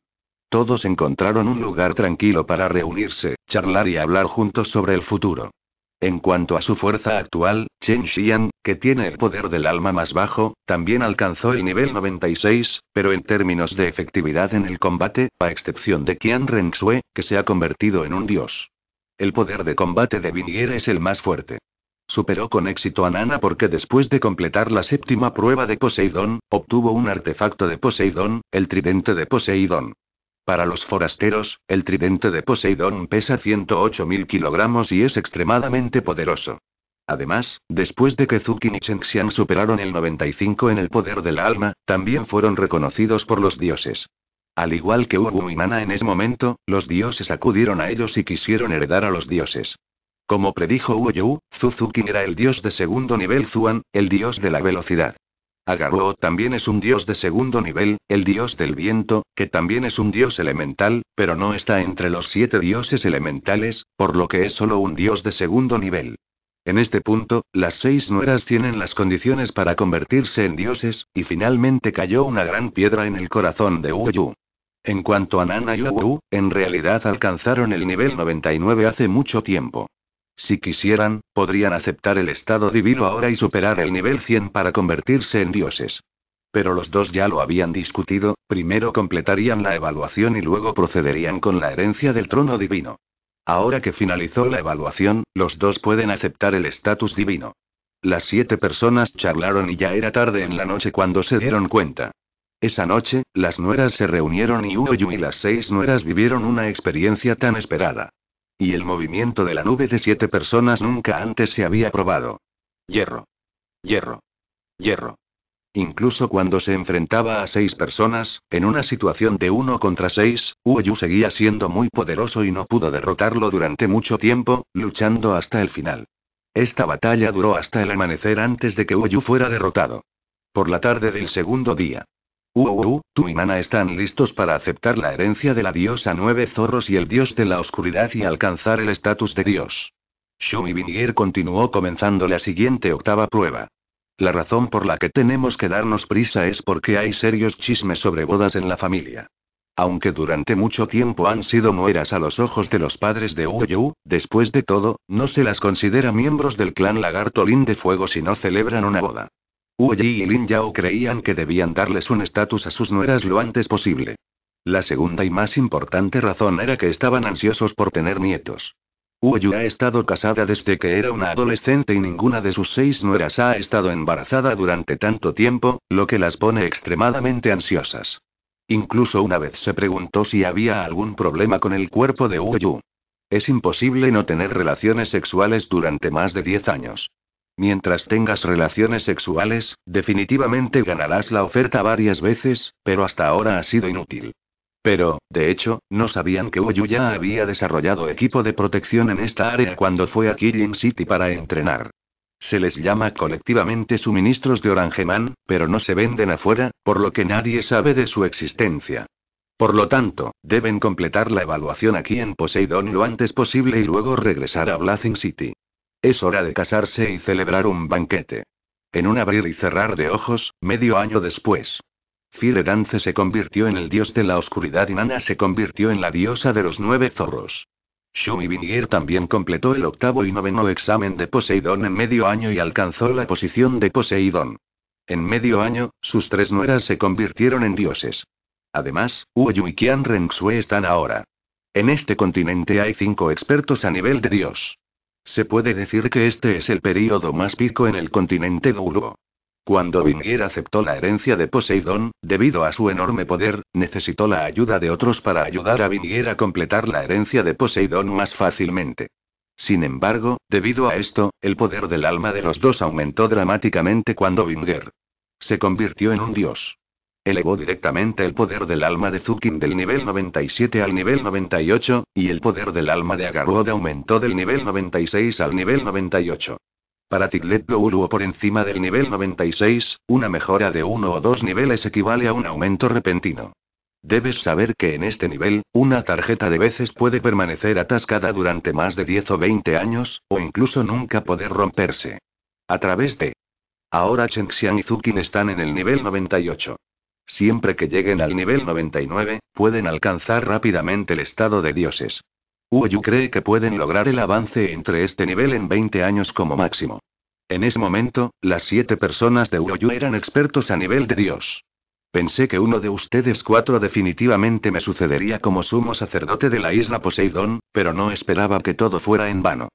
Todos encontraron un lugar tranquilo para reunirse, charlar y hablar juntos sobre el futuro. En cuanto a su fuerza actual, Chen Xian, que tiene el poder del alma más bajo, también alcanzó el nivel 96, pero en términos de efectividad en el combate, a excepción de Qian Rensue, que se ha convertido en un dios. El poder de combate de Vinier es el más fuerte. Superó con éxito a Nana porque después de completar la séptima prueba de Poseidón, obtuvo un artefacto de Poseidón, el tridente de Poseidón. Para los forasteros, el tridente de Poseidón pesa 108.000 kilogramos y es extremadamente poderoso. Además, después de que Zukin y Chengxian superaron el 95 en el poder del alma, también fueron reconocidos por los dioses. Al igual que Ubu y Nana en ese momento, los dioses acudieron a ellos y quisieron heredar a los dioses. Como predijo Uoyu, Zuzukin era el dios de segundo nivel Zuan, el dios de la velocidad. Agaruo también es un dios de segundo nivel, el dios del viento, que también es un dios elemental, pero no está entre los siete dioses elementales, por lo que es solo un dios de segundo nivel. En este punto, las seis nueras tienen las condiciones para convertirse en dioses, y finalmente cayó una gran piedra en el corazón de Uyu. En cuanto a Nana y en realidad alcanzaron el nivel 99 hace mucho tiempo. Si quisieran, podrían aceptar el estado divino ahora y superar el nivel 100 para convertirse en dioses. Pero los dos ya lo habían discutido, primero completarían la evaluación y luego procederían con la herencia del trono divino. Ahora que finalizó la evaluación, los dos pueden aceptar el estatus divino. Las siete personas charlaron y ya era tarde en la noche cuando se dieron cuenta. Esa noche, las nueras se reunieron y Uoyu y las seis nueras vivieron una experiencia tan esperada. Y el movimiento de la nube de siete personas nunca antes se había probado. Hierro. Hierro. Hierro. Incluso cuando se enfrentaba a seis personas, en una situación de uno contra seis, Uoyu seguía siendo muy poderoso y no pudo derrotarlo durante mucho tiempo, luchando hasta el final. Esta batalla duró hasta el amanecer antes de que Uoyu fuera derrotado. Por la tarde del segundo día, Uh, tú y Nana están listos para aceptar la herencia de la diosa Nueve Zorros y el dios de la oscuridad y alcanzar el estatus de dios. Shumi Vinier continuó comenzando la siguiente octava prueba. La razón por la que tenemos que darnos prisa es porque hay serios chismes sobre bodas en la familia. Aunque durante mucho tiempo han sido mueras a los ojos de los padres de Yu, después de todo, no se las considera miembros del clan Lagartolín de Fuego si no celebran una boda. Uoyi y Lin Yao creían que debían darles un estatus a sus nueras lo antes posible. La segunda y más importante razón era que estaban ansiosos por tener nietos. Yu ha estado casada desde que era una adolescente y ninguna de sus seis nueras ha estado embarazada durante tanto tiempo, lo que las pone extremadamente ansiosas. Incluso una vez se preguntó si había algún problema con el cuerpo de Yu. Es imposible no tener relaciones sexuales durante más de 10 años. Mientras tengas relaciones sexuales, definitivamente ganarás la oferta varias veces, pero hasta ahora ha sido inútil. Pero, de hecho, no sabían que Uyu ya había desarrollado equipo de protección en esta área cuando fue a Killing City para entrenar. Se les llama colectivamente suministros de Orangeman, pero no se venden afuera, por lo que nadie sabe de su existencia. Por lo tanto, deben completar la evaluación aquí en Poseidon lo antes posible y luego regresar a Blazing City. Es hora de casarse y celebrar un banquete. En un abrir y cerrar de ojos, medio año después. Dance se convirtió en el dios de la oscuridad y Nana se convirtió en la diosa de los nueve zorros. Shumi Vinier también completó el octavo y noveno examen de Poseidón en medio año y alcanzó la posición de Poseidón. En medio año, sus tres nueras se convirtieron en dioses. Además, Uoyu y Qian Renxue están ahora. En este continente hay cinco expertos a nivel de dios. Se puede decir que este es el período más pico en el continente Duluo. Cuando Vingier aceptó la herencia de Poseidón, debido a su enorme poder, necesitó la ayuda de otros para ayudar a Vingier a completar la herencia de Poseidón más fácilmente. Sin embargo, debido a esto, el poder del alma de los dos aumentó dramáticamente cuando Vingier se convirtió en un dios. Elevó directamente el poder del alma de Zukin del nivel 97 al nivel 98, y el poder del alma de Agarwood aumentó del nivel 96 al nivel 98. Para Tiglet o por encima del nivel 96, una mejora de uno o dos niveles equivale a un aumento repentino. Debes saber que en este nivel, una tarjeta de veces puede permanecer atascada durante más de 10 o 20 años, o incluso nunca poder romperse. A través de... Ahora Chengxian y Zukin están en el nivel 98. Siempre que lleguen al nivel 99, pueden alcanzar rápidamente el estado de dioses. Uoyu cree que pueden lograr el avance entre este nivel en 20 años como máximo. En ese momento, las siete personas de Uoyu eran expertos a nivel de dios. Pensé que uno de ustedes cuatro definitivamente me sucedería como sumo sacerdote de la isla Poseidón, pero no esperaba que todo fuera en vano.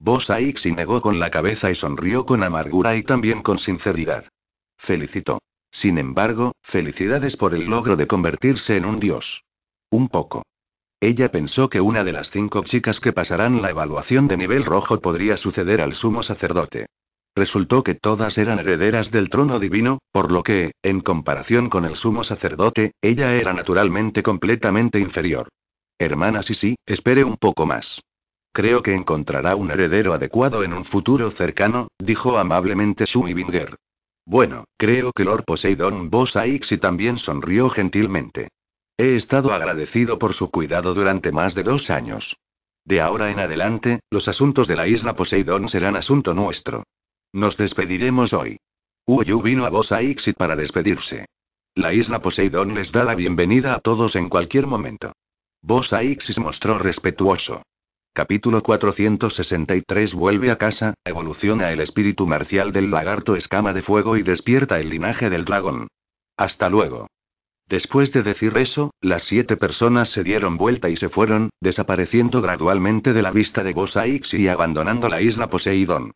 Bosa negó con la cabeza y sonrió con amargura y también con sinceridad. Felicitó. Sin embargo, felicidades por el logro de convertirse en un dios. Un poco. Ella pensó que una de las cinco chicas que pasarán la evaluación de nivel rojo podría suceder al sumo sacerdote. Resultó que todas eran herederas del trono divino, por lo que, en comparación con el sumo sacerdote, ella era naturalmente completamente inferior. Hermana sí, espere un poco más. Creo que encontrará un heredero adecuado en un futuro cercano, dijo amablemente Shui bueno, creo que Lord Poseidon Bosa y también sonrió gentilmente. He estado agradecido por su cuidado durante más de dos años. De ahora en adelante, los asuntos de la isla Poseidon serán asunto nuestro. Nos despediremos hoy. Uyu vino a Vos para despedirse. La isla Poseidon les da la bienvenida a todos en cualquier momento. Vos se mostró respetuoso. Capítulo 463 Vuelve a casa, evoluciona el espíritu marcial del lagarto escama de fuego y despierta el linaje del dragón. Hasta luego. Después de decir eso, las siete personas se dieron vuelta y se fueron, desapareciendo gradualmente de la vista de Gosaix y abandonando la isla Poseidón.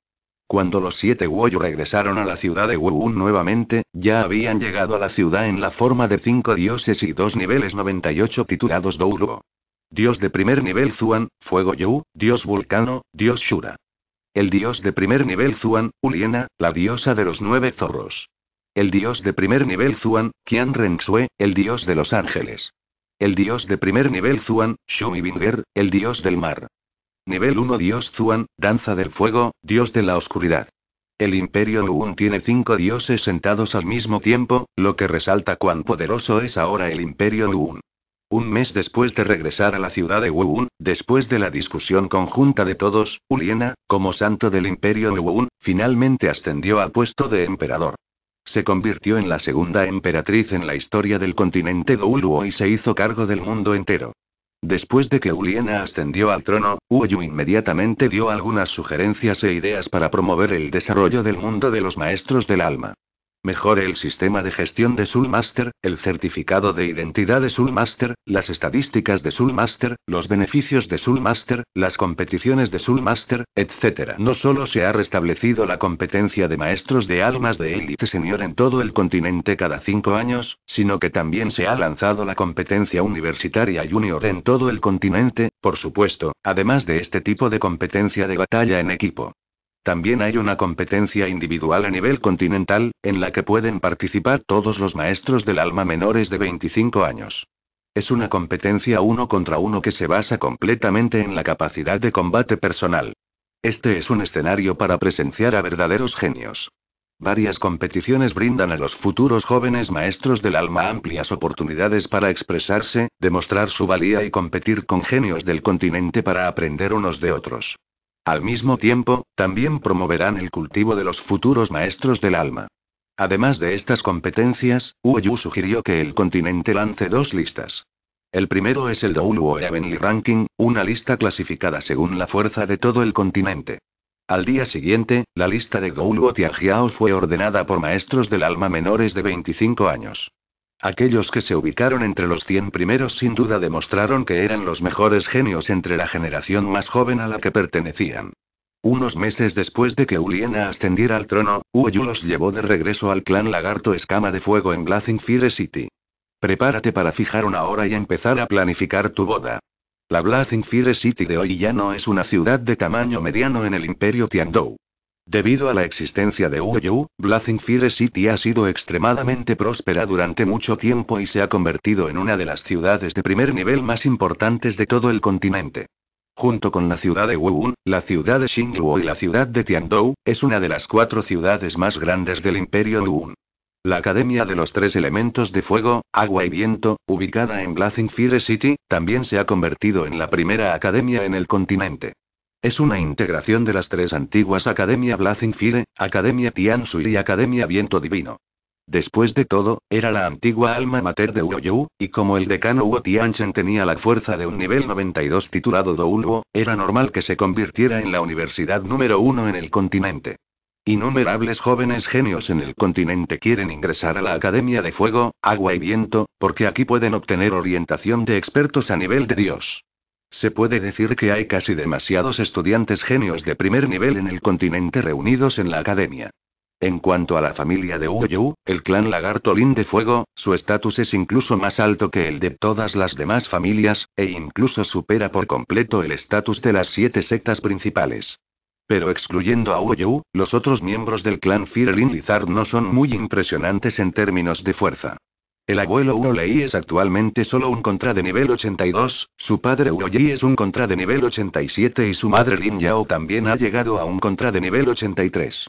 Cuando los siete Woyu regresaron a la ciudad de Wuun nuevamente, ya habían llegado a la ciudad en la forma de cinco dioses y dos niveles 98 titulados douro. Dios de primer nivel Zuan, Fuego Yu, Dios Vulcano, Dios Shura. El dios de primer nivel Zuan, Uliena, la diosa de los nueve zorros. El dios de primer nivel Zuan, Qian Rensue, el dios de los ángeles. El dios de primer nivel Zuan, Shumi Binger, el dios del mar. Nivel 1 Dios Zuan, Danza del Fuego, Dios de la Oscuridad. El Imperio Luun tiene cinco dioses sentados al mismo tiempo, lo que resalta cuán poderoso es ahora el Imperio Luun. Un mes después de regresar a la ciudad de Wuun, después de la discusión conjunta de todos, Uliena, como santo del imperio Wuun, finalmente ascendió al puesto de emperador. Se convirtió en la segunda emperatriz en la historia del continente Douluo y se hizo cargo del mundo entero. Después de que Uliena ascendió al trono, Uoyu inmediatamente dio algunas sugerencias e ideas para promover el desarrollo del mundo de los maestros del alma. Mejore el sistema de gestión de Soulmaster, el certificado de identidad de Soulmaster, las estadísticas de Soulmaster, los beneficios de Soulmaster, las competiciones de Soulmaster, etc. No solo se ha restablecido la competencia de maestros de almas de élite senior en todo el continente cada cinco años, sino que también se ha lanzado la competencia universitaria junior en todo el continente, por supuesto, además de este tipo de competencia de batalla en equipo. También hay una competencia individual a nivel continental, en la que pueden participar todos los maestros del alma menores de 25 años. Es una competencia uno contra uno que se basa completamente en la capacidad de combate personal. Este es un escenario para presenciar a verdaderos genios. Varias competiciones brindan a los futuros jóvenes maestros del alma amplias oportunidades para expresarse, demostrar su valía y competir con genios del continente para aprender unos de otros. Al mismo tiempo, también promoverán el cultivo de los futuros maestros del alma. Además de estas competencias, Yu sugirió que el continente lance dos listas. El primero es el Douluo Heavenly Ranking, una lista clasificada según la fuerza de todo el continente. Al día siguiente, la lista de Douluo Tianjiao fue ordenada por maestros del alma menores de 25 años. Aquellos que se ubicaron entre los 100 primeros sin duda demostraron que eran los mejores genios entre la generación más joven a la que pertenecían. Unos meses después de que Uliena ascendiera al trono, Uoyu los llevó de regreso al clan Lagarto Escama de Fuego en Blazing Fire City. Prepárate para fijar una hora y empezar a planificar tu boda. La Blazing Fire City de hoy ya no es una ciudad de tamaño mediano en el Imperio Tiandou. Debido a la existencia de Yu, Blazing Fire City ha sido extremadamente próspera durante mucho tiempo y se ha convertido en una de las ciudades de primer nivel más importantes de todo el continente. Junto con la ciudad de Wuun, la ciudad de Xingluo y la ciudad de Tiandou, es una de las cuatro ciudades más grandes del Imperio Wuun. La Academia de los Tres Elementos de Fuego, Agua y Viento, ubicada en Blazing Fire City, también se ha convertido en la primera academia en el continente. Es una integración de las tres antiguas Academia Blazing Fire, Academia Tianshui y Academia Viento Divino. Después de todo, era la antigua alma mater de Uoyu, y como el decano Wu Tianchen tenía la fuerza de un nivel 92 titulado Douluo, era normal que se convirtiera en la universidad número uno en el continente. Innumerables jóvenes genios en el continente quieren ingresar a la Academia de Fuego, Agua y Viento, porque aquí pueden obtener orientación de expertos a nivel de Dios. Se puede decir que hay casi demasiados estudiantes genios de primer nivel en el continente reunidos en la academia. En cuanto a la familia de Uoyu, el clan Lin de Fuego, su estatus es incluso más alto que el de todas las demás familias, e incluso supera por completo el estatus de las siete sectas principales. Pero excluyendo a Uoyu, los otros miembros del clan Firelin Lizard no son muy impresionantes en términos de fuerza. El abuelo Urolei es actualmente solo un contra de nivel 82, su padre Uroji es un contra de nivel 87 y su madre Lin Yao también ha llegado a un contra de nivel 83.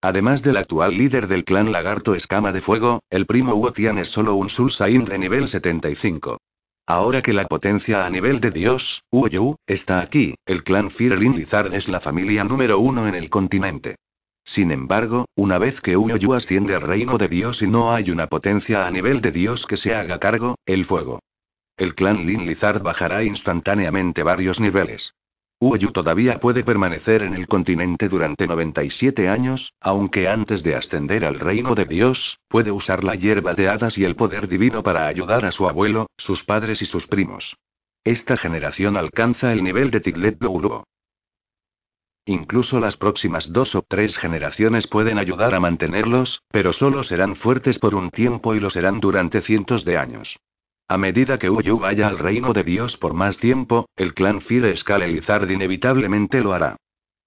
Además del actual líder del clan Lagarto Escama de Fuego, el primo Uotian es solo un Sain de nivel 75. Ahora que la potencia a nivel de Dios, Uoyu, está aquí, el clan Firelin Lizard es la familia número uno en el continente. Sin embargo, una vez que Uyoyu asciende al reino de Dios y no hay una potencia a nivel de Dios que se haga cargo, el fuego. El clan Lin Lizard bajará instantáneamente varios niveles. Uoyu todavía puede permanecer en el continente durante 97 años, aunque antes de ascender al reino de Dios, puede usar la hierba de hadas y el poder divino para ayudar a su abuelo, sus padres y sus primos. Esta generación alcanza el nivel de Tiglet Douluo. Incluso las próximas dos o tres generaciones pueden ayudar a mantenerlos, pero solo serán fuertes por un tiempo y lo serán durante cientos de años. A medida que Uyu vaya al reino de Dios por más tiempo, el clan Fire Skull inevitablemente lo hará.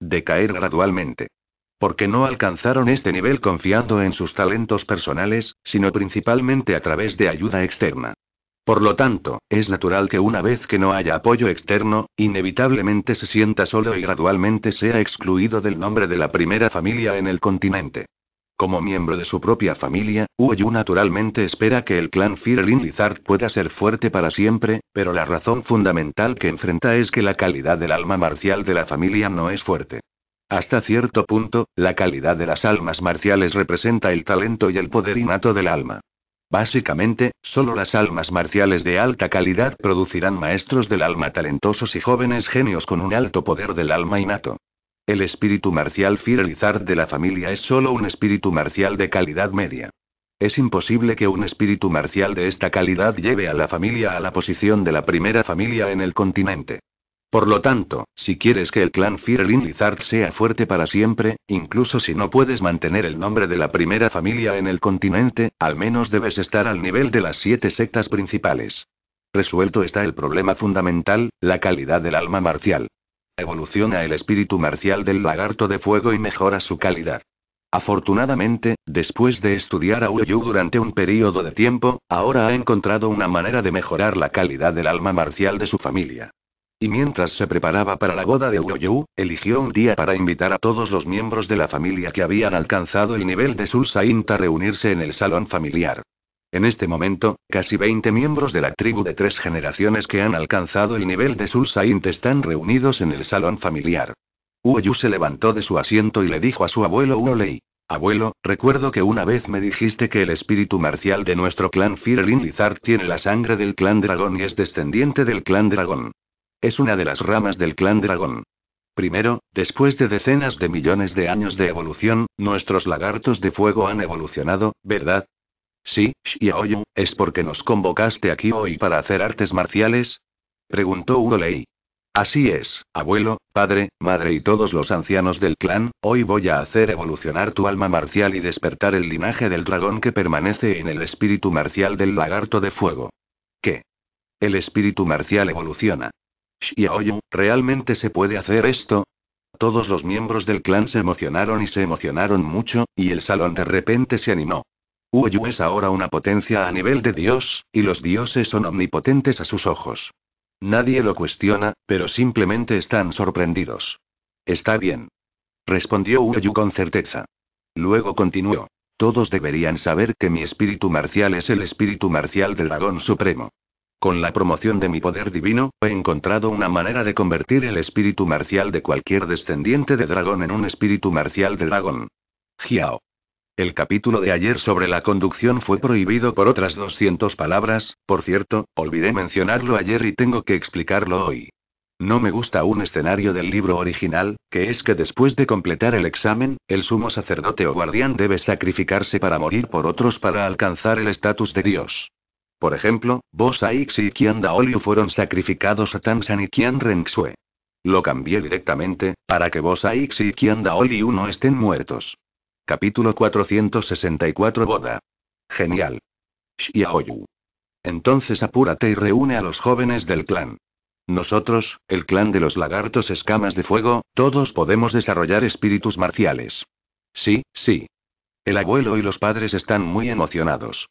Decaer gradualmente. Porque no alcanzaron este nivel confiando en sus talentos personales, sino principalmente a través de ayuda externa. Por lo tanto, es natural que una vez que no haya apoyo externo, inevitablemente se sienta solo y gradualmente sea excluido del nombre de la primera familia en el continente. Como miembro de su propia familia, Uoyu naturalmente espera que el clan Firelin Lizard pueda ser fuerte para siempre, pero la razón fundamental que enfrenta es que la calidad del alma marcial de la familia no es fuerte. Hasta cierto punto, la calidad de las almas marciales representa el talento y el poder innato del alma. Básicamente, solo las almas marciales de alta calidad producirán maestros del alma talentosos y jóvenes genios con un alto poder del alma innato. El espíritu marcial Fidelizar de la familia es solo un espíritu marcial de calidad media. Es imposible que un espíritu marcial de esta calidad lleve a la familia a la posición de la primera familia en el continente. Por lo tanto, si quieres que el clan Firelin Lizard sea fuerte para siempre, incluso si no puedes mantener el nombre de la primera familia en el continente, al menos debes estar al nivel de las siete sectas principales. Resuelto está el problema fundamental, la calidad del alma marcial. Evoluciona el espíritu marcial del lagarto de fuego y mejora su calidad. Afortunadamente, después de estudiar a Uyu durante un periodo de tiempo, ahora ha encontrado una manera de mejorar la calidad del alma marcial de su familia. Y mientras se preparaba para la boda de UoYu, eligió un día para invitar a todos los miembros de la familia que habían alcanzado el nivel de Sulsaint a reunirse en el salón familiar. En este momento, casi 20 miembros de la tribu de tres generaciones que han alcanzado el nivel de Sulsaint están reunidos en el salón familiar. Uoyu se levantó de su asiento y le dijo a su abuelo Uolei. Abuelo, recuerdo que una vez me dijiste que el espíritu marcial de nuestro clan Firelin Lizard tiene la sangre del clan dragón y es descendiente del clan dragón. Es una de las ramas del clan dragón. Primero, después de decenas de millones de años de evolución, nuestros lagartos de fuego han evolucionado, ¿verdad? Sí, Xiaoyu, ¿es porque nos convocaste aquí hoy para hacer artes marciales? Preguntó Urolei. Así es, abuelo, padre, madre y todos los ancianos del clan, hoy voy a hacer evolucionar tu alma marcial y despertar el linaje del dragón que permanece en el espíritu marcial del lagarto de fuego. ¿Qué? El espíritu marcial evoluciona. Shiaoyu, ¿realmente se puede hacer esto? Todos los miembros del clan se emocionaron y se emocionaron mucho, y el salón de repente se animó. Uoyu es ahora una potencia a nivel de dios, y los dioses son omnipotentes a sus ojos. Nadie lo cuestiona, pero simplemente están sorprendidos. Está bien. Respondió Uoyu con certeza. Luego continuó. Todos deberían saber que mi espíritu marcial es el espíritu marcial del dragón supremo. Con la promoción de mi poder divino, he encontrado una manera de convertir el espíritu marcial de cualquier descendiente de dragón en un espíritu marcial de dragón. ¡Giao! El capítulo de ayer sobre la conducción fue prohibido por otras 200 palabras, por cierto, olvidé mencionarlo ayer y tengo que explicarlo hoy. No me gusta un escenario del libro original, que es que después de completar el examen, el sumo sacerdote o guardián debe sacrificarse para morir por otros para alcanzar el estatus de Dios. Por ejemplo, Bo Aix y Qian fueron sacrificados a Tansan y Kian Renxue. Lo cambié directamente, para que Bo X y Qian Daoliu no estén muertos. Capítulo 464 Boda. Genial. Xiaoyu. Entonces apúrate y reúne a los jóvenes del clan. Nosotros, el clan de los lagartos escamas de fuego, todos podemos desarrollar espíritus marciales. Sí, sí. El abuelo y los padres están muy emocionados.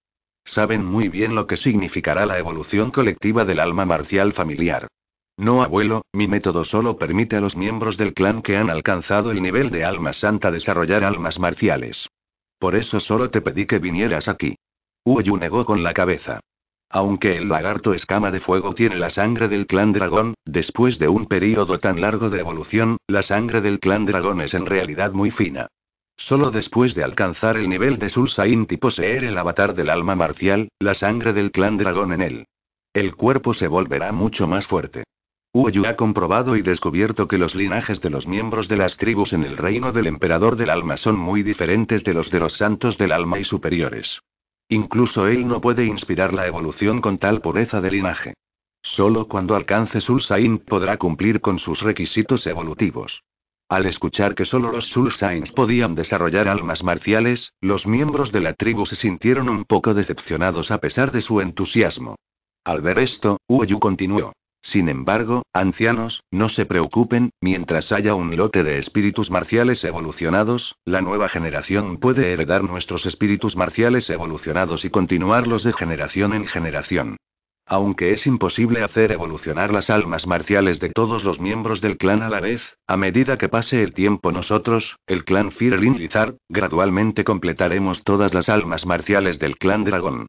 Saben muy bien lo que significará la evolución colectiva del alma marcial familiar. No, abuelo, mi método solo permite a los miembros del clan que han alcanzado el nivel de alma santa desarrollar almas marciales. Por eso solo te pedí que vinieras aquí. Uoyu negó con la cabeza. Aunque el lagarto escama de fuego tiene la sangre del clan dragón, después de un periodo tan largo de evolución, la sangre del clan dragón es en realidad muy fina. Solo después de alcanzar el nivel de Sul Saint y poseer el avatar del alma marcial, la sangre del clan dragón en él. El cuerpo se volverá mucho más fuerte. Uyu ha comprobado y descubierto que los linajes de los miembros de las tribus en el reino del emperador del alma son muy diferentes de los de los santos del alma y superiores. Incluso él no puede inspirar la evolución con tal pureza de linaje. Solo cuando alcance Sul Saint podrá cumplir con sus requisitos evolutivos. Al escuchar que solo los Saints podían desarrollar almas marciales, los miembros de la tribu se sintieron un poco decepcionados a pesar de su entusiasmo. Al ver esto, Uoyu continuó. Sin embargo, ancianos, no se preocupen, mientras haya un lote de espíritus marciales evolucionados, la nueva generación puede heredar nuestros espíritus marciales evolucionados y continuarlos de generación en generación. Aunque es imposible hacer evolucionar las almas marciales de todos los miembros del clan a la vez, a medida que pase el tiempo nosotros, el clan Firelin Lizard, gradualmente completaremos todas las almas marciales del clan Dragón.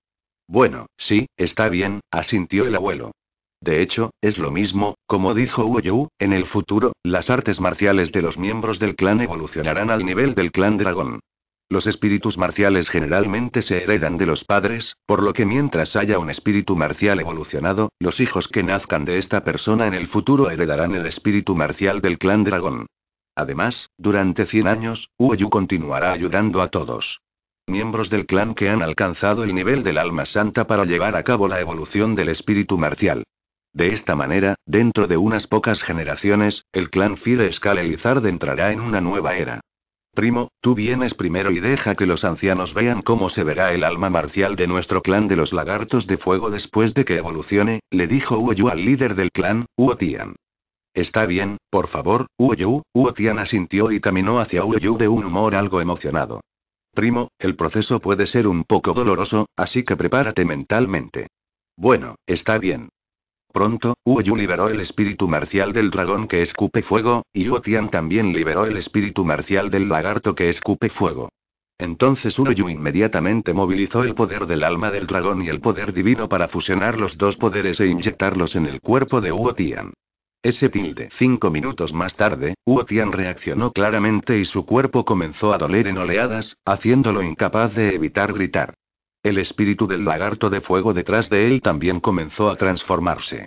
Bueno, sí, está bien, asintió el abuelo. De hecho, es lo mismo, como dijo Yu, en el futuro, las artes marciales de los miembros del clan evolucionarán al nivel del clan dragón. Los espíritus marciales generalmente se heredan de los padres, por lo que mientras haya un espíritu marcial evolucionado, los hijos que nazcan de esta persona en el futuro heredarán el espíritu marcial del clan dragón. Además, durante 100 años, Uoyu continuará ayudando a todos. Miembros del clan que han alcanzado el nivel del alma santa para llevar a cabo la evolución del espíritu marcial. De esta manera, dentro de unas pocas generaciones, el clan Fire Lizard entrará en una nueva era. Primo, tú vienes primero y deja que los ancianos vean cómo se verá el alma marcial de nuestro clan de los lagartos de fuego después de que evolucione, le dijo Uoyu al líder del clan, Uotian. Está bien, por favor, Uoyu, Uotian asintió y caminó hacia Uoyu de un humor algo emocionado. Primo, el proceso puede ser un poco doloroso, así que prepárate mentalmente. Bueno, está bien. Pronto, Wu Yu liberó el espíritu marcial del dragón que escupe fuego, y Wu Tian también liberó el espíritu marcial del lagarto que escupe fuego. Entonces Wu Yu inmediatamente movilizó el poder del alma del dragón y el poder divino para fusionar los dos poderes e inyectarlos en el cuerpo de Wu Tian. Ese tilde. Cinco minutos más tarde, Wu Tian reaccionó claramente y su cuerpo comenzó a doler en oleadas, haciéndolo incapaz de evitar gritar. El espíritu del lagarto de fuego detrás de él también comenzó a transformarse.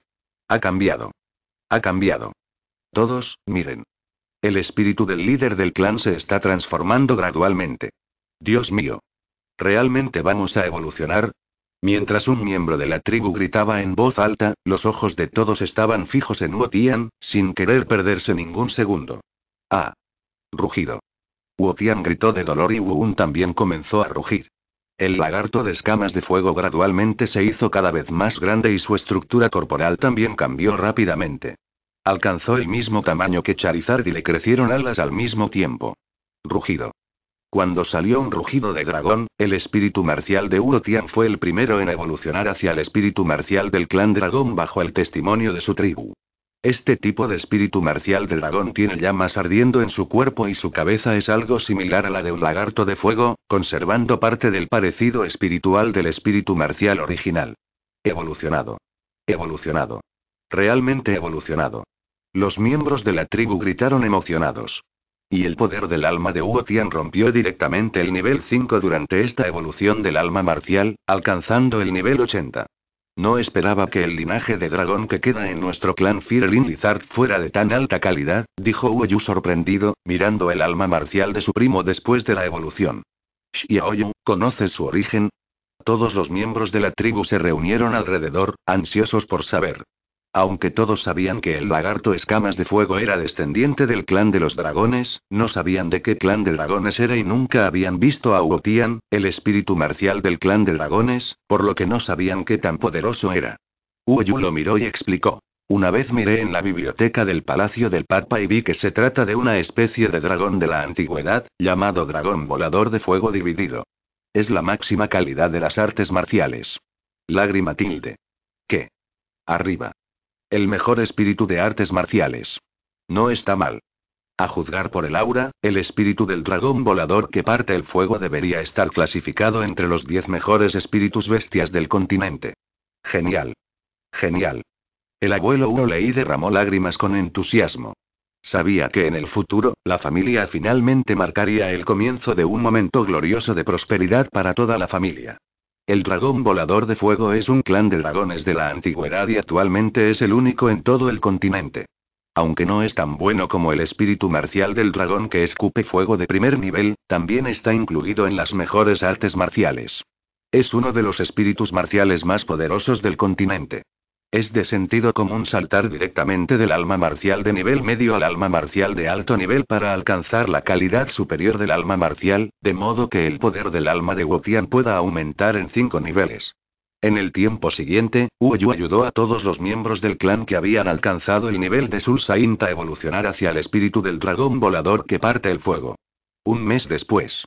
Ha cambiado. Ha cambiado. Todos, miren. El espíritu del líder del clan se está transformando gradualmente. Dios mío. ¿Realmente vamos a evolucionar? Mientras un miembro de la tribu gritaba en voz alta, los ojos de todos estaban fijos en Tian, sin querer perderse ningún segundo. ¡Ah! Rugido. Tian gritó de dolor y Wuun también comenzó a rugir. El lagarto de escamas de fuego gradualmente se hizo cada vez más grande y su estructura corporal también cambió rápidamente. Alcanzó el mismo tamaño que Charizard y le crecieron alas al mismo tiempo. Rugido. Cuando salió un rugido de dragón, el espíritu marcial de Urotian fue el primero en evolucionar hacia el espíritu marcial del clan dragón bajo el testimonio de su tribu. Este tipo de espíritu marcial de dragón tiene llamas ardiendo en su cuerpo y su cabeza es algo similar a la de un lagarto de fuego, conservando parte del parecido espiritual del espíritu marcial original. Evolucionado. Evolucionado. Realmente evolucionado. Los miembros de la tribu gritaron emocionados. Y el poder del alma de Hugo Tian rompió directamente el nivel 5 durante esta evolución del alma marcial, alcanzando el nivel 80. No esperaba que el linaje de dragón que queda en nuestro clan Firelin Lizard fuera de tan alta calidad, dijo Uyu sorprendido, mirando el alma marcial de su primo después de la evolución. Xiaoyu, ¿conoces su origen? Todos los miembros de la tribu se reunieron alrededor, ansiosos por saber. Aunque todos sabían que el lagarto escamas de fuego era descendiente del clan de los dragones, no sabían de qué clan de dragones era y nunca habían visto a Ugotian, el espíritu marcial del clan de dragones, por lo que no sabían qué tan poderoso era. Uyu lo miró y explicó. Una vez miré en la biblioteca del Palacio del Papa y vi que se trata de una especie de dragón de la antigüedad, llamado dragón volador de fuego dividido. Es la máxima calidad de las artes marciales. Lágrima tilde. ¿Qué? Arriba. El mejor espíritu de artes marciales. No está mal. A juzgar por el aura, el espíritu del dragón volador que parte el fuego debería estar clasificado entre los 10 mejores espíritus bestias del continente. Genial. Genial. El abuelo Uno leí derramó lágrimas con entusiasmo. Sabía que en el futuro, la familia finalmente marcaría el comienzo de un momento glorioso de prosperidad para toda la familia. El dragón volador de fuego es un clan de dragones de la antigüedad y actualmente es el único en todo el continente. Aunque no es tan bueno como el espíritu marcial del dragón que escupe fuego de primer nivel, también está incluido en las mejores artes marciales. Es uno de los espíritus marciales más poderosos del continente. Es de sentido común saltar directamente del alma marcial de nivel medio al alma marcial de alto nivel para alcanzar la calidad superior del alma marcial, de modo que el poder del alma de Wotian pueda aumentar en cinco niveles. En el tiempo siguiente, Uoyu ayudó a todos los miembros del clan que habían alcanzado el nivel de Sul a evolucionar hacia el espíritu del dragón volador que parte el fuego. Un mes después,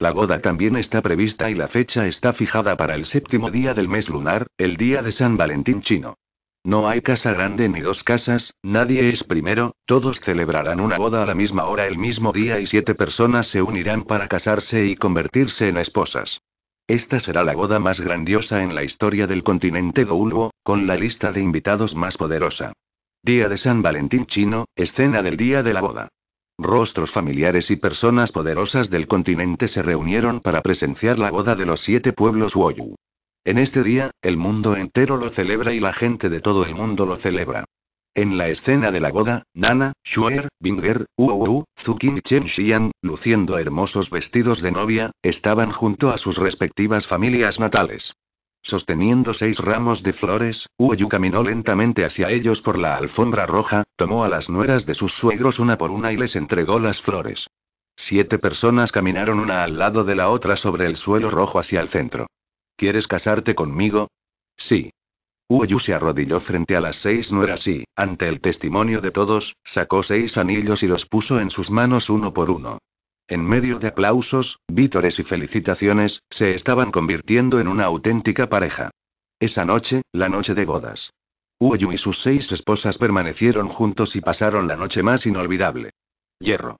la boda también está prevista y la fecha está fijada para el séptimo día del mes lunar, el día de San Valentín chino. No hay casa grande ni dos casas, nadie es primero, todos celebrarán una boda a la misma hora el mismo día y siete personas se unirán para casarse y convertirse en esposas. Esta será la boda más grandiosa en la historia del continente Douluo, con la lista de invitados más poderosa. Día de San Valentín chino, escena del día de la boda. Rostros familiares y personas poderosas del continente se reunieron para presenciar la boda de los siete pueblos Woyu. En este día, el mundo entero lo celebra y la gente de todo el mundo lo celebra. En la escena de la boda, Nana, Shuer, Binger, Wuwu, Zukin y Chen Xian, luciendo hermosos vestidos de novia, estaban junto a sus respectivas familias natales. Sosteniendo seis ramos de flores, Uoyu caminó lentamente hacia ellos por la alfombra roja, tomó a las nueras de sus suegros una por una y les entregó las flores. Siete personas caminaron una al lado de la otra sobre el suelo rojo hacia el centro. ¿Quieres casarte conmigo? Sí. Uoyu se arrodilló frente a las seis nueras y, ante el testimonio de todos, sacó seis anillos y los puso en sus manos uno por uno. En medio de aplausos, vítores y felicitaciones, se estaban convirtiendo en una auténtica pareja. Esa noche, la noche de bodas. Uoyu y sus seis esposas permanecieron juntos y pasaron la noche más inolvidable. Hierro.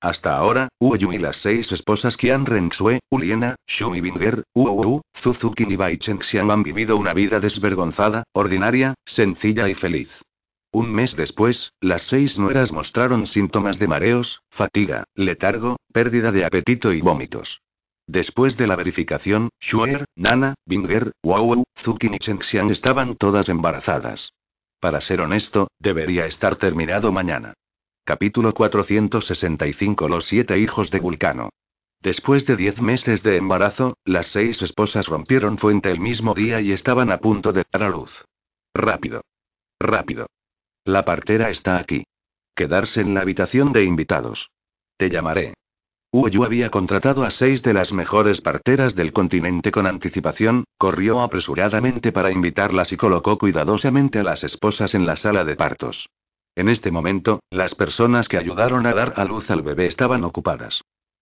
Hasta ahora, Uoyu y las seis esposas Qian Renxue, Uliena, Shumi Binger, Uowu, Suzuki y Bai Chengxiang han vivido una vida desvergonzada, ordinaria, sencilla y feliz. Un mes después, las seis nueras mostraron síntomas de mareos, fatiga, letargo, pérdida de apetito y vómitos. Después de la verificación, Shuer, Nana, Binger, Wawu, Zukin y Chengxian estaban todas embarazadas. Para ser honesto, debería estar terminado mañana. Capítulo 465 Los siete hijos de Vulcano. Después de diez meses de embarazo, las seis esposas rompieron fuente el mismo día y estaban a punto de dar a luz. Rápido. Rápido. La partera está aquí. Quedarse en la habitación de invitados. Te llamaré. yo había contratado a seis de las mejores parteras del continente con anticipación, corrió apresuradamente para invitarlas y colocó cuidadosamente a las esposas en la sala de partos. En este momento, las personas que ayudaron a dar a luz al bebé estaban ocupadas.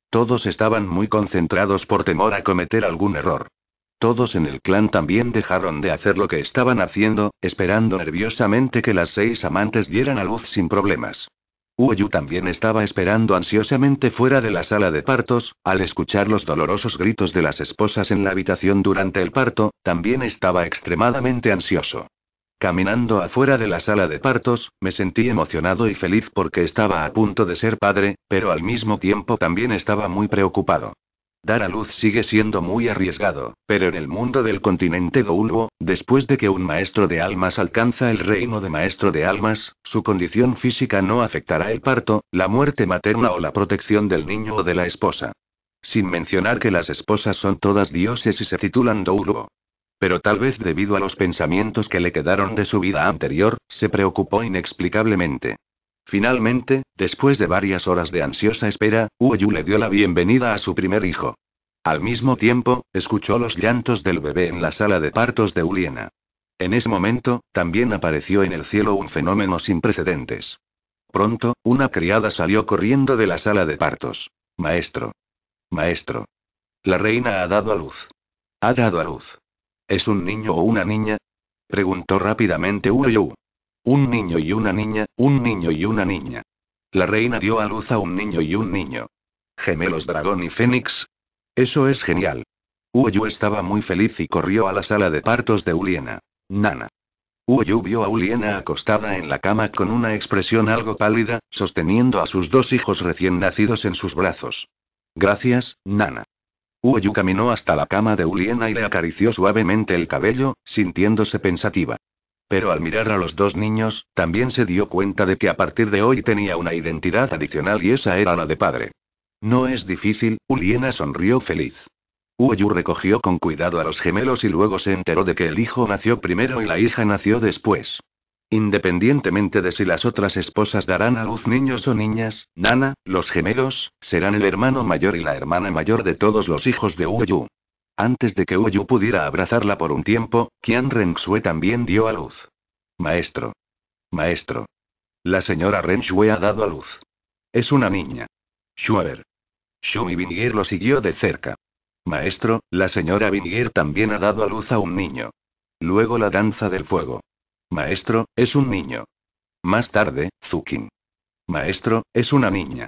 Todos estaban muy concentrados por temor a cometer algún error. Todos en el clan también dejaron de hacer lo que estaban haciendo, esperando nerviosamente que las seis amantes dieran a luz sin problemas. Uyu también estaba esperando ansiosamente fuera de la sala de partos, al escuchar los dolorosos gritos de las esposas en la habitación durante el parto, también estaba extremadamente ansioso. Caminando afuera de la sala de partos, me sentí emocionado y feliz porque estaba a punto de ser padre, pero al mismo tiempo también estaba muy preocupado. Dar a luz sigue siendo muy arriesgado, pero en el mundo del continente Douluo, después de que un maestro de almas alcanza el reino de maestro de almas, su condición física no afectará el parto, la muerte materna o la protección del niño o de la esposa. Sin mencionar que las esposas son todas dioses y se titulan Douluo. Pero tal vez debido a los pensamientos que le quedaron de su vida anterior, se preocupó inexplicablemente. Finalmente, después de varias horas de ansiosa espera, Uoyu le dio la bienvenida a su primer hijo. Al mismo tiempo, escuchó los llantos del bebé en la sala de partos de Uliena. En ese momento, también apareció en el cielo un fenómeno sin precedentes. Pronto, una criada salió corriendo de la sala de partos. Maestro. Maestro. La reina ha dado a luz. Ha dado a luz. ¿Es un niño o una niña? Preguntó rápidamente Uoyu. Un niño y una niña, un niño y una niña. La reina dio a luz a un niño y un niño. Gemelos dragón y fénix. Eso es genial. Uoyu estaba muy feliz y corrió a la sala de partos de Uliena. Nana. Uoyu vio a Uliena acostada en la cama con una expresión algo pálida, sosteniendo a sus dos hijos recién nacidos en sus brazos. Gracias, Nana. Uoyu caminó hasta la cama de Uliena y le acarició suavemente el cabello, sintiéndose pensativa pero al mirar a los dos niños, también se dio cuenta de que a partir de hoy tenía una identidad adicional y esa era la de padre. No es difícil, Uliena sonrió feliz. Uoyu recogió con cuidado a los gemelos y luego se enteró de que el hijo nació primero y la hija nació después. Independientemente de si las otras esposas darán a luz niños o niñas, Nana, los gemelos, serán el hermano mayor y la hermana mayor de todos los hijos de Uoyu. Antes de que Uyu pudiera abrazarla por un tiempo, Qian Renxue también dio a luz. Maestro. Maestro. La señora Renxue ha dado a luz. Es una niña. Schuaber. Shumi Binier lo siguió de cerca. Maestro, la señora Binier también ha dado a luz a un niño. Luego la danza del fuego. Maestro, es un niño. Más tarde, Zukin. Maestro, es una niña.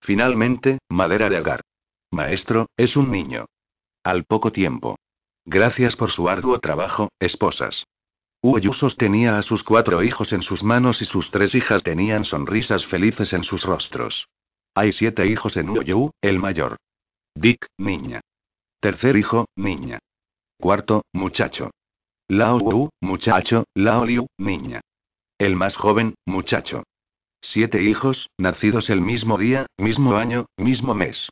Finalmente, madera de agar. Maestro, es un niño. Al poco tiempo. Gracias por su arduo trabajo, esposas. Uoyu sostenía a sus cuatro hijos en sus manos y sus tres hijas tenían sonrisas felices en sus rostros. Hay siete hijos en Uoyu, el mayor. Dick, niña. Tercer hijo, niña. Cuarto, muchacho. Lao Wu, muchacho, Lao Liu, niña. El más joven, muchacho. Siete hijos, nacidos el mismo día, mismo año, mismo mes.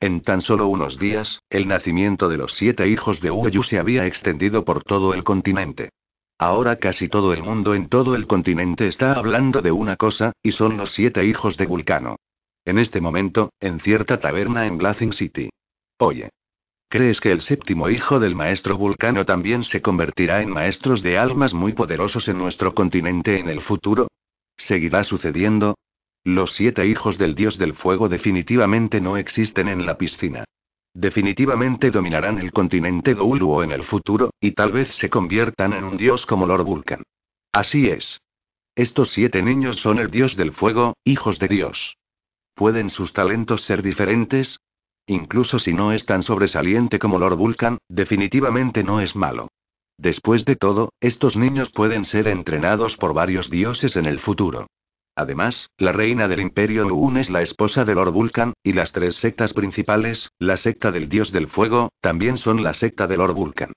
En tan solo unos días, el nacimiento de los siete hijos de Uyu se había extendido por todo el continente. Ahora casi todo el mundo en todo el continente está hablando de una cosa, y son los siete hijos de Vulcano. En este momento, en cierta taberna en Blazing City. Oye. ¿Crees que el séptimo hijo del maestro Vulcano también se convertirá en maestros de almas muy poderosos en nuestro continente en el futuro? ¿Seguirá sucediendo? Los siete hijos del dios del fuego definitivamente no existen en la piscina. Definitivamente dominarán el continente Douluo en el futuro, y tal vez se conviertan en un dios como Lord Vulcan. Así es. Estos siete niños son el dios del fuego, hijos de Dios. ¿Pueden sus talentos ser diferentes? Incluso si no es tan sobresaliente como Lord Vulcan, definitivamente no es malo. Después de todo, estos niños pueden ser entrenados por varios dioses en el futuro. Además, la reina del imperio Luun es la esposa de Lord Vulcan, y las tres sectas principales, la secta del dios del fuego, también son la secta de Lord Vulcan.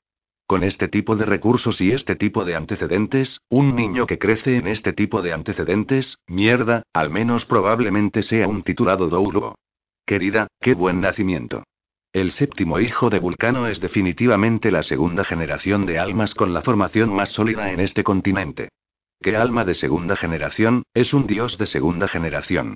Con este tipo de recursos y este tipo de antecedentes, un niño que crece en este tipo de antecedentes, mierda, al menos probablemente sea un titulado douro. Querida, qué buen nacimiento. El séptimo hijo de Vulcano es definitivamente la segunda generación de almas con la formación más sólida en este continente que alma de segunda generación, es un dios de segunda generación.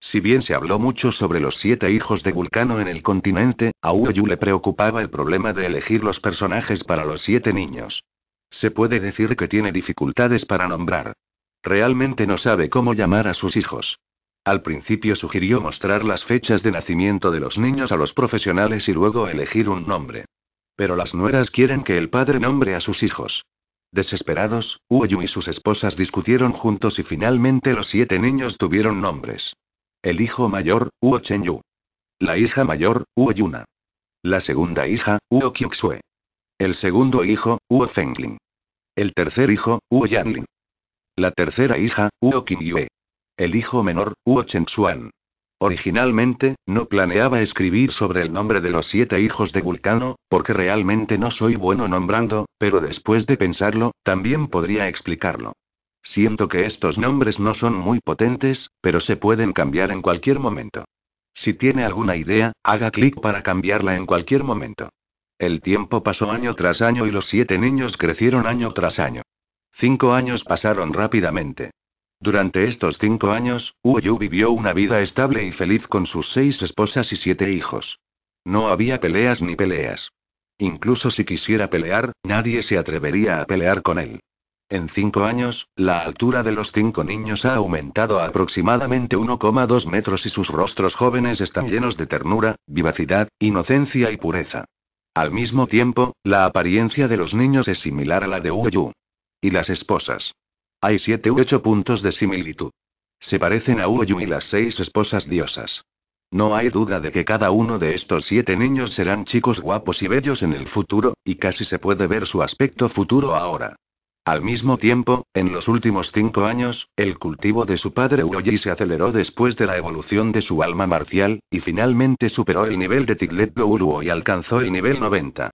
Si bien se habló mucho sobre los siete hijos de Vulcano en el continente, a Uoyu le preocupaba el problema de elegir los personajes para los siete niños. Se puede decir que tiene dificultades para nombrar. Realmente no sabe cómo llamar a sus hijos. Al principio sugirió mostrar las fechas de nacimiento de los niños a los profesionales y luego elegir un nombre. Pero las nueras quieren que el padre nombre a sus hijos. Desesperados, Yu y sus esposas discutieron juntos y finalmente los siete niños tuvieron nombres. El hijo mayor, Uo Chenyu. La hija mayor, Huo Yuna. La segunda hija, Huo Kyuxue. El segundo hijo, Huo Fengling. El tercer hijo, Huo Yanling. La tercera hija, Uo Yue. El hijo menor, Uo Chenxuan. Originalmente, no planeaba escribir sobre el nombre de los siete hijos de Vulcano, porque realmente no soy bueno nombrando, pero después de pensarlo, también podría explicarlo. Siento que estos nombres no son muy potentes, pero se pueden cambiar en cualquier momento. Si tiene alguna idea, haga clic para cambiarla en cualquier momento. El tiempo pasó año tras año y los siete niños crecieron año tras año. Cinco años pasaron rápidamente. Durante estos cinco años, Uoyu vivió una vida estable y feliz con sus seis esposas y siete hijos. No había peleas ni peleas. Incluso si quisiera pelear, nadie se atrevería a pelear con él. En cinco años, la altura de los cinco niños ha aumentado a aproximadamente 1,2 metros y sus rostros jóvenes están llenos de ternura, vivacidad, inocencia y pureza. Al mismo tiempo, la apariencia de los niños es similar a la de Uoyu. Y las esposas. Hay siete u ocho puntos de similitud. Se parecen a Uoyu y las seis esposas diosas. No hay duda de que cada uno de estos siete niños serán chicos guapos y bellos en el futuro, y casi se puede ver su aspecto futuro ahora. Al mismo tiempo, en los últimos cinco años, el cultivo de su padre Uoyi se aceleró después de la evolución de su alma marcial, y finalmente superó el nivel de Tiglet Uruo y alcanzó el nivel 90.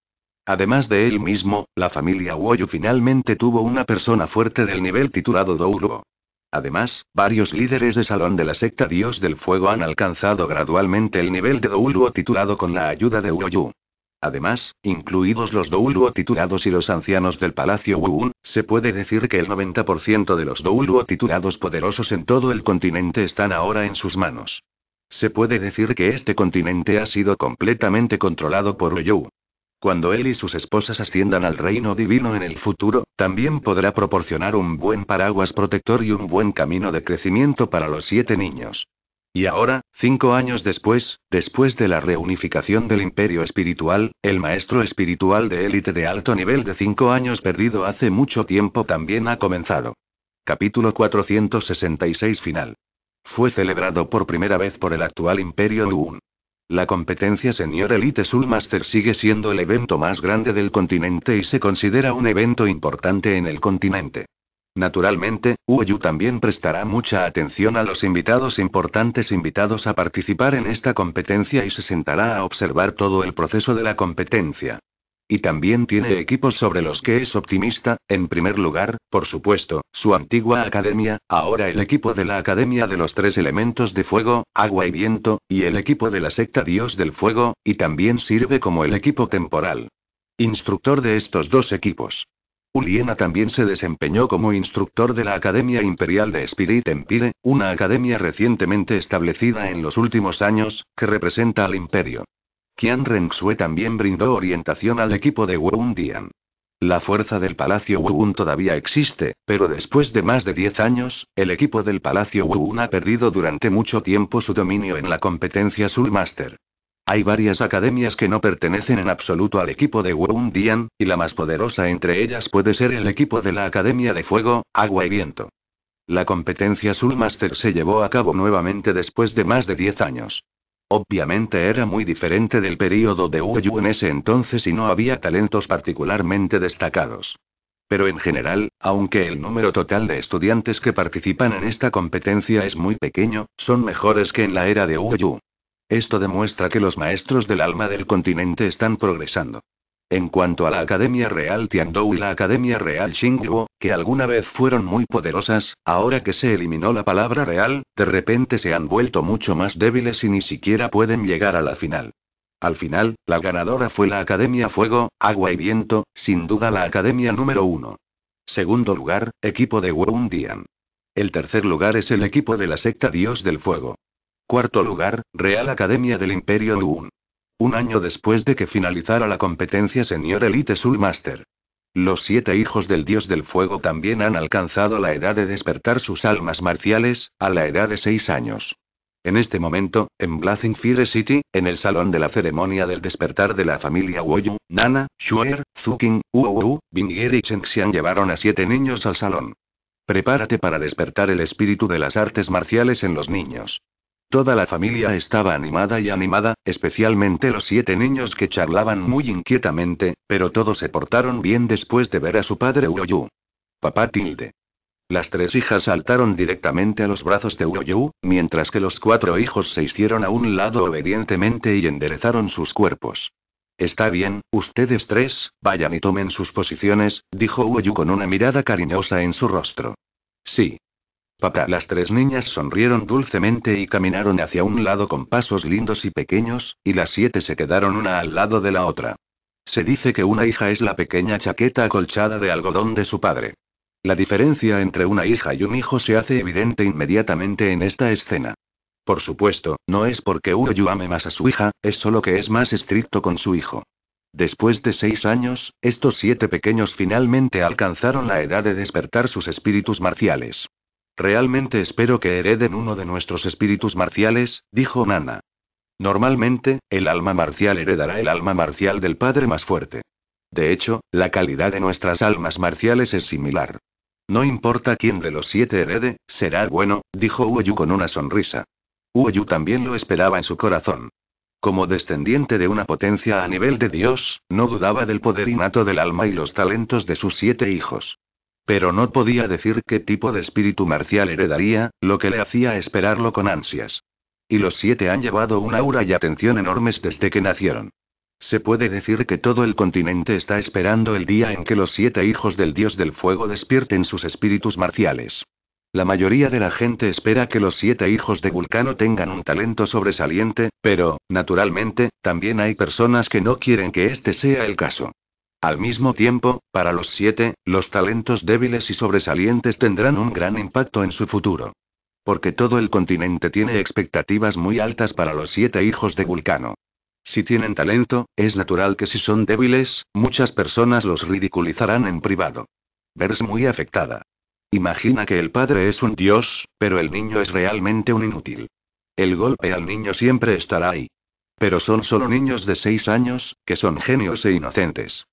Además de él mismo, la familia Woyu finalmente tuvo una persona fuerte del nivel titulado Douluo. Además, varios líderes de salón de la secta Dios del Fuego han alcanzado gradualmente el nivel de Douluo titulado con la ayuda de Woyu. Además, incluidos los Douluo titulados y los ancianos del Palacio Wuun, se puede decir que el 90% de los Douluo titulados poderosos en todo el continente están ahora en sus manos. Se puede decir que este continente ha sido completamente controlado por Woyu. Cuando él y sus esposas asciendan al reino divino en el futuro, también podrá proporcionar un buen paraguas protector y un buen camino de crecimiento para los siete niños. Y ahora, cinco años después, después de la reunificación del imperio espiritual, el maestro espiritual de élite de alto nivel de cinco años perdido hace mucho tiempo también ha comenzado. Capítulo 466 final. Fue celebrado por primera vez por el actual imperio Luun. La competencia Senior Elite Soul Master sigue siendo el evento más grande del continente y se considera un evento importante en el continente. Naturalmente, Uoyu también prestará mucha atención a los invitados importantes invitados a participar en esta competencia y se sentará a observar todo el proceso de la competencia. Y también tiene equipos sobre los que es optimista, en primer lugar, por supuesto, su antigua academia, ahora el equipo de la Academia de los Tres Elementos de Fuego, Agua y Viento, y el equipo de la secta Dios del Fuego, y también sirve como el equipo temporal. Instructor de estos dos equipos. Uliena también se desempeñó como instructor de la Academia Imperial de Spirit Empire, una academia recientemente establecida en los últimos años, que representa al imperio. Qian Renxue también brindó orientación al equipo de Dian. La fuerza del Palacio Wuun todavía existe, pero después de más de 10 años, el equipo del Palacio Wuun ha perdido durante mucho tiempo su dominio en la competencia Soulmaster. Hay varias academias que no pertenecen en absoluto al equipo de Dian, y la más poderosa entre ellas puede ser el equipo de la Academia de Fuego, Agua y Viento. La competencia Soulmaster se llevó a cabo nuevamente después de más de 10 años. Obviamente era muy diferente del período de Uyu en ese entonces y no había talentos particularmente destacados. Pero en general, aunque el número total de estudiantes que participan en esta competencia es muy pequeño, son mejores que en la era de Uyu. Esto demuestra que los maestros del alma del continente están progresando. En cuanto a la Academia Real Tiandou y la Academia Real Xingguo, que alguna vez fueron muy poderosas, ahora que se eliminó la palabra real, de repente se han vuelto mucho más débiles y ni siquiera pueden llegar a la final. Al final, la ganadora fue la Academia Fuego, Agua y Viento, sin duda la Academia número uno. Segundo lugar, equipo de Wundian. El tercer lugar es el equipo de la secta Dios del Fuego. Cuarto lugar, Real Academia del Imperio Luun. Un año después de que finalizara la competencia señor Elite Soul Master. Los siete hijos del dios del fuego también han alcanzado la edad de despertar sus almas marciales, a la edad de seis años. En este momento, en Blazing Fire City, en el salón de la ceremonia del despertar de la familia Woyu, Nana, Shuer, Zuking, Wu, Bingier y Chengxian llevaron a siete niños al salón. Prepárate para despertar el espíritu de las artes marciales en los niños. Toda la familia estaba animada y animada, especialmente los siete niños que charlaban muy inquietamente, pero todos se portaron bien después de ver a su padre Uroyu. Papá Tilde. Las tres hijas saltaron directamente a los brazos de Uroyu, mientras que los cuatro hijos se hicieron a un lado obedientemente y enderezaron sus cuerpos. Está bien, ustedes tres, vayan y tomen sus posiciones, dijo Uoyu con una mirada cariñosa en su rostro. Sí, las tres niñas sonrieron dulcemente y caminaron hacia un lado con pasos lindos y pequeños, y las siete se quedaron una al lado de la otra. Se dice que una hija es la pequeña chaqueta acolchada de algodón de su padre. La diferencia entre una hija y un hijo se hace evidente inmediatamente en esta escena. Por supuesto, no es porque Uroyu ame más a su hija, es solo que es más estricto con su hijo. Después de seis años, estos siete pequeños finalmente alcanzaron la edad de despertar sus espíritus marciales. Realmente espero que hereden uno de nuestros espíritus marciales, dijo Nana. Normalmente, el alma marcial heredará el alma marcial del padre más fuerte. De hecho, la calidad de nuestras almas marciales es similar. No importa quién de los siete herede, será bueno, dijo Uoyu con una sonrisa. Uoyu también lo esperaba en su corazón. Como descendiente de una potencia a nivel de Dios, no dudaba del poder innato del alma y los talentos de sus siete hijos. Pero no podía decir qué tipo de espíritu marcial heredaría, lo que le hacía esperarlo con ansias. Y los siete han llevado un aura y atención enormes desde que nacieron. Se puede decir que todo el continente está esperando el día en que los siete hijos del dios del fuego despierten sus espíritus marciales. La mayoría de la gente espera que los siete hijos de Vulcano tengan un talento sobresaliente, pero, naturalmente, también hay personas que no quieren que este sea el caso. Al mismo tiempo, para los siete, los talentos débiles y sobresalientes tendrán un gran impacto en su futuro. Porque todo el continente tiene expectativas muy altas para los siete hijos de Vulcano. Si tienen talento, es natural que si son débiles, muchas personas los ridiculizarán en privado. Verse muy afectada. Imagina que el padre es un dios, pero el niño es realmente un inútil. El golpe al niño siempre estará ahí. Pero son solo niños de 6 años, que son genios e inocentes.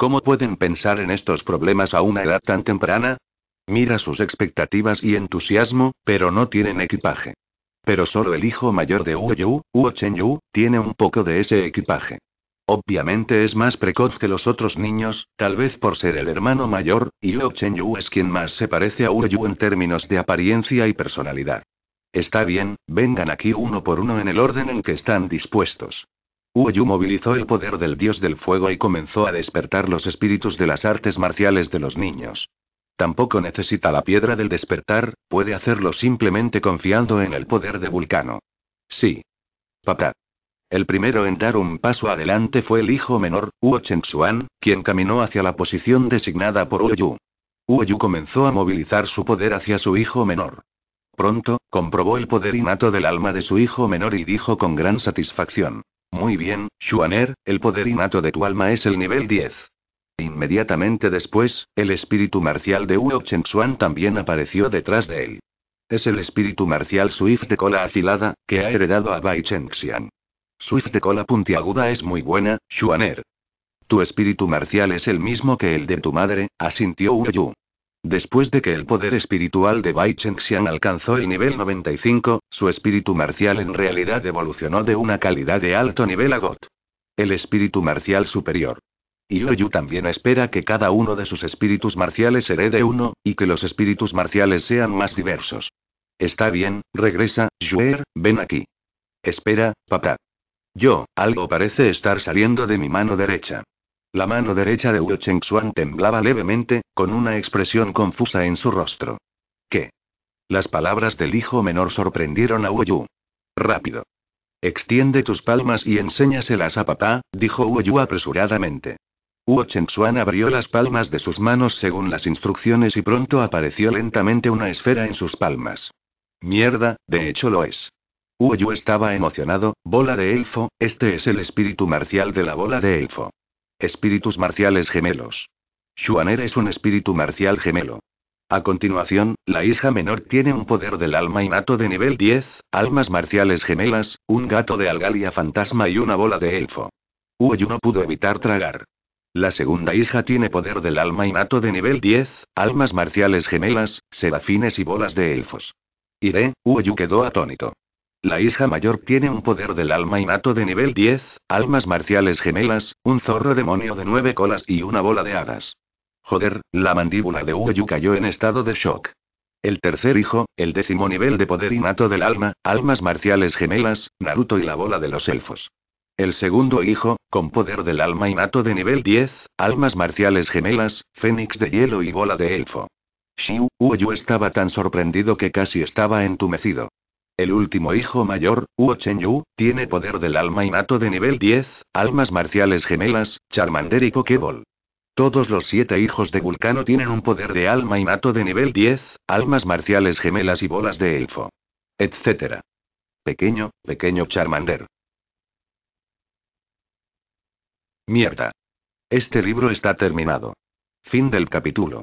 ¿Cómo pueden pensar en estos problemas a una edad tan temprana? Mira sus expectativas y entusiasmo, pero no tienen equipaje. Pero solo el hijo mayor de Wu Yu, Wu Chen Yu, tiene un poco de ese equipaje. Obviamente es más precoz que los otros niños, tal vez por ser el hermano mayor, y Uo Chen Yu es quien más se parece a Wu Yu en términos de apariencia y personalidad. Está bien, vengan aquí uno por uno en el orden en que están dispuestos. Uoyu movilizó el poder del dios del fuego y comenzó a despertar los espíritus de las artes marciales de los niños. Tampoco necesita la piedra del despertar, puede hacerlo simplemente confiando en el poder de Vulcano. Sí. Papá. El primero en dar un paso adelante fue el hijo menor, Uo Chengxuan, quien caminó hacia la posición designada por Uoyu. Uoyu comenzó a movilizar su poder hacia su hijo menor. Pronto, comprobó el poder innato del alma de su hijo menor y dijo con gran satisfacción. Muy bien, Xuaner, el poder innato de tu alma es el nivel 10. Inmediatamente después, el espíritu marcial de Wu Chengxuan también apareció detrás de él. Es el espíritu marcial Swift de cola afilada, que ha heredado a Bai Chengxian. Swift de cola puntiaguda es muy buena, Xuaner. Tu espíritu marcial es el mismo que el de tu madre, asintió Wu Después de que el poder espiritual de Bai Chengxian alcanzó el nivel 95, su espíritu marcial en realidad evolucionó de una calidad de alto nivel a God. El espíritu marcial superior. Y Yoyu también espera que cada uno de sus espíritus marciales herede uno, y que los espíritus marciales sean más diversos. Está bien, regresa, Juer, ven aquí. Espera, papá. Yo, algo parece estar saliendo de mi mano derecha. La mano derecha de Wu Chengxuan temblaba levemente, con una expresión confusa en su rostro. ¿Qué? Las palabras del hijo menor sorprendieron a Wu Rápido. Extiende tus palmas y enséñaselas a papá, dijo Wu apresuradamente. Wu Chengxuan abrió las palmas de sus manos según las instrucciones y pronto apareció lentamente una esfera en sus palmas. Mierda, de hecho lo es. Wu estaba emocionado, bola de elfo, este es el espíritu marcial de la bola de elfo. Espíritus marciales gemelos. Xuaner es un espíritu marcial gemelo. A continuación, la hija menor tiene un poder del alma innato de nivel 10, almas marciales gemelas, un gato de algalia fantasma y una bola de elfo. Uoyu no pudo evitar tragar. La segunda hija tiene poder del alma innato de nivel 10, almas marciales gemelas, serafines y bolas de elfos. Iré, Uoyu quedó atónito. La hija mayor tiene un poder del alma innato de nivel 10, almas marciales gemelas, un zorro demonio de nueve colas y una bola de hadas. Joder, la mandíbula de Uoyu cayó en estado de shock. El tercer hijo, el décimo nivel de poder innato del alma, almas marciales gemelas, Naruto y la bola de los elfos. El segundo hijo, con poder del alma innato de nivel 10, almas marciales gemelas, fénix de hielo y bola de elfo. Shiu, Uoyu estaba tan sorprendido que casi estaba entumecido. El último hijo mayor, Huo tiene poder del alma innato de nivel 10, almas marciales gemelas, Charmander y Pokéball. Todos los siete hijos de Vulcano tienen un poder de alma innato de nivel 10, almas marciales gemelas y bolas de elfo. Etcétera. Pequeño, pequeño Charmander. Mierda. Este libro está terminado. Fin del capítulo.